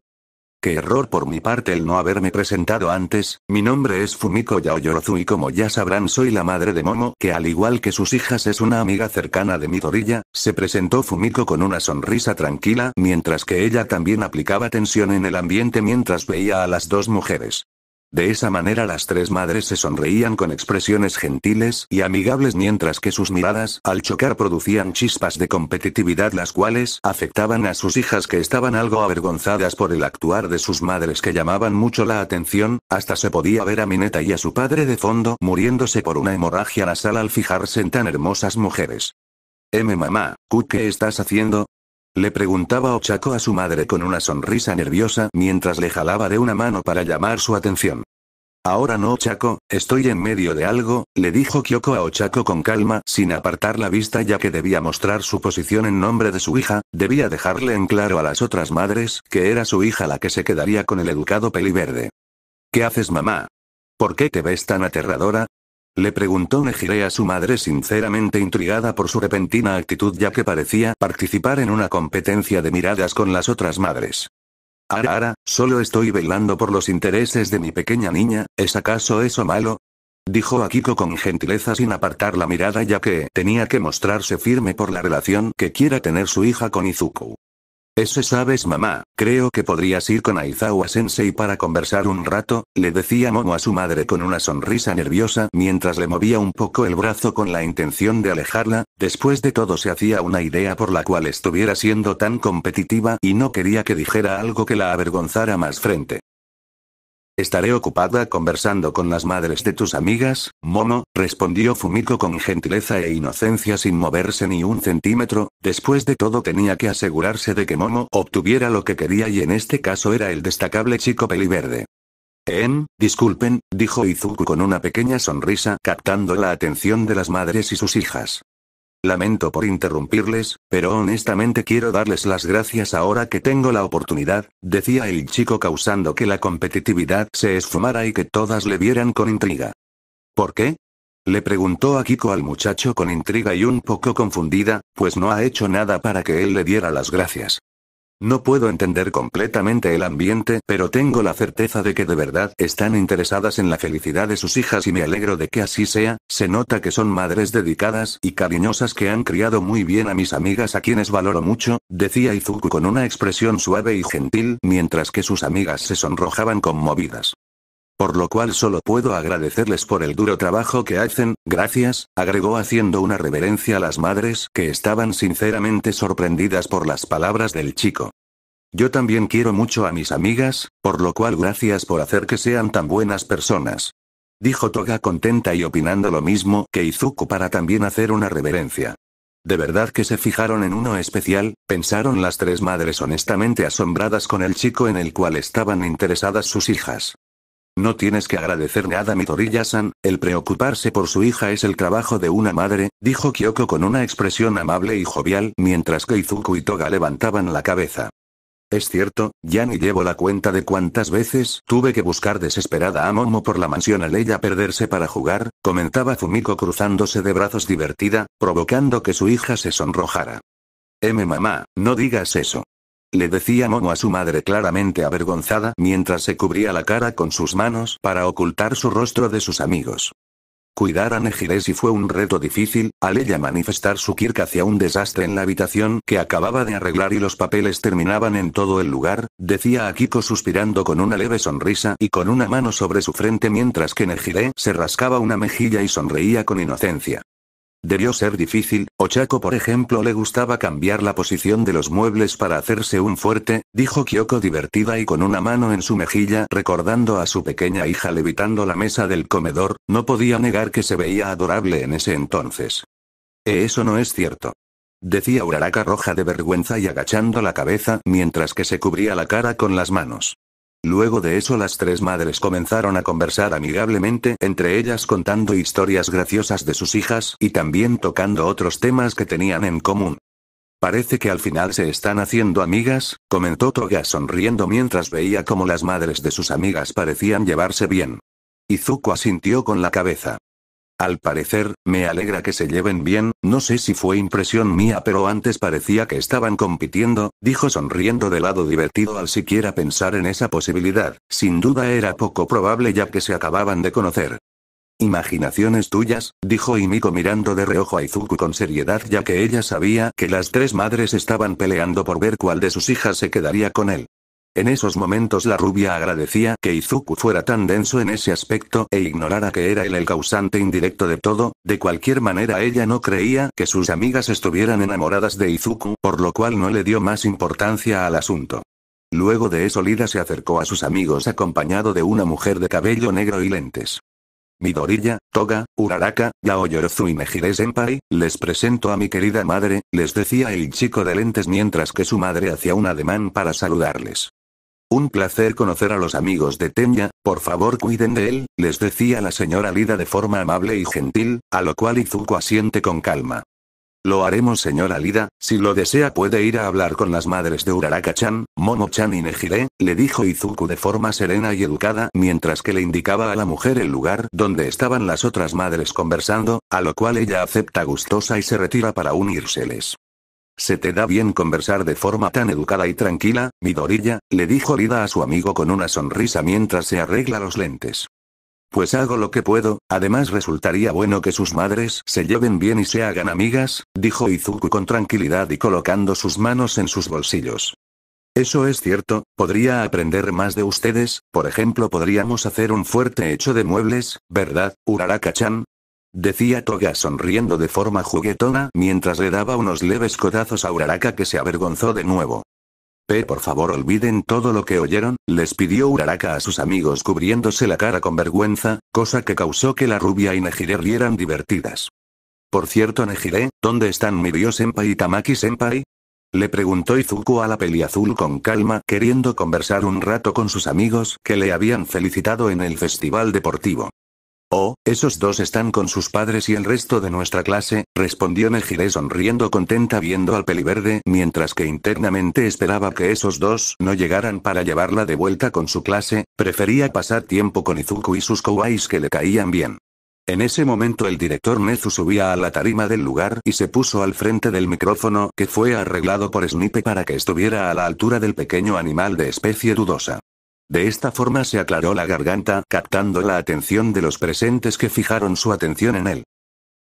Speaker 1: Qué error por mi parte el no haberme presentado antes, mi nombre es Fumiko Yaoyorozu y como ya sabrán soy la madre de Momo que al igual que sus hijas es una amiga cercana de mi torilla, se presentó Fumiko con una sonrisa tranquila mientras que ella también aplicaba tensión en el ambiente mientras veía a las dos mujeres. De esa manera las tres madres se sonreían con expresiones gentiles y amigables mientras que sus miradas al chocar producían chispas de competitividad las cuales afectaban a sus hijas que estaban algo avergonzadas por el actuar de sus madres que llamaban mucho la atención, hasta se podía ver a Mineta y a su padre de fondo muriéndose por una hemorragia nasal al fijarse en tan hermosas mujeres. M mamá, ¿qué estás haciendo? Le preguntaba Ochako a su madre con una sonrisa nerviosa mientras le jalaba de una mano para llamar su atención. Ahora no, Ochako, estoy en medio de algo, le dijo Kyoko a Ochako con calma, sin apartar la vista ya que debía mostrar su posición en nombre de su hija, debía dejarle en claro a las otras madres que era su hija la que se quedaría con el educado peliverde. ¿Qué haces, mamá? ¿Por qué te ves tan aterradora? Le preguntó Nejire a su madre sinceramente intrigada por su repentina actitud ya que parecía participar en una competencia de miradas con las otras madres. Ara, ara, solo estoy bailando por los intereses de mi pequeña niña, ¿es acaso eso malo? Dijo Akiko con gentileza sin apartar la mirada ya que tenía que mostrarse firme por la relación que quiera tener su hija con Izuku. Ese sabes mamá, creo que podrías ir con Aizawa sensei para conversar un rato, le decía Momo a su madre con una sonrisa nerviosa mientras le movía un poco el brazo con la intención de alejarla, después de todo se hacía una idea por la cual estuviera siendo tan competitiva y no quería que dijera algo que la avergonzara más frente Estaré ocupada conversando con las madres de tus amigas, Momo, respondió Fumiko con gentileza e inocencia sin moverse ni un centímetro, después de todo tenía que asegurarse de que Momo obtuviera lo que quería y en este caso era el destacable chico peliverde. En, disculpen, dijo Izuku con una pequeña sonrisa captando la atención de las madres y sus hijas. Lamento por interrumpirles, pero honestamente quiero darles las gracias ahora que tengo la oportunidad, decía el chico causando que la competitividad se esfumara y que todas le vieran con intriga. ¿Por qué? Le preguntó a Kiko al muchacho con intriga y un poco confundida, pues no ha hecho nada para que él le diera las gracias. No puedo entender completamente el ambiente, pero tengo la certeza de que de verdad están interesadas en la felicidad de sus hijas y me alegro de que así sea, se nota que son madres dedicadas y cariñosas que han criado muy bien a mis amigas a quienes valoro mucho, decía Izuku con una expresión suave y gentil, mientras que sus amigas se sonrojaban conmovidas. Por lo cual solo puedo agradecerles por el duro trabajo que hacen, gracias, agregó haciendo una reverencia a las madres que estaban sinceramente sorprendidas por las palabras del chico. Yo también quiero mucho a mis amigas, por lo cual gracias por hacer que sean tan buenas personas. Dijo Toga contenta y opinando lo mismo que Izuku para también hacer una reverencia. De verdad que se fijaron en uno especial, pensaron las tres madres honestamente asombradas con el chico en el cual estaban interesadas sus hijas. No tienes que agradecer nada a Mitorilla-san, el preocuparse por su hija es el trabajo de una madre, dijo Kyoko con una expresión amable y jovial mientras que Izuku y Toga levantaban la cabeza. Es cierto, ya ni llevo la cuenta de cuántas veces tuve que buscar desesperada a Momo por la mansión al ella perderse para jugar, comentaba Zumiko cruzándose de brazos divertida, provocando que su hija se sonrojara. M mamá, no digas eso. Le decía Momo a su madre claramente avergonzada mientras se cubría la cara con sus manos para ocultar su rostro de sus amigos. Cuidar a si fue un reto difícil, al ella manifestar su kirk hacia un desastre en la habitación que acababa de arreglar y los papeles terminaban en todo el lugar, decía Akiko suspirando con una leve sonrisa y con una mano sobre su frente mientras que Nejire se rascaba una mejilla y sonreía con inocencia. Debió ser difícil, Chaco por ejemplo le gustaba cambiar la posición de los muebles para hacerse un fuerte, dijo Kyoko divertida y con una mano en su mejilla recordando a su pequeña hija levitando la mesa del comedor, no podía negar que se veía adorable en ese entonces. E, eso no es cierto. Decía Uraraka roja de vergüenza y agachando la cabeza mientras que se cubría la cara con las manos. Luego de eso las tres madres comenzaron a conversar amigablemente entre ellas contando historias graciosas de sus hijas y también tocando otros temas que tenían en común. Parece que al final se están haciendo amigas, comentó Toga sonriendo mientras veía cómo las madres de sus amigas parecían llevarse bien. Izuku asintió con la cabeza. Al parecer, me alegra que se lleven bien, no sé si fue impresión mía pero antes parecía que estaban compitiendo, dijo sonriendo de lado divertido al siquiera pensar en esa posibilidad, sin duda era poco probable ya que se acababan de conocer. Imaginaciones tuyas, dijo Imiko mirando de reojo a Izuku con seriedad ya que ella sabía que las tres madres estaban peleando por ver cuál de sus hijas se quedaría con él. En esos momentos la rubia agradecía que Izuku fuera tan denso en ese aspecto e ignorara que era él el causante indirecto de todo, de cualquier manera ella no creía que sus amigas estuvieran enamoradas de Izuku, por lo cual no le dio más importancia al asunto. Luego de eso Lida se acercó a sus amigos acompañado de una mujer de cabello negro y lentes. Midorilla, Toga, Uraraka, Yaoyorozu y Mejire Senpai, les presento a mi querida madre, les decía el chico de lentes mientras que su madre hacía un ademán para saludarles. Un placer conocer a los amigos de Tenya, por favor cuiden de él, les decía la señora Lida de forma amable y gentil, a lo cual Izuku asiente con calma. Lo haremos señora Lida, si lo desea puede ir a hablar con las madres de Uraraka-chan, Momo-chan y Nejire, le dijo Izuku de forma serena y educada mientras que le indicaba a la mujer el lugar donde estaban las otras madres conversando, a lo cual ella acepta gustosa y se retira para unírseles. Se te da bien conversar de forma tan educada y tranquila, Midorilla, le dijo Lida a su amigo con una sonrisa mientras se arregla los lentes. Pues hago lo que puedo, además resultaría bueno que sus madres se lleven bien y se hagan amigas, dijo Izuku con tranquilidad y colocando sus manos en sus bolsillos. Eso es cierto, podría aprender más de ustedes, por ejemplo podríamos hacer un fuerte hecho de muebles, ¿verdad, Uraraka-chan? decía Toga sonriendo de forma juguetona mientras le daba unos leves codazos a Uraraka que se avergonzó de nuevo. Pe, Por favor olviden todo lo que oyeron, les pidió Uraraka a sus amigos cubriéndose la cara con vergüenza, cosa que causó que la rubia y Nejire rieran divertidas. Por cierto Nejire, ¿dónde están Mirio-senpai y Tamaki-senpai? Le preguntó Izuku a la azul con calma queriendo conversar un rato con sus amigos que le habían felicitado en el festival deportivo. Oh, esos dos están con sus padres y el resto de nuestra clase, respondió Mejire sonriendo contenta viendo al peliverde mientras que internamente esperaba que esos dos no llegaran para llevarla de vuelta con su clase, prefería pasar tiempo con Izuku y sus kowais que le caían bien. En ese momento el director Nezu subía a la tarima del lugar y se puso al frente del micrófono que fue arreglado por Snipe para que estuviera a la altura del pequeño animal de especie dudosa. De esta forma se aclaró la garganta, captando la atención de los presentes que fijaron su atención en él.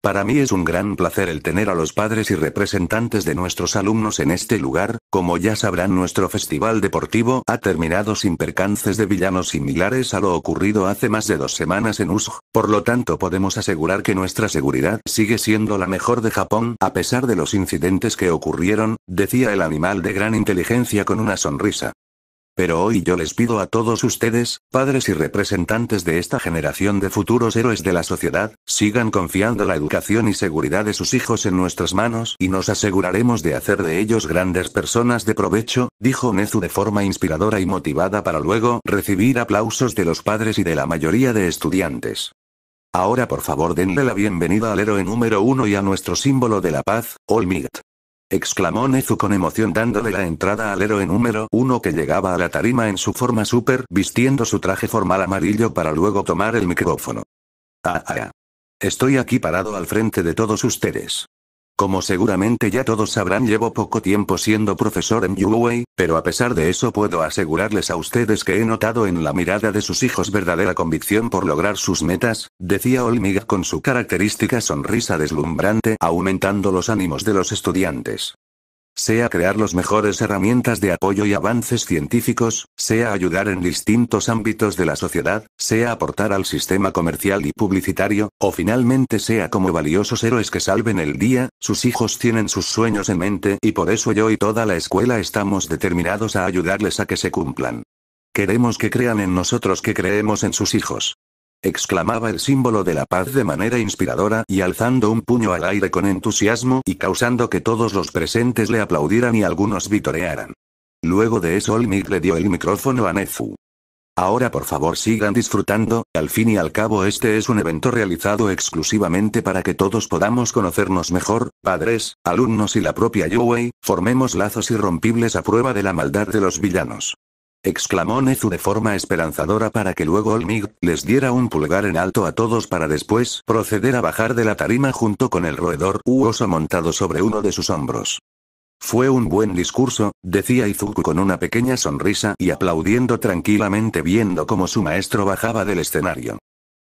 Speaker 1: Para mí es un gran placer el tener a los padres y representantes de nuestros alumnos en este lugar, como ya sabrán nuestro festival deportivo ha terminado sin percances de villanos similares a lo ocurrido hace más de dos semanas en USG, por lo tanto podemos asegurar que nuestra seguridad sigue siendo la mejor de Japón a pesar de los incidentes que ocurrieron, decía el animal de gran inteligencia con una sonrisa. Pero hoy yo les pido a todos ustedes, padres y representantes de esta generación de futuros héroes de la sociedad, sigan confiando la educación y seguridad de sus hijos en nuestras manos y nos aseguraremos de hacer de ellos grandes personas de provecho, dijo Nezu de forma inspiradora y motivada para luego recibir aplausos de los padres y de la mayoría de estudiantes. Ahora por favor denle la bienvenida al héroe número uno y a nuestro símbolo de la paz, Olmigt exclamó Nezu con emoción dándole la entrada al héroe número uno que llegaba a la tarima en su forma super, vistiendo su traje formal amarillo para luego tomar el micrófono. Ah, ah, ah. Estoy aquí parado al frente de todos ustedes. Como seguramente ya todos sabrán, llevo poco tiempo siendo profesor en Yuwei, pero a pesar de eso puedo asegurarles a ustedes que he notado en la mirada de sus hijos verdadera convicción por lograr sus metas, decía Olmiga con su característica sonrisa deslumbrante, aumentando los ánimos de los estudiantes sea crear las mejores herramientas de apoyo y avances científicos, sea ayudar en distintos ámbitos de la sociedad, sea aportar al sistema comercial y publicitario, o finalmente sea como valiosos héroes que salven el día, sus hijos tienen sus sueños en mente y por eso yo y toda la escuela estamos determinados a ayudarles a que se cumplan. Queremos que crean en nosotros que creemos en sus hijos exclamaba el símbolo de la paz de manera inspiradora y alzando un puño al aire con entusiasmo y causando que todos los presentes le aplaudieran y algunos vitorearan. Luego de eso Olmig le dio el micrófono a Nezu. Ahora por favor sigan disfrutando, al fin y al cabo este es un evento realizado exclusivamente para que todos podamos conocernos mejor, padres, alumnos y la propia Yuei, formemos lazos irrompibles a prueba de la maldad de los villanos exclamó Nezu de forma esperanzadora para que luego Olmig les diera un pulgar en alto a todos para después proceder a bajar de la tarima junto con el roedor u oso montado sobre uno de sus hombros. Fue un buen discurso, decía Izuku con una pequeña sonrisa y aplaudiendo tranquilamente viendo cómo su maestro bajaba del escenario.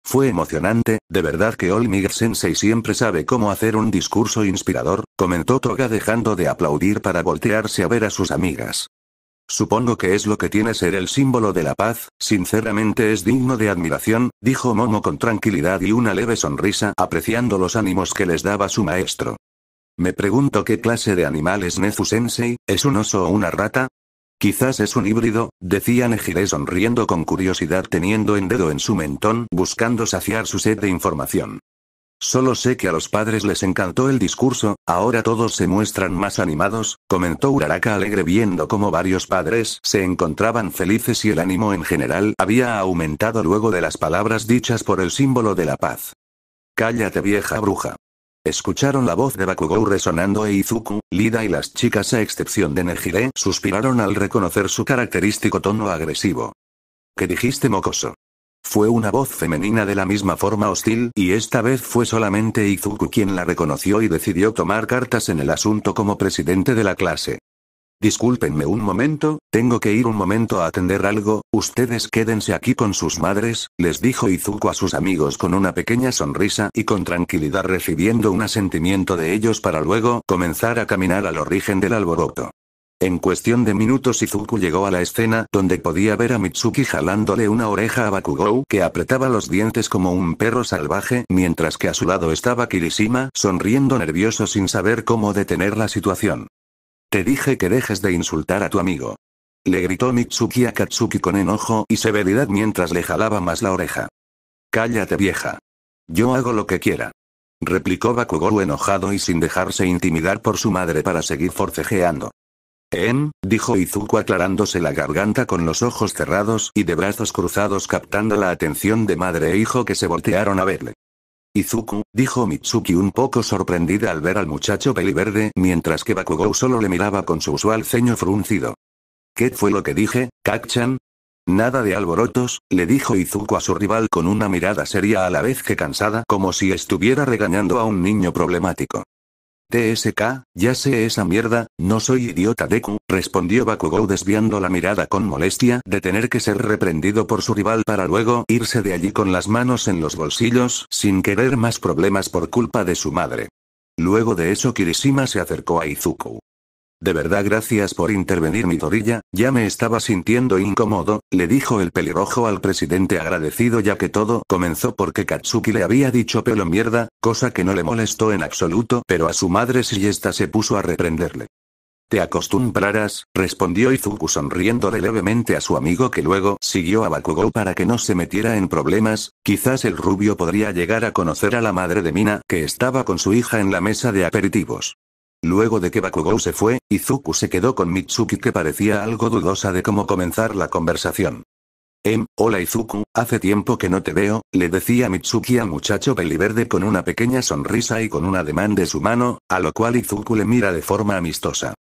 Speaker 1: Fue emocionante, de verdad que Olmig Sensei siempre sabe cómo hacer un discurso inspirador, comentó Toga dejando de aplaudir para voltearse a ver a sus amigas. Supongo que es lo que tiene ser el símbolo de la paz, sinceramente es digno de admiración, dijo Momo con tranquilidad y una leve sonrisa apreciando los ánimos que les daba su maestro. Me pregunto qué clase de animal es Nezu Sensei, ¿es un oso o una rata? Quizás es un híbrido, decía Nejire sonriendo con curiosidad teniendo en dedo en su mentón buscando saciar su sed de información. Solo sé que a los padres les encantó el discurso, ahora todos se muestran más animados, comentó Uraraka alegre viendo cómo varios padres se encontraban felices y el ánimo en general había aumentado luego de las palabras dichas por el símbolo de la paz. Cállate vieja bruja. Escucharon la voz de Bakugou resonando e Izuku, Lida y las chicas a excepción de Nejire suspiraron al reconocer su característico tono agresivo. ¿Qué dijiste mocoso? Fue una voz femenina de la misma forma hostil, y esta vez fue solamente Izuku quien la reconoció y decidió tomar cartas en el asunto como presidente de la clase. Discúlpenme un momento, tengo que ir un momento a atender algo, ustedes quédense aquí con sus madres, les dijo Izuku a sus amigos con una pequeña sonrisa y con tranquilidad recibiendo un asentimiento de ellos para luego comenzar a caminar al origen del alboroto. En cuestión de minutos Izuku llegó a la escena donde podía ver a Mitsuki jalándole una oreja a Bakugou que apretaba los dientes como un perro salvaje mientras que a su lado estaba Kirishima sonriendo nervioso sin saber cómo detener la situación. Te dije que dejes de insultar a tu amigo. Le gritó Mitsuki a Katsuki con enojo y severidad mientras le jalaba más la oreja. Cállate vieja. Yo hago lo que quiera. Replicó Bakugou enojado y sin dejarse intimidar por su madre para seguir forcejeando. En, dijo Izuku aclarándose la garganta con los ojos cerrados y de brazos cruzados captando la atención de madre e hijo que se voltearon a verle. Izuku, dijo Mitsuki un poco sorprendida al ver al muchacho peliverde mientras que Bakugou solo le miraba con su usual ceño fruncido. ¿Qué fue lo que dije, Kakchan? Nada de alborotos, le dijo Izuku a su rival con una mirada seria a la vez que cansada como si estuviera regañando a un niño problemático. TSK, ya sé esa mierda, no soy idiota Deku, respondió Bakugou desviando la mirada con molestia de tener que ser reprendido por su rival para luego irse de allí con las manos en los bolsillos sin querer más problemas por culpa de su madre. Luego de eso Kirishima se acercó a Izuku. De verdad gracias por intervenir mi torilla, ya me estaba sintiendo incómodo, le dijo el pelirrojo al presidente agradecido ya que todo comenzó porque Katsuki le había dicho pelo mierda, cosa que no le molestó en absoluto pero a su madre si esta se puso a reprenderle. Te acostumbrarás, respondió Izuku sonriéndole levemente a su amigo que luego siguió a Bakugou para que no se metiera en problemas, quizás el rubio podría llegar a conocer a la madre de Mina que estaba con su hija en la mesa de aperitivos. Luego de que Bakugou se fue, Izuku se quedó con Mitsuki que parecía algo dudosa de cómo comenzar la conversación. Em, hola Izuku, hace tiempo que no te veo, le decía Mitsuki al muchacho peliverde con una pequeña sonrisa y con un ademán de su mano, a lo cual Izuku le mira de forma amistosa.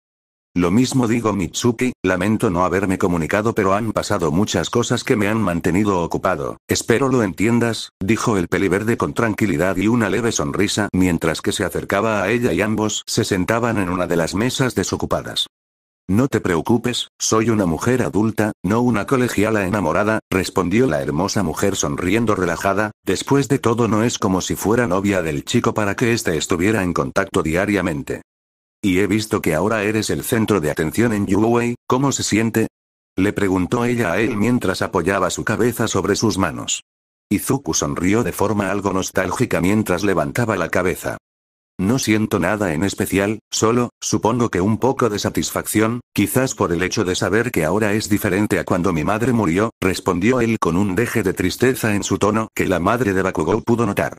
Speaker 1: Lo mismo digo Mitsuki, lamento no haberme comunicado pero han pasado muchas cosas que me han mantenido ocupado, espero lo entiendas, dijo el peliverde con tranquilidad y una leve sonrisa mientras que se acercaba a ella y ambos se sentaban en una de las mesas desocupadas. No te preocupes, soy una mujer adulta, no una colegiala enamorada, respondió la hermosa mujer sonriendo relajada, después de todo no es como si fuera novia del chico para que éste estuviera en contacto diariamente. Y he visto que ahora eres el centro de atención en Yuwei, ¿cómo se siente? Le preguntó ella a él mientras apoyaba su cabeza sobre sus manos. Izuku sonrió de forma algo nostálgica mientras levantaba la cabeza. No siento nada en especial, solo, supongo que un poco de satisfacción, quizás por el hecho de saber que ahora es diferente a cuando mi madre murió, respondió él con un deje de tristeza en su tono que la madre de Bakugou pudo notar.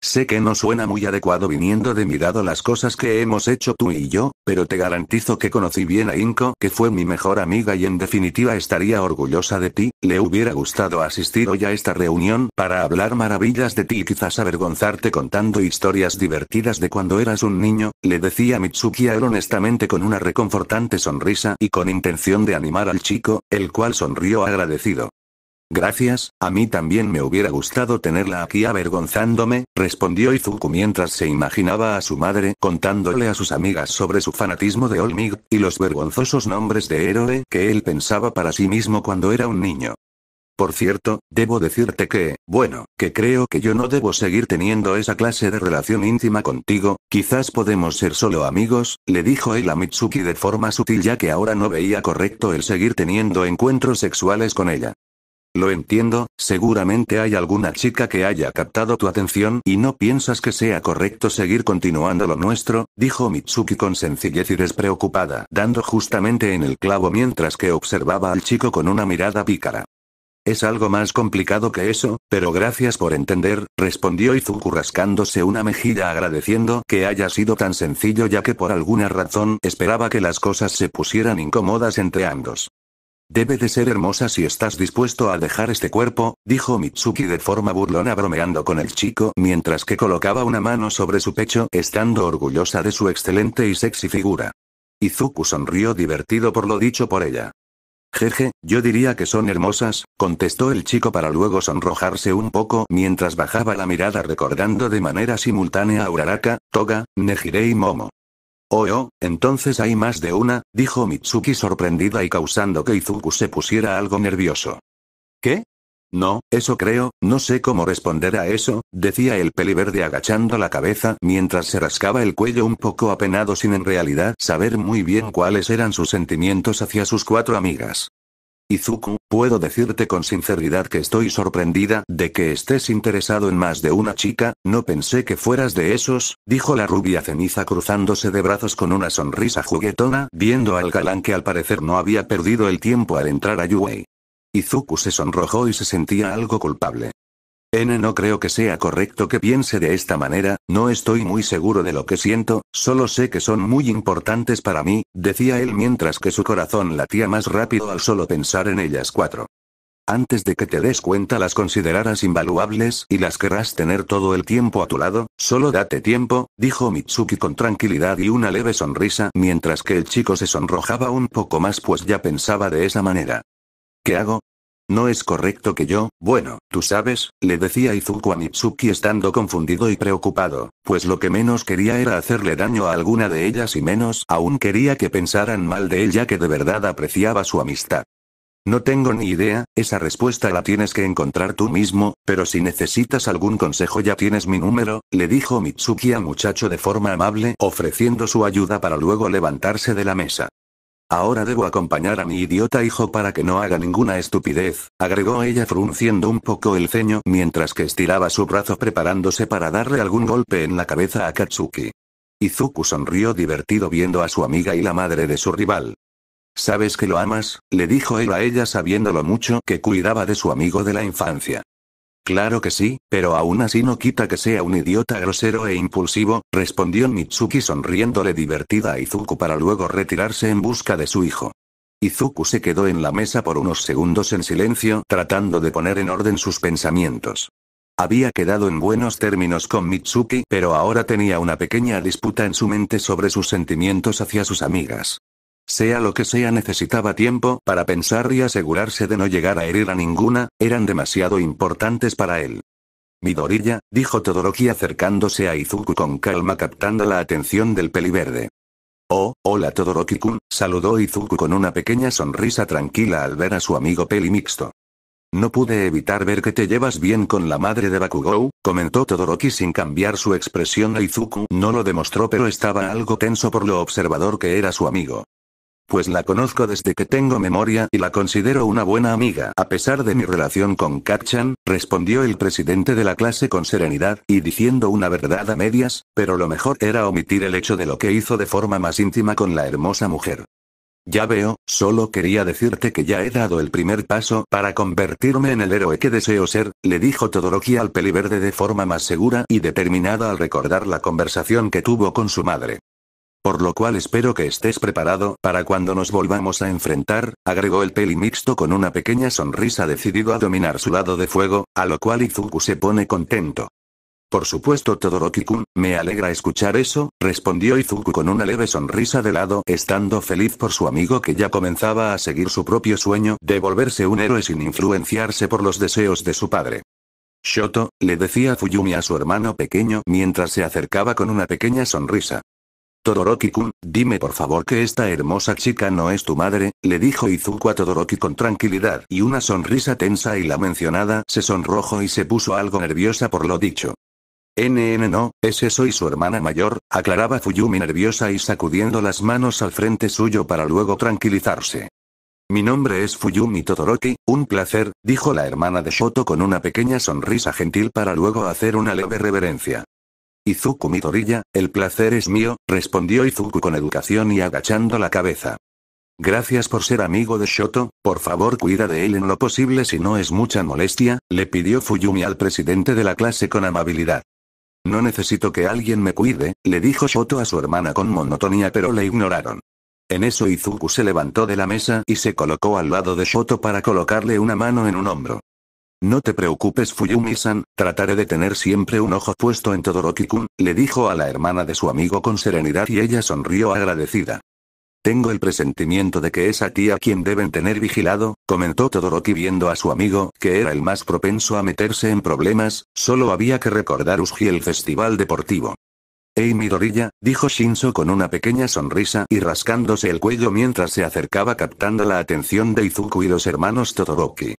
Speaker 1: Sé que no suena muy adecuado viniendo de mi lado las cosas que hemos hecho tú y yo, pero te garantizo que conocí bien a Inko que fue mi mejor amiga y en definitiva estaría orgullosa de ti, le hubiera gustado asistir hoy a esta reunión para hablar maravillas de ti y quizás avergonzarte contando historias divertidas de cuando eras un niño, le decía Mitsuki él honestamente con una reconfortante sonrisa y con intención de animar al chico, el cual sonrió agradecido. Gracias, a mí también me hubiera gustado tenerla aquí avergonzándome, respondió Izuku mientras se imaginaba a su madre contándole a sus amigas sobre su fanatismo de Olmig, y los vergonzosos nombres de héroe que él pensaba para sí mismo cuando era un niño. Por cierto, debo decirte que, bueno, que creo que yo no debo seguir teniendo esa clase de relación íntima contigo, quizás podemos ser solo amigos, le dijo él a Mitsuki de forma sutil ya que ahora no veía correcto el seguir teniendo encuentros sexuales con ella. Lo entiendo, seguramente hay alguna chica que haya captado tu atención y no piensas que sea correcto seguir continuando lo nuestro, dijo Mitsuki con sencillez y despreocupada, dando justamente en el clavo mientras que observaba al chico con una mirada pícara. Es algo más complicado que eso, pero gracias por entender, respondió Izuku rascándose una mejilla agradeciendo que haya sido tan sencillo ya que por alguna razón esperaba que las cosas se pusieran incómodas entre ambos. Debe de ser hermosa si estás dispuesto a dejar este cuerpo, dijo Mitsuki de forma burlona bromeando con el chico mientras que colocaba una mano sobre su pecho estando orgullosa de su excelente y sexy figura. Izuku sonrió divertido por lo dicho por ella. Jeje, yo diría que son hermosas, contestó el chico para luego sonrojarse un poco mientras bajaba la mirada recordando de manera simultánea a Uraraka, Toga, Nejire y Momo. Oh, oh, entonces hay más de una, dijo Mitsuki sorprendida y causando que Izuku se pusiera algo nervioso. ¿Qué? No, eso creo, no sé cómo responder a eso, decía el peliverde agachando la cabeza mientras se rascaba el cuello un poco apenado sin en realidad saber muy bien cuáles eran sus sentimientos hacia sus cuatro amigas. Izuku, puedo decirte con sinceridad que estoy sorprendida de que estés interesado en más de una chica, no pensé que fueras de esos, dijo la rubia ceniza cruzándose de brazos con una sonrisa juguetona, viendo al galán que al parecer no había perdido el tiempo al entrar a Yuei. Izuku se sonrojó y se sentía algo culpable. N no creo que sea correcto que piense de esta manera, no estoy muy seguro de lo que siento, solo sé que son muy importantes para mí, decía él mientras que su corazón latía más rápido al solo pensar en ellas cuatro. Antes de que te des cuenta las considerarás invaluables y las querrás tener todo el tiempo a tu lado, solo date tiempo, dijo Mitsuki con tranquilidad y una leve sonrisa mientras que el chico se sonrojaba un poco más pues ya pensaba de esa manera. ¿Qué hago? No es correcto que yo, bueno, tú sabes, le decía Izuku a Mitsuki estando confundido y preocupado, pues lo que menos quería era hacerle daño a alguna de ellas y menos aún quería que pensaran mal de ella que de verdad apreciaba su amistad. No tengo ni idea, esa respuesta la tienes que encontrar tú mismo, pero si necesitas algún consejo ya tienes mi número, le dijo Mitsuki al muchacho de forma amable, ofreciendo su ayuda para luego levantarse de la mesa. Ahora debo acompañar a mi idiota hijo para que no haga ninguna estupidez, agregó ella frunciendo un poco el ceño mientras que estiraba su brazo preparándose para darle algún golpe en la cabeza a Katsuki. Izuku sonrió divertido viendo a su amiga y la madre de su rival. ¿Sabes que lo amas? le dijo él a ella sabiendo lo mucho que cuidaba de su amigo de la infancia. Claro que sí, pero aún así no quita que sea un idiota grosero e impulsivo, respondió Mitsuki sonriéndole divertida a Izuku para luego retirarse en busca de su hijo. Izuku se quedó en la mesa por unos segundos en silencio, tratando de poner en orden sus pensamientos. Había quedado en buenos términos con Mitsuki, pero ahora tenía una pequeña disputa en su mente sobre sus sentimientos hacia sus amigas. Sea lo que sea necesitaba tiempo para pensar y asegurarse de no llegar a herir a ninguna, eran demasiado importantes para él. Midorilla, dijo Todoroki acercándose a Izuku con calma captando la atención del peliverde. Oh, hola Todoroki-kun, saludó Izuku con una pequeña sonrisa tranquila al ver a su amigo peli mixto. No pude evitar ver que te llevas bien con la madre de Bakugou, comentó Todoroki sin cambiar su expresión a Izuku. No lo demostró pero estaba algo tenso por lo observador que era su amigo pues la conozco desde que tengo memoria y la considero una buena amiga. A pesar de mi relación con Capchan, respondió el presidente de la clase con serenidad y diciendo una verdad a medias, pero lo mejor era omitir el hecho de lo que hizo de forma más íntima con la hermosa mujer. Ya veo, solo quería decirte que ya he dado el primer paso para convertirme en el héroe que deseo ser, le dijo Todoroki al peliverde de forma más segura y determinada al recordar la conversación que tuvo con su madre. Por lo cual espero que estés preparado para cuando nos volvamos a enfrentar, agregó el peli mixto con una pequeña sonrisa decidido a dominar su lado de fuego, a lo cual Izuku se pone contento. Por supuesto Todoroki-kun, me alegra escuchar eso, respondió Izuku con una leve sonrisa de lado, estando feliz por su amigo que ya comenzaba a seguir su propio sueño de volverse un héroe sin influenciarse por los deseos de su padre. Shoto, le decía Fuyumi a su hermano pequeño mientras se acercaba con una pequeña sonrisa. Todoroki-kun, dime por favor que esta hermosa chica no es tu madre, le dijo Izuku a Todoroki con tranquilidad y una sonrisa tensa y la mencionada se sonrojó y se puso algo nerviosa por lo dicho. NN no, ese soy su hermana mayor, aclaraba Fuyumi nerviosa y sacudiendo las manos al frente suyo para luego tranquilizarse. Mi nombre es Fuyumi Todoroki, un placer, dijo la hermana de Shoto con una pequeña sonrisa gentil para luego hacer una leve reverencia. Izuku torilla el placer es mío, respondió Izuku con educación y agachando la cabeza. Gracias por ser amigo de Shoto, por favor cuida de él en lo posible si no es mucha molestia, le pidió Fuyumi al presidente de la clase con amabilidad. No necesito que alguien me cuide, le dijo Shoto a su hermana con monotonía pero le ignoraron. En eso Izuku se levantó de la mesa y se colocó al lado de Shoto para colocarle una mano en un hombro. No te preocupes Fuyumi-san, trataré de tener siempre un ojo puesto en Todoroki-kun, le dijo a la hermana de su amigo con serenidad y ella sonrió agradecida. Tengo el presentimiento de que es a ti a quien deben tener vigilado, comentó Todoroki viendo a su amigo, que era el más propenso a meterse en problemas, solo había que recordar Uji el festival deportivo. Ey Midoriya, dijo Shinso con una pequeña sonrisa y rascándose el cuello mientras se acercaba captando la atención de Izuku y los hermanos Todoroki.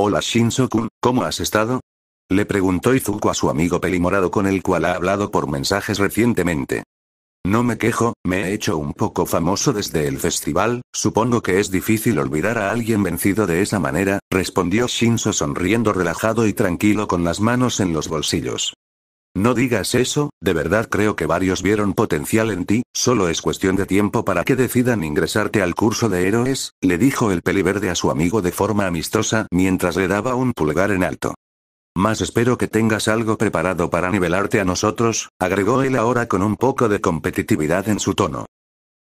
Speaker 1: Hola shinso kun ¿cómo has estado? Le preguntó Izuku a su amigo pelimorado con el cual ha hablado por mensajes recientemente. No me quejo, me he hecho un poco famoso desde el festival, supongo que es difícil olvidar a alguien vencido de esa manera, respondió Shinso sonriendo relajado y tranquilo con las manos en los bolsillos. No digas eso, de verdad creo que varios vieron potencial en ti, solo es cuestión de tiempo para que decidan ingresarte al curso de héroes, le dijo el peliverde a su amigo de forma amistosa mientras le daba un pulgar en alto. Más espero que tengas algo preparado para nivelarte a nosotros, agregó él ahora con un poco de competitividad en su tono.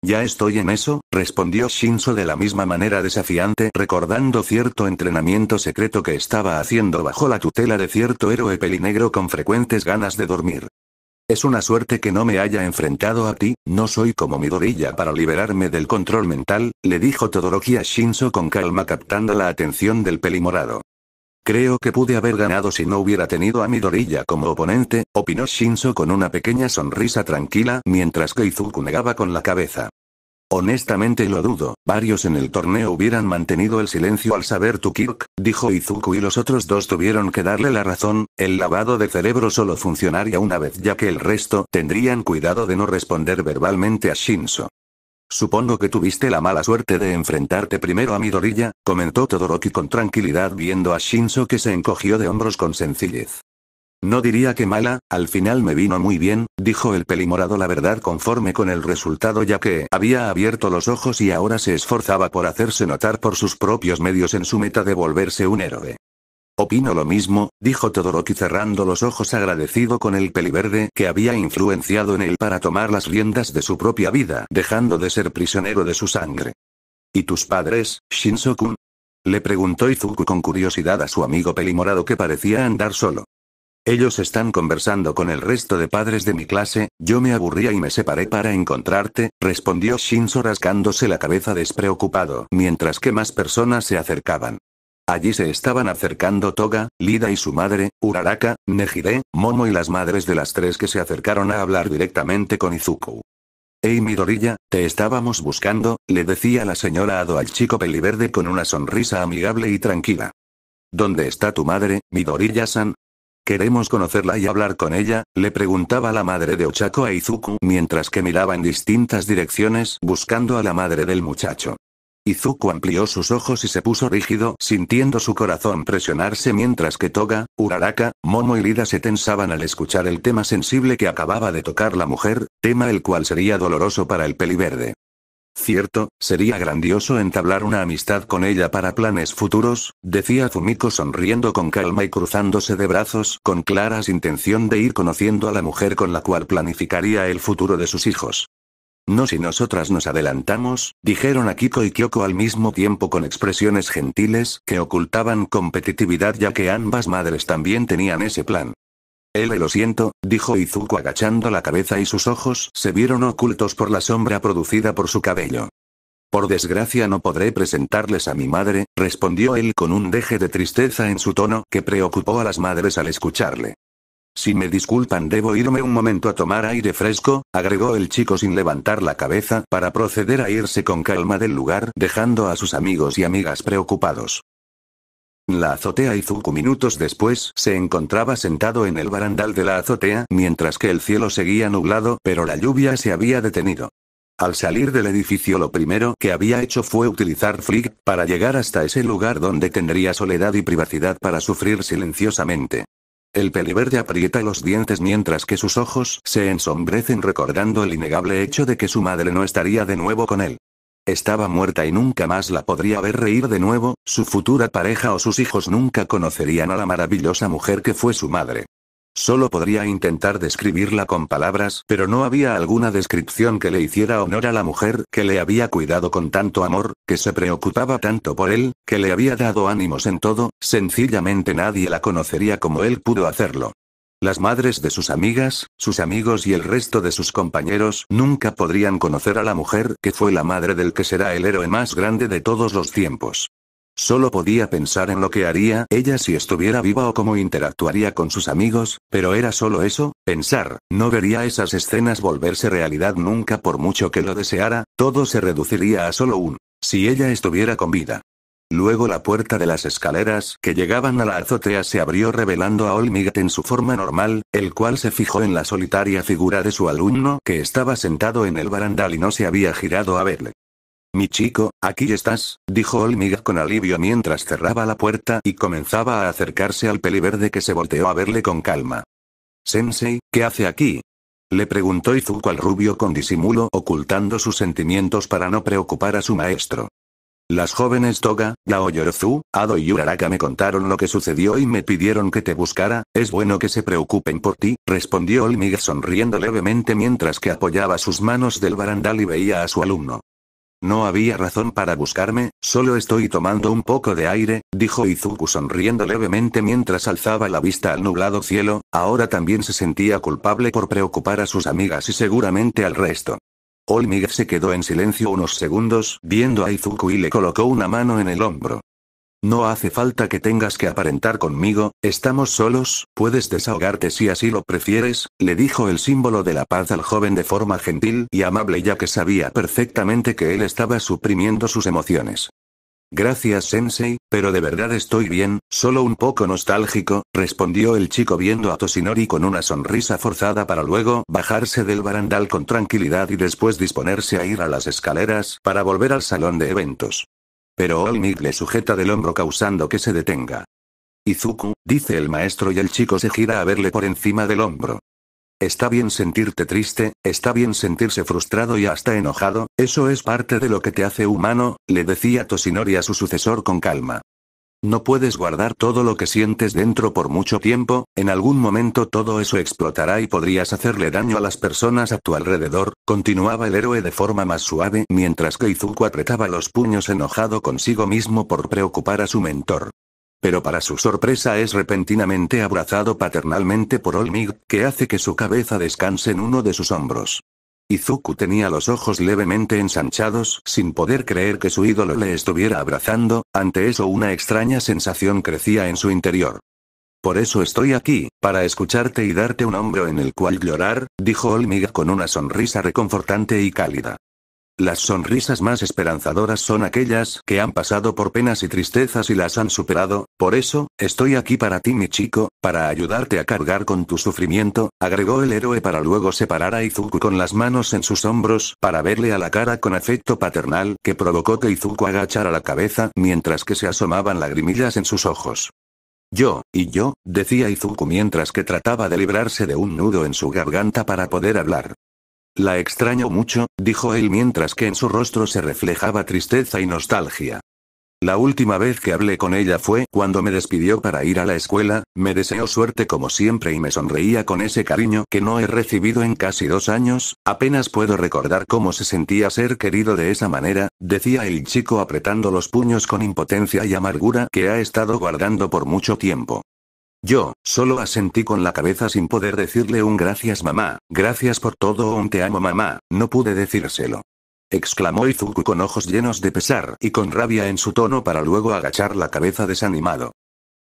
Speaker 1: Ya estoy en eso, respondió Shinzo de la misma manera desafiante, recordando cierto entrenamiento secreto que estaba haciendo bajo la tutela de cierto héroe pelinegro con frecuentes ganas de dormir. Es una suerte que no me haya enfrentado a ti, no soy como mi para liberarme del control mental, le dijo Todoroki a Shinzo con calma captando la atención del pelimorado. Creo que pude haber ganado si no hubiera tenido a Midorilla como oponente, opinó Shinzo con una pequeña sonrisa tranquila mientras que Izuku negaba con la cabeza. Honestamente lo dudo, varios en el torneo hubieran mantenido el silencio al saber tu Kirk, dijo Izuku y los otros dos tuvieron que darle la razón, el lavado de cerebro solo funcionaría una vez ya que el resto tendrían cuidado de no responder verbalmente a Shinzo. Supongo que tuviste la mala suerte de enfrentarte primero a mi dorilla, comentó Todoroki con tranquilidad viendo a Shinzo que se encogió de hombros con sencillez. No diría que mala, al final me vino muy bien, dijo el pelimorado la verdad conforme con el resultado ya que había abierto los ojos y ahora se esforzaba por hacerse notar por sus propios medios en su meta de volverse un héroe. Opino lo mismo, dijo Todoroki cerrando los ojos agradecido con el peliverde que había influenciado en él para tomar las riendas de su propia vida, dejando de ser prisionero de su sangre. ¿Y tus padres, Shinso-kun? Le preguntó Izuku con curiosidad a su amigo pelimorado que parecía andar solo. Ellos están conversando con el resto de padres de mi clase, yo me aburría y me separé para encontrarte, respondió Shinso rascándose la cabeza despreocupado, mientras que más personas se acercaban. Allí se estaban acercando Toga, Lida y su madre, Uraraka, Nejire, Momo y las madres de las tres que se acercaron a hablar directamente con Izuku. Hey Midorilla, te estábamos buscando, le decía la señora Ado al chico peliverde con una sonrisa amigable y tranquila. ¿Dónde está tu madre, Midorilla-san? Queremos conocerla y hablar con ella, le preguntaba la madre de Ochako a Izuku mientras que miraba en distintas direcciones buscando a la madre del muchacho. Izuku amplió sus ojos y se puso rígido, sintiendo su corazón presionarse mientras que Toga, Uraraka, Momo y Lida se tensaban al escuchar el tema sensible que acababa de tocar la mujer, tema el cual sería doloroso para el peliverde. Cierto, sería grandioso entablar una amistad con ella para planes futuros, decía Fumiko sonriendo con calma y cruzándose de brazos con claras intención de ir conociendo a la mujer con la cual planificaría el futuro de sus hijos. No si nosotras nos adelantamos, dijeron Akiko y Kyoko al mismo tiempo con expresiones gentiles que ocultaban competitividad ya que ambas madres también tenían ese plan. Él lo siento, dijo Izuku agachando la cabeza y sus ojos se vieron ocultos por la sombra producida por su cabello. Por desgracia no podré presentarles a mi madre, respondió él con un deje de tristeza en su tono que preocupó a las madres al escucharle. Si me disculpan, debo irme un momento a tomar aire fresco, agregó el chico sin levantar la cabeza para proceder a irse con calma del lugar, dejando a sus amigos y amigas preocupados. La azotea Izuku minutos después se encontraba sentado en el barandal de la azotea mientras que el cielo seguía nublado pero la lluvia se había detenido. Al salir del edificio lo primero que había hecho fue utilizar Flick para llegar hasta ese lugar donde tendría soledad y privacidad para sufrir silenciosamente. El peliverde aprieta los dientes mientras que sus ojos se ensombrecen recordando el innegable hecho de que su madre no estaría de nuevo con él. Estaba muerta y nunca más la podría ver reír de nuevo, su futura pareja o sus hijos nunca conocerían a la maravillosa mujer que fue su madre. Solo podría intentar describirla con palabras, pero no había alguna descripción que le hiciera honor a la mujer que le había cuidado con tanto amor, que se preocupaba tanto por él, que le había dado ánimos en todo, sencillamente nadie la conocería como él pudo hacerlo. Las madres de sus amigas, sus amigos y el resto de sus compañeros nunca podrían conocer a la mujer que fue la madre del que será el héroe más grande de todos los tiempos. Solo podía pensar en lo que haría ella si estuviera viva o cómo interactuaría con sus amigos, pero era solo eso, pensar, no vería esas escenas volverse realidad nunca por mucho que lo deseara, todo se reduciría a solo un, si ella estuviera con vida. Luego la puerta de las escaleras que llegaban a la azotea se abrió revelando a Olmigat en su forma normal, el cual se fijó en la solitaria figura de su alumno que estaba sentado en el barandal y no se había girado a verle. Mi chico, aquí estás, dijo Olmiga con alivio mientras cerraba la puerta y comenzaba a acercarse al peliverde que se volteó a verle con calma. Sensei, ¿qué hace aquí? Le preguntó Izuku al rubio con disimulo ocultando sus sentimientos para no preocupar a su maestro. Las jóvenes Toga, Yaoyorozu, Ado y Uraraka me contaron lo que sucedió y me pidieron que te buscara, es bueno que se preocupen por ti, respondió Olmiga sonriendo levemente mientras que apoyaba sus manos del barandal y veía a su alumno. No había razón para buscarme, solo estoy tomando un poco de aire, dijo Izuku sonriendo levemente mientras alzaba la vista al nublado cielo, ahora también se sentía culpable por preocupar a sus amigas y seguramente al resto. Olmig se quedó en silencio unos segundos, viendo a Izuku y le colocó una mano en el hombro. No hace falta que tengas que aparentar conmigo, estamos solos, puedes desahogarte si así lo prefieres, le dijo el símbolo de la paz al joven de forma gentil y amable ya que sabía perfectamente que él estaba suprimiendo sus emociones. Gracias Sensei, pero de verdad estoy bien, solo un poco nostálgico, respondió el chico viendo a Toshinori con una sonrisa forzada para luego bajarse del barandal con tranquilidad y después disponerse a ir a las escaleras para volver al salón de eventos. Pero Olmig le sujeta del hombro causando que se detenga. Izuku, dice el maestro y el chico se gira a verle por encima del hombro. Está bien sentirte triste, está bien sentirse frustrado y hasta enojado, eso es parte de lo que te hace humano, le decía Toshinori a su sucesor con calma. No puedes guardar todo lo que sientes dentro por mucho tiempo, en algún momento todo eso explotará y podrías hacerle daño a las personas a tu alrededor, continuaba el héroe de forma más suave mientras que Izuku apretaba los puños enojado consigo mismo por preocupar a su mentor. Pero para su sorpresa es repentinamente abrazado paternalmente por Olmig, que hace que su cabeza descanse en uno de sus hombros. Izuku tenía los ojos levemente ensanchados, sin poder creer que su ídolo le estuviera abrazando, ante eso una extraña sensación crecía en su interior. Por eso estoy aquí, para escucharte y darte un hombro en el cual llorar, dijo Olmiga con una sonrisa reconfortante y cálida. Las sonrisas más esperanzadoras son aquellas que han pasado por penas y tristezas y las han superado, por eso, estoy aquí para ti mi chico, para ayudarte a cargar con tu sufrimiento, agregó el héroe para luego separar a Izuku con las manos en sus hombros para verle a la cara con afecto paternal que provocó que Izuku agachara la cabeza mientras que se asomaban lagrimillas en sus ojos. Yo, y yo, decía Izuku mientras que trataba de librarse de un nudo en su garganta para poder hablar. La extraño mucho, dijo él mientras que en su rostro se reflejaba tristeza y nostalgia. La última vez que hablé con ella fue cuando me despidió para ir a la escuela, me deseó suerte como siempre y me sonreía con ese cariño que no he recibido en casi dos años, apenas puedo recordar cómo se sentía ser querido de esa manera, decía el chico apretando los puños con impotencia y amargura que ha estado guardando por mucho tiempo. Yo, solo asentí con la cabeza sin poder decirle un gracias mamá, gracias por todo un te amo mamá, no pude decírselo. Exclamó Izuku con ojos llenos de pesar y con rabia en su tono para luego agachar la cabeza desanimado.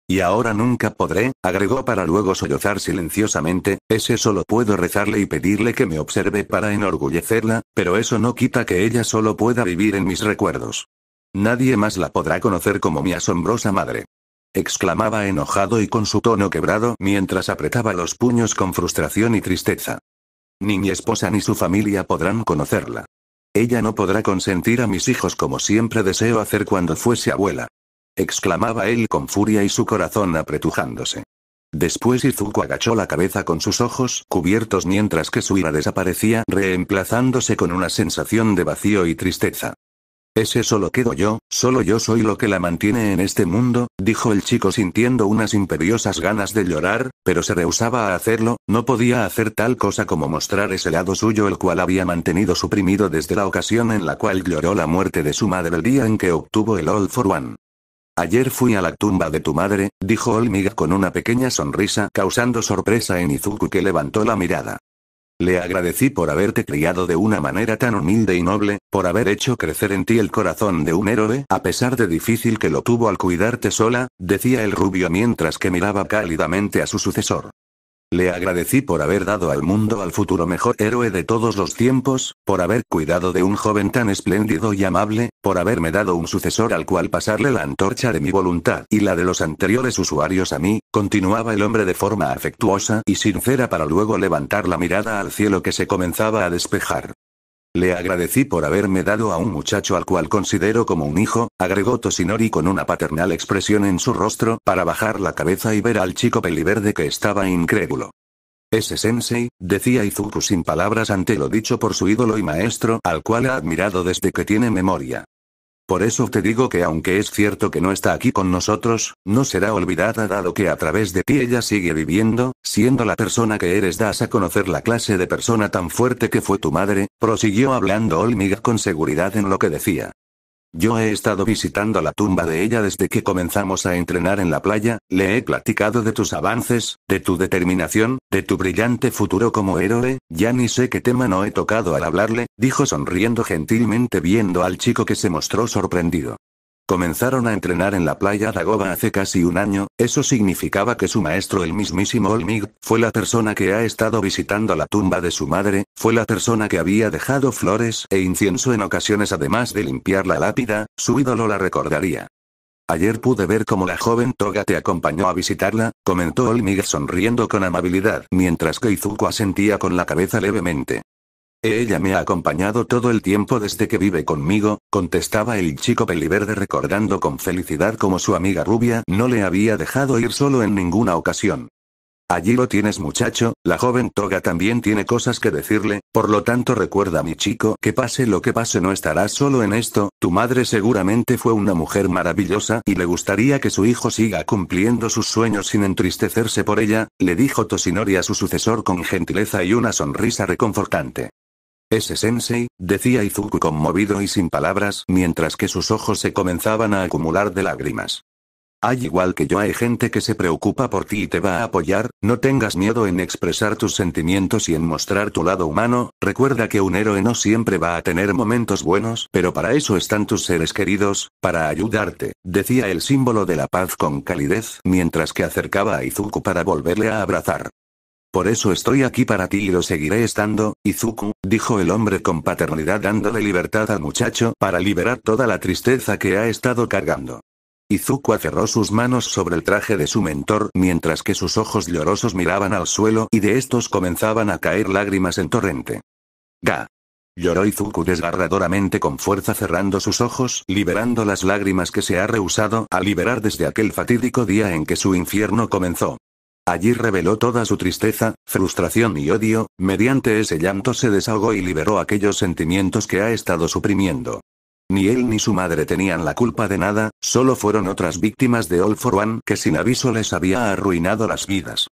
Speaker 1: Y ahora nunca podré, agregó para luego sollozar silenciosamente, ese solo puedo rezarle y pedirle que me observe para enorgullecerla, pero eso no quita que ella solo pueda vivir en mis recuerdos. Nadie más la podrá conocer como mi asombrosa madre exclamaba enojado y con su tono quebrado mientras apretaba los puños con frustración y tristeza. Ni mi esposa ni su familia podrán conocerla. Ella no podrá consentir a mis hijos como siempre deseo hacer cuando fuese abuela. exclamaba él con furia y su corazón apretujándose. Después Izuku agachó la cabeza con sus ojos cubiertos mientras que su ira desaparecía reemplazándose con una sensación de vacío y tristeza. Ese solo quedo yo, solo yo soy lo que la mantiene en este mundo, dijo el chico sintiendo unas imperiosas ganas de llorar, pero se rehusaba a hacerlo, no podía hacer tal cosa como mostrar ese lado suyo el cual había mantenido suprimido desde la ocasión en la cual lloró la muerte de su madre el día en que obtuvo el All for One. Ayer fui a la tumba de tu madre, dijo Olmiga con una pequeña sonrisa causando sorpresa en Izuku que levantó la mirada. Le agradecí por haberte criado de una manera tan humilde y noble, por haber hecho crecer en ti el corazón de un héroe, a pesar de difícil que lo tuvo al cuidarte sola, decía el rubio mientras que miraba cálidamente a su sucesor. Le agradecí por haber dado al mundo al futuro mejor héroe de todos los tiempos, por haber cuidado de un joven tan espléndido y amable, por haberme dado un sucesor al cual pasarle la antorcha de mi voluntad y la de los anteriores usuarios a mí, continuaba el hombre de forma afectuosa y sincera para luego levantar la mirada al cielo que se comenzaba a despejar. Le agradecí por haberme dado a un muchacho al cual considero como un hijo, agregó Tosinori con una paternal expresión en su rostro, para bajar la cabeza y ver al chico peliverde que estaba incrédulo. Ese sensei, decía Izuku sin palabras ante lo dicho por su ídolo y maestro, al cual ha admirado desde que tiene memoria. Por eso te digo que aunque es cierto que no está aquí con nosotros, no será olvidada dado que a través de ti ella sigue viviendo, siendo la persona que eres das a conocer la clase de persona tan fuerte que fue tu madre, prosiguió hablando Olmiga con seguridad en lo que decía. Yo he estado visitando la tumba de ella desde que comenzamos a entrenar en la playa, le he platicado de tus avances, de tu determinación, de tu brillante futuro como héroe, ya ni sé qué tema no he tocado al hablarle, dijo sonriendo gentilmente viendo al chico que se mostró sorprendido. Comenzaron a entrenar en la playa Dagoba hace casi un año, eso significaba que su maestro el mismísimo Olmig, fue la persona que ha estado visitando la tumba de su madre, fue la persona que había dejado flores e incienso en ocasiones además de limpiar la lápida, su ídolo la recordaría. Ayer pude ver cómo la joven Toga te acompañó a visitarla, comentó Olmig sonriendo con amabilidad, mientras que Izuku asentía con la cabeza levemente. Ella me ha acompañado todo el tiempo desde que vive conmigo, contestaba el chico peliverde recordando con felicidad como su amiga rubia no le había dejado ir solo en ninguna ocasión. Allí lo tienes muchacho, la joven Toga también tiene cosas que decirle, por lo tanto recuerda mi chico que pase lo que pase no estarás solo en esto, tu madre seguramente fue una mujer maravillosa y le gustaría que su hijo siga cumpliendo sus sueños sin entristecerse por ella, le dijo Tosinori a su sucesor con gentileza y una sonrisa reconfortante. Ese sensei, decía Izuku conmovido y sin palabras mientras que sus ojos se comenzaban a acumular de lágrimas. Hay igual que yo hay gente que se preocupa por ti y te va a apoyar, no tengas miedo en expresar tus sentimientos y en mostrar tu lado humano, recuerda que un héroe no siempre va a tener momentos buenos, pero para eso están tus seres queridos, para ayudarte, decía el símbolo de la paz con calidez mientras que acercaba a Izuku para volverle a abrazar. Por eso estoy aquí para ti y lo seguiré estando, Izuku, dijo el hombre con paternidad dándole libertad al muchacho para liberar toda la tristeza que ha estado cargando. Izuku aferró sus manos sobre el traje de su mentor mientras que sus ojos llorosos miraban al suelo y de estos comenzaban a caer lágrimas en torrente. Ga. Lloró Izuku desgarradoramente con fuerza cerrando sus ojos, liberando las lágrimas que se ha rehusado a liberar desde aquel fatídico día en que su infierno comenzó. Allí reveló toda su tristeza, frustración y odio, mediante ese llanto se desahogó y liberó aquellos sentimientos que ha estado suprimiendo. Ni él ni su madre tenían la culpa de nada, solo fueron otras víctimas de All for One que sin aviso les había arruinado las vidas.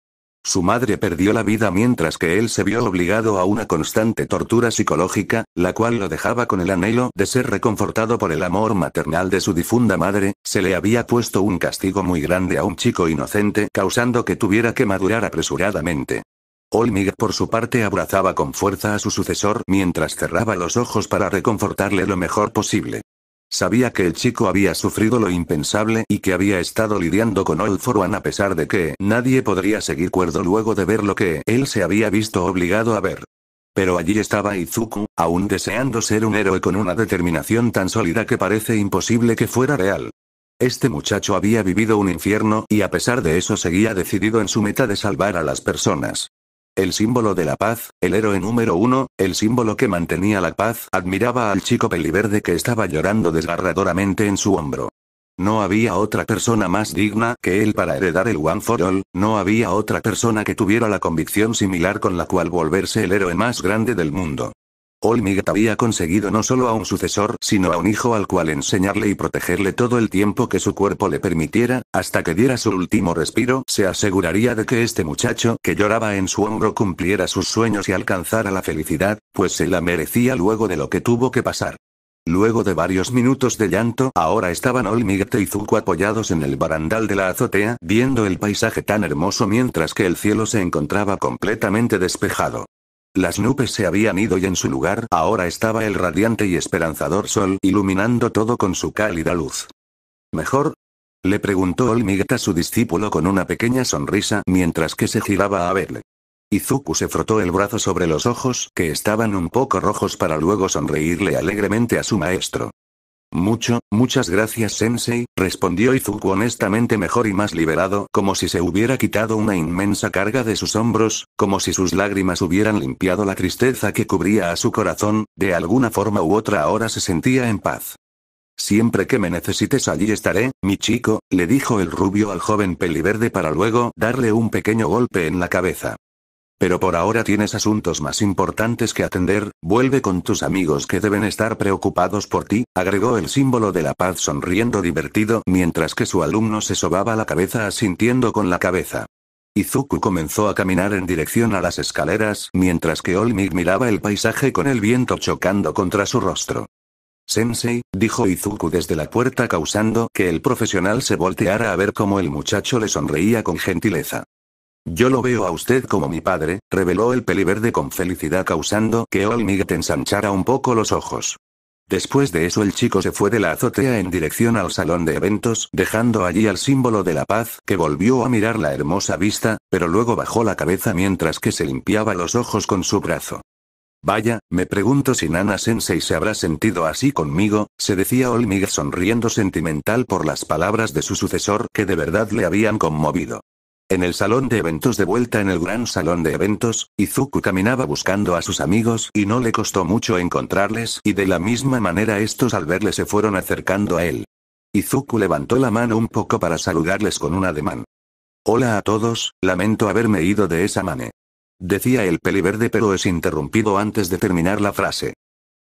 Speaker 1: Su madre perdió la vida mientras que él se vio obligado a una constante tortura psicológica, la cual lo dejaba con el anhelo de ser reconfortado por el amor maternal de su difunda madre, se le había puesto un castigo muy grande a un chico inocente causando que tuviera que madurar apresuradamente. Olmig por su parte abrazaba con fuerza a su sucesor mientras cerraba los ojos para reconfortarle lo mejor posible. Sabía que el chico había sufrido lo impensable y que había estado lidiando con Old One a pesar de que nadie podría seguir cuerdo luego de ver lo que él se había visto obligado a ver. Pero allí estaba Izuku, aún deseando ser un héroe con una determinación tan sólida que parece imposible que fuera real. Este muchacho había vivido un infierno y a pesar de eso seguía decidido en su meta de salvar a las personas el símbolo de la paz, el héroe número uno, el símbolo que mantenía la paz, admiraba al chico peliverde que estaba llorando desgarradoramente en su hombro. No había otra persona más digna que él para heredar el One for All, no había otra persona que tuviera la convicción similar con la cual volverse el héroe más grande del mundo. Olmigat había conseguido no solo a un sucesor, sino a un hijo al cual enseñarle y protegerle todo el tiempo que su cuerpo le permitiera, hasta que diera su último respiro, se aseguraría de que este muchacho que lloraba en su hombro cumpliera sus sueños y alcanzara la felicidad, pues se la merecía luego de lo que tuvo que pasar. Luego de varios minutos de llanto, ahora estaban Olmigate y Zuko apoyados en el barandal de la azotea, viendo el paisaje tan hermoso mientras que el cielo se encontraba completamente despejado. Las nubes se habían ido y en su lugar ahora estaba el radiante y esperanzador sol iluminando todo con su cálida luz. ¿Mejor? Le preguntó Olmigat a su discípulo con una pequeña sonrisa mientras que se giraba a verle. Izuku se frotó el brazo sobre los ojos, que estaban un poco rojos para luego sonreírle alegremente a su maestro. Mucho, muchas gracias Sensei, respondió Izuku honestamente mejor y más liberado, como si se hubiera quitado una inmensa carga de sus hombros, como si sus lágrimas hubieran limpiado la tristeza que cubría a su corazón, de alguna forma u otra ahora se sentía en paz. Siempre que me necesites allí estaré, mi chico, le dijo el rubio al joven peliverde para luego darle un pequeño golpe en la cabeza. Pero por ahora tienes asuntos más importantes que atender, vuelve con tus amigos que deben estar preocupados por ti, agregó el símbolo de la paz sonriendo divertido mientras que su alumno se sobaba la cabeza asintiendo con la cabeza. Izuku comenzó a caminar en dirección a las escaleras mientras que Olmig miraba el paisaje con el viento chocando contra su rostro. Sensei, dijo Izuku desde la puerta causando que el profesional se volteara a ver cómo el muchacho le sonreía con gentileza. Yo lo veo a usted como mi padre, reveló el peliverde con felicidad causando que te ensanchara un poco los ojos. Después de eso el chico se fue de la azotea en dirección al salón de eventos, dejando allí al símbolo de la paz, que volvió a mirar la hermosa vista, pero luego bajó la cabeza mientras que se limpiaba los ojos con su brazo. Vaya, me pregunto si Nana Sensei se habrá sentido así conmigo, se decía Olmig sonriendo sentimental por las palabras de su sucesor que de verdad le habían conmovido. En el salón de eventos de vuelta en el gran salón de eventos, Izuku caminaba buscando a sus amigos y no le costó mucho encontrarles y de la misma manera estos al verle se fueron acercando a él. Izuku levantó la mano un poco para saludarles con un ademán. Hola a todos, lamento haberme ido de esa mane. Decía el peliverde pero es interrumpido antes de terminar la frase.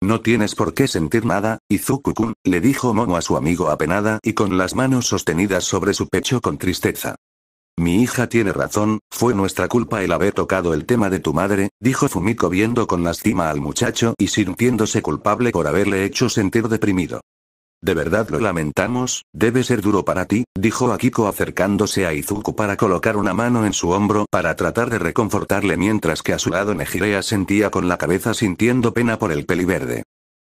Speaker 1: No tienes por qué sentir nada, Izuku-kun, le dijo Momo a su amigo apenada y con las manos sostenidas sobre su pecho con tristeza. Mi hija tiene razón, fue nuestra culpa el haber tocado el tema de tu madre, dijo Fumiko viendo con lástima al muchacho y sintiéndose culpable por haberle hecho sentir deprimido. De verdad lo lamentamos, debe ser duro para ti, dijo Akiko acercándose a Izuku para colocar una mano en su hombro para tratar de reconfortarle mientras que a su lado Nejirea sentía con la cabeza sintiendo pena por el peliverde.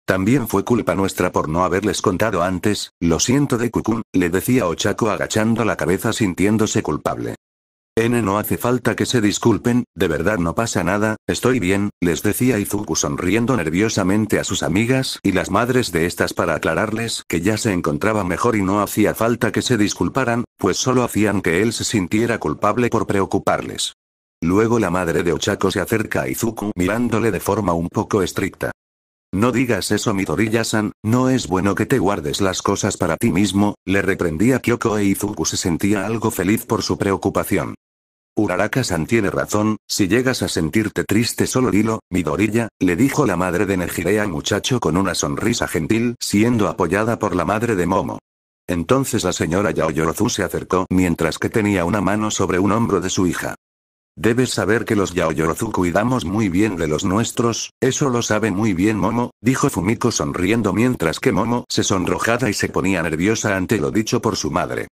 Speaker 1: También fue culpa nuestra por no haberles contado antes, lo siento de Kukun, le decía Ochako agachando la cabeza sintiéndose culpable. N no hace falta que se disculpen, de verdad no pasa nada, estoy bien, les decía Izuku sonriendo nerviosamente a sus amigas y las madres de estas para aclararles que ya se encontraba mejor y no hacía falta que se disculparan, pues solo hacían que él se sintiera culpable por preocuparles. Luego la madre de Ochako se acerca a Izuku mirándole de forma un poco estricta. No digas eso Midoriya-san, no es bueno que te guardes las cosas para ti mismo, le reprendía Kyoko e Izuku se sentía algo feliz por su preocupación. Uraraka-san tiene razón, si llegas a sentirte triste solo dilo, Midoriya, le dijo la madre de Nejire al muchacho con una sonrisa gentil, siendo apoyada por la madre de Momo. Entonces la señora Yaoyorozu se acercó mientras que tenía una mano sobre un hombro de su hija. Debes saber que los Yaoyorozu cuidamos muy bien de los nuestros, eso lo sabe muy bien Momo, dijo Fumiko sonriendo mientras que Momo se sonrojaba y se ponía nerviosa ante lo dicho por su madre.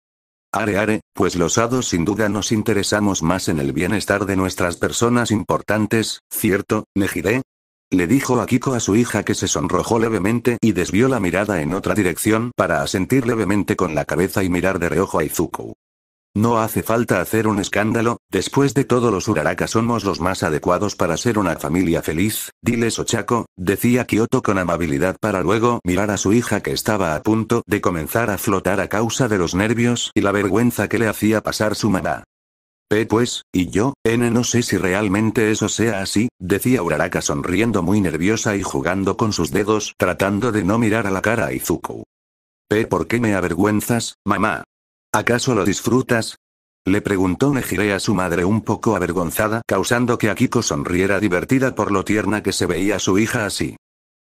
Speaker 1: Are are, pues los hados sin duda nos interesamos más en el bienestar de nuestras personas importantes, ¿cierto, Nejire? Le dijo Akiko a su hija que se sonrojó levemente y desvió la mirada en otra dirección para asentir levemente con la cabeza y mirar de reojo a Izuku. No hace falta hacer un escándalo, después de todo los Uraraka somos los más adecuados para ser una familia feliz, diles Ochako, decía Kyoto con amabilidad para luego mirar a su hija que estaba a punto de comenzar a flotar a causa de los nervios y la vergüenza que le hacía pasar su mamá. P eh, pues, y yo, N no sé si realmente eso sea así, decía Uraraka sonriendo muy nerviosa y jugando con sus dedos tratando de no mirar a la cara a Izuku. P eh, ¿por qué me avergüenzas, mamá? ¿Acaso lo disfrutas? Le preguntó Nejire a su madre un poco avergonzada, causando que Akiko sonriera divertida por lo tierna que se veía su hija así.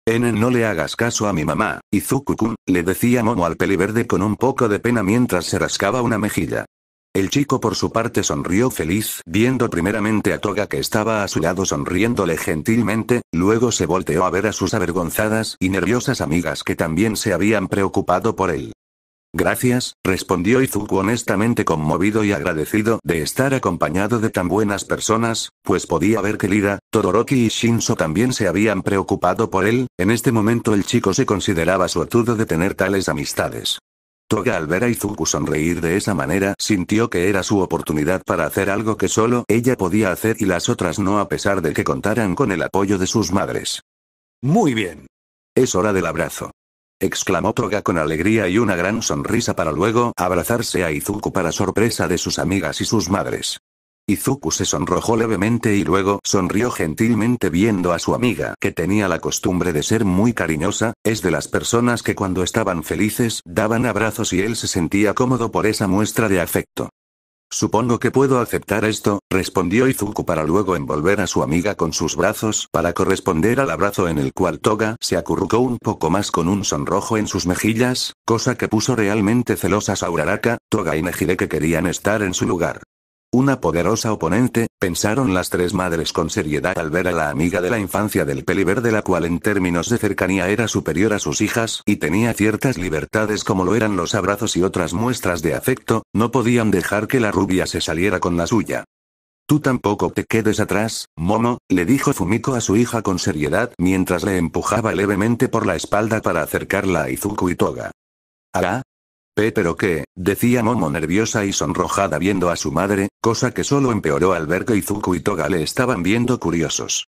Speaker 1: Enen, no le hagas caso a mi mamá, Izukukun, le decía Momo al peliverde con un poco de pena mientras se rascaba una mejilla. El chico por su parte sonrió feliz, viendo primeramente a Toga que estaba a su lado sonriéndole gentilmente, luego se volteó a ver a sus avergonzadas y nerviosas amigas que también se habían preocupado por él. Gracias, respondió Izuku honestamente conmovido y agradecido de estar acompañado de tan buenas personas, pues podía ver que Lira, Todoroki y Shinso también se habían preocupado por él, en este momento el chico se consideraba suertudo de tener tales amistades. Toga al ver a Izuku sonreír de esa manera sintió que era su oportunidad para hacer algo que solo ella podía hacer y las otras no a pesar de que contaran con el apoyo de sus madres. Muy bien. Es hora del abrazo exclamó Toga con alegría y una gran sonrisa para luego abrazarse a Izuku para sorpresa de sus amigas y sus madres. Izuku se sonrojó levemente y luego sonrió gentilmente viendo a su amiga, que tenía la costumbre de ser muy cariñosa, es de las personas que cuando estaban felices daban abrazos y él se sentía cómodo por esa muestra de afecto. Supongo que puedo aceptar esto, respondió Izuku para luego envolver a su amiga con sus brazos para corresponder al abrazo en el cual Toga se acurrucó un poco más con un sonrojo en sus mejillas, cosa que puso realmente celosas a Uraraka, Toga y Nejire que querían estar en su lugar. Una poderosa oponente, pensaron las tres madres con seriedad al ver a la amiga de la infancia del de la cual en términos de cercanía era superior a sus hijas y tenía ciertas libertades como lo eran los abrazos y otras muestras de afecto, no podían dejar que la rubia se saliera con la suya. Tú tampoco te quedes atrás, Momo, le dijo Fumiko a su hija con seriedad mientras le empujaba levemente por la espalda para acercarla a Izuku y Toga. Hará, pero qué, decía Momo nerviosa y sonrojada viendo a su madre, cosa que solo empeoró al ver que Izuku y Toga le estaban viendo curiosos.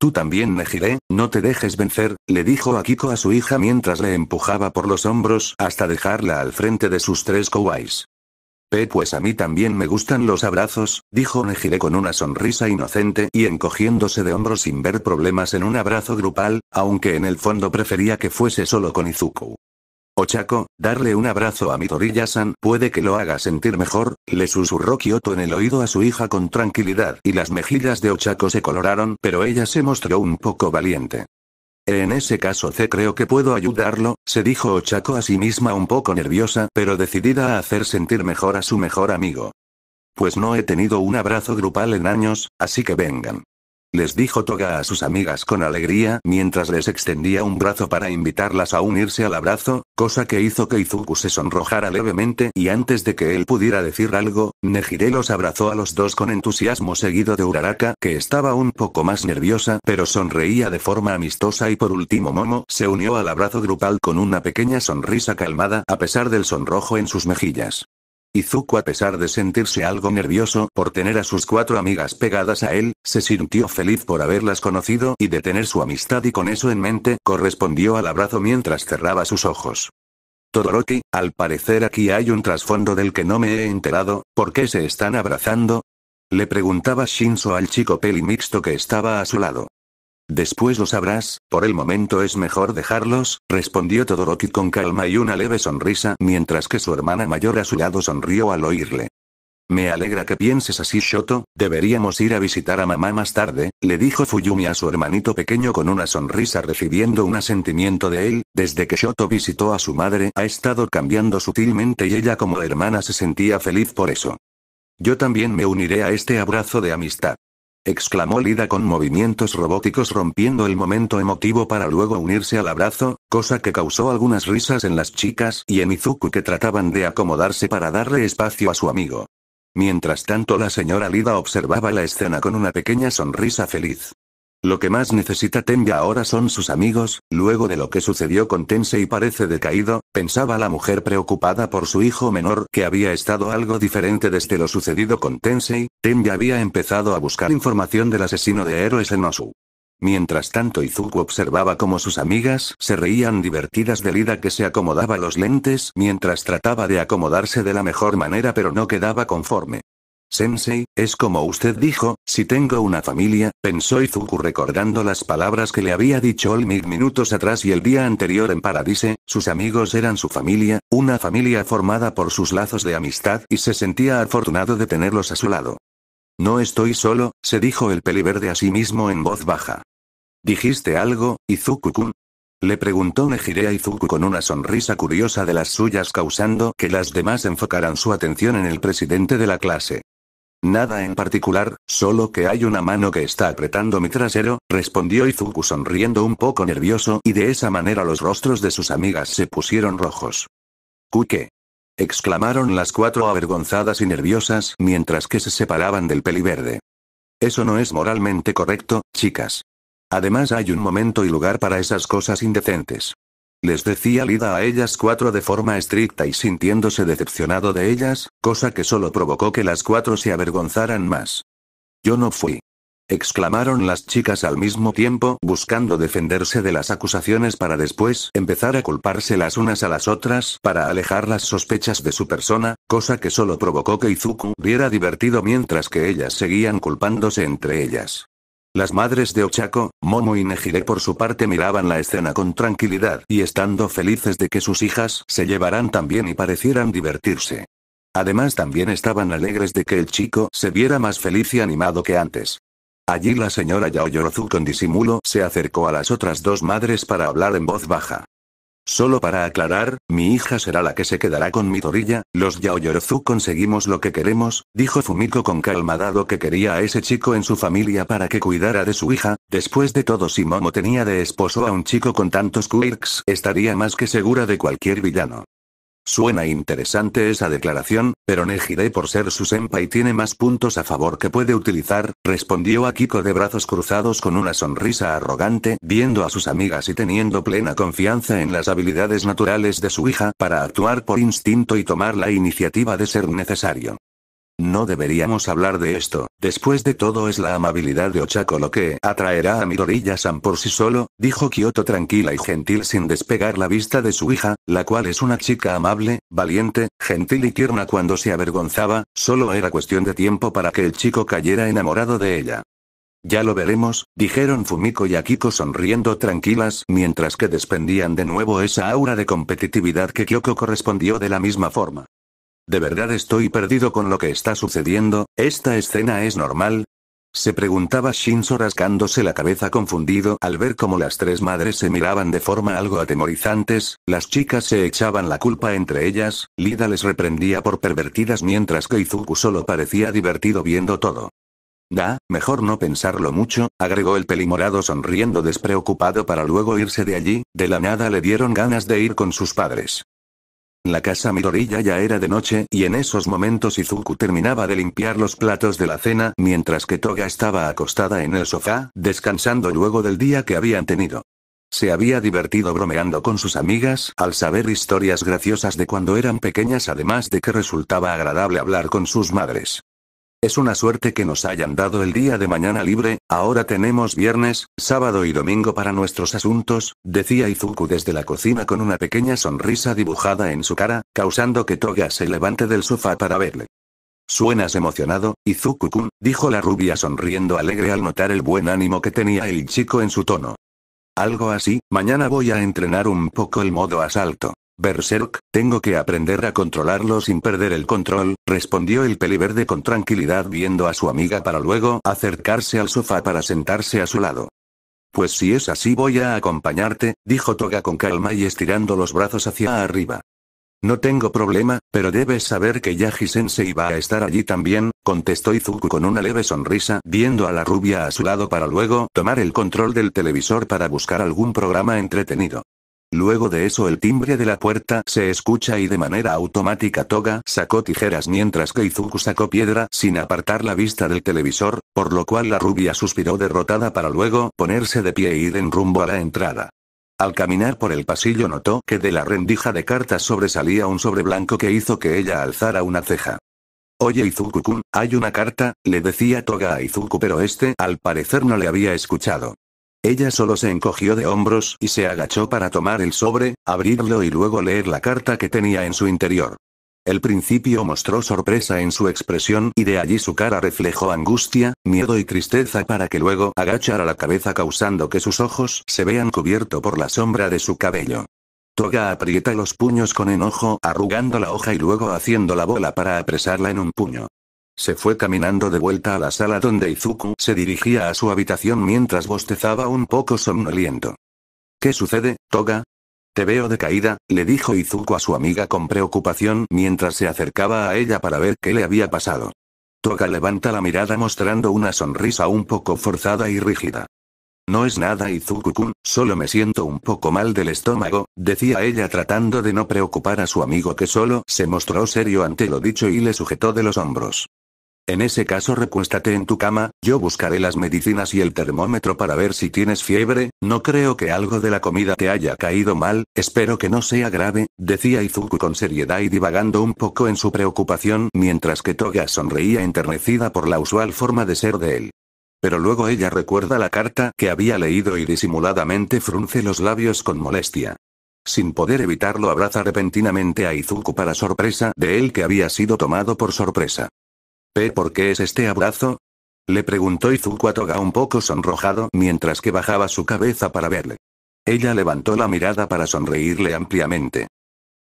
Speaker 1: Tú también Nejire, no te dejes vencer, le dijo Akiko a su hija mientras le empujaba por los hombros hasta dejarla al frente de sus tres kowais. Pe pues a mí también me gustan los abrazos, dijo Nejire con una sonrisa inocente y encogiéndose de hombros sin ver problemas en un abrazo grupal, aunque en el fondo prefería que fuese solo con Izuku. Ochako, darle un abrazo a Midoriya-san puede que lo haga sentir mejor, le susurró Kyoto en el oído a su hija con tranquilidad y las mejillas de Ochako se coloraron pero ella se mostró un poco valiente. En ese caso C creo que puedo ayudarlo, se dijo Ochaco a sí misma un poco nerviosa pero decidida a hacer sentir mejor a su mejor amigo. Pues no he tenido un abrazo grupal en años, así que vengan les dijo Toga a sus amigas con alegría mientras les extendía un brazo para invitarlas a unirse al abrazo, cosa que hizo que Izuku se sonrojara levemente y antes de que él pudiera decir algo, Nejire los abrazó a los dos con entusiasmo seguido de Uraraka que estaba un poco más nerviosa pero sonreía de forma amistosa y por último Momo se unió al abrazo grupal con una pequeña sonrisa calmada a pesar del sonrojo en sus mejillas. Izuku a pesar de sentirse algo nervioso por tener a sus cuatro amigas pegadas a él, se sintió feliz por haberlas conocido y de tener su amistad y con eso en mente, correspondió al abrazo mientras cerraba sus ojos. Todoroki, al parecer aquí hay un trasfondo del que no me he enterado, ¿por qué se están abrazando? Le preguntaba Shinzo al chico peli mixto que estaba a su lado. Después lo sabrás, por el momento es mejor dejarlos, respondió Todoroki con calma y una leve sonrisa mientras que su hermana mayor a su lado sonrió al oírle. Me alegra que pienses así Shoto, deberíamos ir a visitar a mamá más tarde, le dijo Fuyumi a su hermanito pequeño con una sonrisa recibiendo un asentimiento de él, desde que Shoto visitó a su madre ha estado cambiando sutilmente y ella como hermana se sentía feliz por eso. Yo también me uniré a este abrazo de amistad exclamó Lida con movimientos robóticos rompiendo el momento emotivo para luego unirse al abrazo, cosa que causó algunas risas en las chicas y en Izuku que trataban de acomodarse para darle espacio a su amigo. Mientras tanto la señora Lida observaba la escena con una pequeña sonrisa feliz. Lo que más necesita Tenya ahora son sus amigos, luego de lo que sucedió con Tensei parece decaído, pensaba la mujer preocupada por su hijo menor que había estado algo diferente desde lo sucedido con Tensei, Tenya había empezado a buscar información del asesino de héroes en Osu. Mientras tanto Izuku observaba cómo sus amigas se reían divertidas de Lida que se acomodaba los lentes mientras trataba de acomodarse de la mejor manera pero no quedaba conforme. Sensei, es como usted dijo, si tengo una familia, pensó Izuku recordando las palabras que le había dicho Olmig minutos atrás y el día anterior en Paradise, sus amigos eran su familia, una familia formada por sus lazos de amistad y se sentía afortunado de tenerlos a su lado. No estoy solo, se dijo el peliverde a sí mismo en voz baja. ¿Dijiste algo, izuku Le preguntó Nejire a Izuku con una sonrisa curiosa de las suyas causando que las demás enfocaran su atención en el presidente de la clase. Nada en particular, solo que hay una mano que está apretando mi trasero, respondió Izuku sonriendo un poco nervioso y de esa manera los rostros de sus amigas se pusieron rojos. ¿Qué? exclamaron las cuatro avergonzadas y nerviosas mientras que se separaban del peliverde. Eso no es moralmente correcto, chicas. Además hay un momento y lugar para esas cosas indecentes. Les decía Lida a ellas cuatro de forma estricta y sintiéndose decepcionado de ellas, cosa que solo provocó que las cuatro se avergonzaran más. Yo no fui. Exclamaron las chicas al mismo tiempo, buscando defenderse de las acusaciones para después empezar a culparse las unas a las otras para alejar las sospechas de su persona, cosa que solo provocó que Izuku hubiera divertido mientras que ellas seguían culpándose entre ellas. Las madres de Ochako, Momo y Nejire por su parte miraban la escena con tranquilidad y estando felices de que sus hijas se llevaran tan bien y parecieran divertirse. Además también estaban alegres de que el chico se viera más feliz y animado que antes. Allí la señora Yaoyorozu con disimulo se acercó a las otras dos madres para hablar en voz baja. Solo para aclarar, mi hija será la que se quedará con mi torilla, los Yaoyorozu conseguimos lo que queremos, dijo Fumiko con calma dado que quería a ese chico en su familia para que cuidara de su hija, después de todo si Momo tenía de esposo a un chico con tantos quirks estaría más que segura de cualquier villano. Suena interesante esa declaración, pero giré por ser su y tiene más puntos a favor que puede utilizar, respondió Akiko de brazos cruzados con una sonrisa arrogante, viendo a sus amigas y teniendo plena confianza en las habilidades naturales de su hija para actuar por instinto y tomar la iniciativa de ser necesario. No deberíamos hablar de esto, después de todo es la amabilidad de Ochako lo que atraerá a Midoriya-san por sí solo, dijo Kyoto tranquila y gentil sin despegar la vista de su hija, la cual es una chica amable, valiente, gentil y tierna cuando se avergonzaba, solo era cuestión de tiempo para que el chico cayera enamorado de ella. Ya lo veremos, dijeron Fumiko y Akiko sonriendo tranquilas mientras que desprendían de nuevo esa aura de competitividad que Kyoko correspondió de la misma forma. ¿De verdad estoy perdido con lo que está sucediendo? ¿Esta escena es normal? Se preguntaba Shinzo rascándose la cabeza confundido al ver cómo las tres madres se miraban de forma algo atemorizantes, las chicas se echaban la culpa entre ellas, Lida les reprendía por pervertidas mientras que Izuku solo parecía divertido viendo todo. Da, mejor no pensarlo mucho, agregó el pelimorado sonriendo despreocupado para luego irse de allí, de la nada le dieron ganas de ir con sus padres la casa Midorilla ya era de noche, y en esos momentos Izuku terminaba de limpiar los platos de la cena, mientras que Toga estaba acostada en el sofá, descansando luego del día que habían tenido. Se había divertido bromeando con sus amigas, al saber historias graciosas de cuando eran pequeñas además de que resultaba agradable hablar con sus madres. Es una suerte que nos hayan dado el día de mañana libre, ahora tenemos viernes, sábado y domingo para nuestros asuntos, decía Izuku desde la cocina con una pequeña sonrisa dibujada en su cara, causando que Toga se levante del sofá para verle. Suenas emocionado, Izuku-kun, dijo la rubia sonriendo alegre al notar el buen ánimo que tenía el chico en su tono. Algo así, mañana voy a entrenar un poco el modo asalto. Berserk, tengo que aprender a controlarlo sin perder el control, respondió el peliverde con tranquilidad viendo a su amiga para luego acercarse al sofá para sentarse a su lado. Pues si es así voy a acompañarte, dijo Toga con calma y estirando los brazos hacia arriba. No tengo problema, pero debes saber que Yaji se va a estar allí también, contestó Izuku con una leve sonrisa, viendo a la rubia a su lado para luego tomar el control del televisor para buscar algún programa entretenido. Luego de eso el timbre de la puerta se escucha y de manera automática Toga sacó tijeras mientras que Izuku sacó piedra sin apartar la vista del televisor, por lo cual la rubia suspiró derrotada para luego ponerse de pie e ir en rumbo a la entrada. Al caminar por el pasillo notó que de la rendija de cartas sobresalía un sobre blanco que hizo que ella alzara una ceja. Oye Izuku-kun, hay una carta, le decía Toga a Izuku pero este al parecer no le había escuchado. Ella solo se encogió de hombros y se agachó para tomar el sobre, abrirlo y luego leer la carta que tenía en su interior. El principio mostró sorpresa en su expresión y de allí su cara reflejó angustia, miedo y tristeza para que luego agachara la cabeza causando que sus ojos se vean cubierto por la sombra de su cabello. Toga aprieta los puños con enojo, arrugando la hoja y luego haciendo la bola para apresarla en un puño. Se fue caminando de vuelta a la sala donde Izuku se dirigía a su habitación mientras bostezaba un poco somnoliento. ¿Qué sucede, Toga? Te veo decaída, le dijo Izuku a su amiga con preocupación mientras se acercaba a ella para ver qué le había pasado. Toga levanta la mirada mostrando una sonrisa un poco forzada y rígida. No es nada Izuku-kun, solo me siento un poco mal del estómago, decía ella tratando de no preocupar a su amigo que solo se mostró serio ante lo dicho y le sujetó de los hombros. En ese caso recuéstate en tu cama, yo buscaré las medicinas y el termómetro para ver si tienes fiebre, no creo que algo de la comida te haya caído mal, espero que no sea grave, decía Izuku con seriedad y divagando un poco en su preocupación mientras que Toga sonreía enternecida por la usual forma de ser de él. Pero luego ella recuerda la carta que había leído y disimuladamente frunce los labios con molestia. Sin poder evitarlo abraza repentinamente a Izuku para sorpresa de él que había sido tomado por sorpresa por qué es este abrazo? Le preguntó Izuku a Toga un poco sonrojado mientras que bajaba su cabeza para verle. Ella levantó la mirada para sonreírle ampliamente.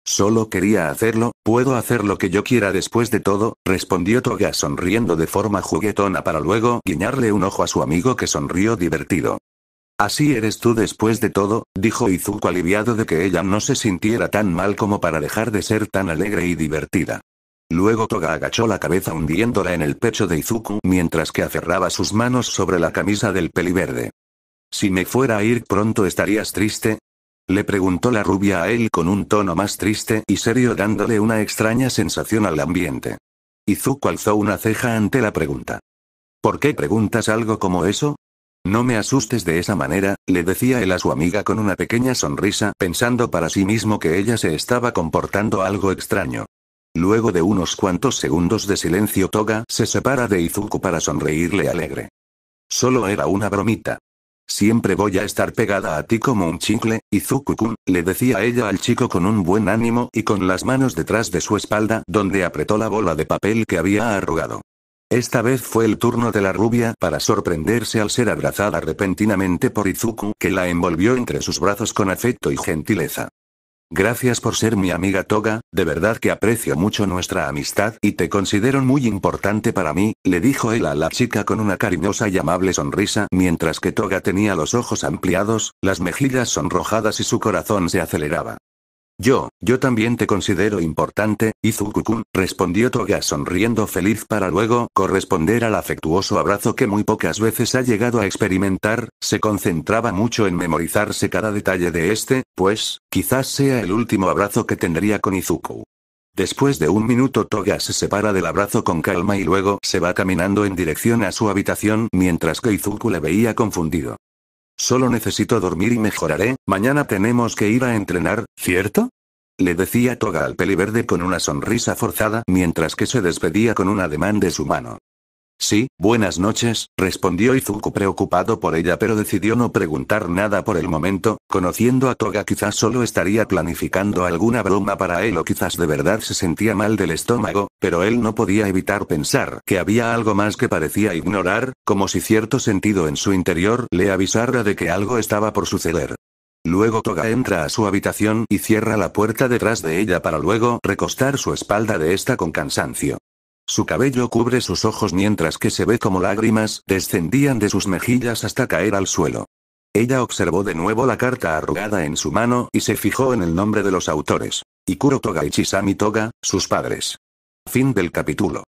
Speaker 1: Solo quería hacerlo, puedo hacer lo que yo quiera después de todo, respondió Toga sonriendo de forma juguetona para luego guiñarle un ojo a su amigo que sonrió divertido. Así eres tú después de todo, dijo Izuku aliviado de que ella no se sintiera tan mal como para dejar de ser tan alegre y divertida. Luego Toga agachó la cabeza hundiéndola en el pecho de Izuku mientras que aferraba sus manos sobre la camisa del peliverde. Si me fuera a ir pronto estarías triste, le preguntó la rubia a él con un tono más triste y serio dándole una extraña sensación al ambiente. Izuku alzó una ceja ante la pregunta. ¿Por qué preguntas algo como eso? No me asustes de esa manera, le decía él a su amiga con una pequeña sonrisa, pensando para sí mismo que ella se estaba comportando algo extraño. Luego de unos cuantos segundos de silencio Toga se separa de Izuku para sonreírle alegre. Solo era una bromita. Siempre voy a estar pegada a ti como un chicle, Izuku-kun, le decía ella al chico con un buen ánimo y con las manos detrás de su espalda donde apretó la bola de papel que había arrugado. Esta vez fue el turno de la rubia para sorprenderse al ser abrazada repentinamente por Izuku que la envolvió entre sus brazos con afecto y gentileza. Gracias por ser mi amiga Toga, de verdad que aprecio mucho nuestra amistad y te considero muy importante para mí, le dijo él a la chica con una cariñosa y amable sonrisa mientras que Toga tenía los ojos ampliados, las mejillas sonrojadas y su corazón se aceleraba. Yo, yo también te considero importante, Izuku-kun, respondió Toga sonriendo feliz para luego corresponder al afectuoso abrazo que muy pocas veces ha llegado a experimentar, se concentraba mucho en memorizarse cada detalle de este, pues, quizás sea el último abrazo que tendría con Izuku. Después de un minuto Toga se separa del abrazo con calma y luego se va caminando en dirección a su habitación mientras que Izuku le veía confundido. Solo necesito dormir y mejoraré, mañana tenemos que ir a entrenar, ¿cierto? Le decía Toga al peliverde con una sonrisa forzada mientras que se despedía con un ademán de su mano. Sí, buenas noches, respondió Izuku preocupado por ella pero decidió no preguntar nada por el momento, conociendo a Toga quizás solo estaría planificando alguna broma para él o quizás de verdad se sentía mal del estómago, pero él no podía evitar pensar que había algo más que parecía ignorar, como si cierto sentido en su interior le avisara de que algo estaba por suceder. Luego Toga entra a su habitación y cierra la puerta detrás de ella para luego recostar su espalda de esta con cansancio. Su cabello cubre sus ojos mientras que se ve como lágrimas descendían de sus mejillas hasta caer al suelo. Ella observó de nuevo la carta arrugada en su mano y se fijó en el nombre de los autores. Ikuro Toga y Chisami Toga, sus padres. Fin del capítulo.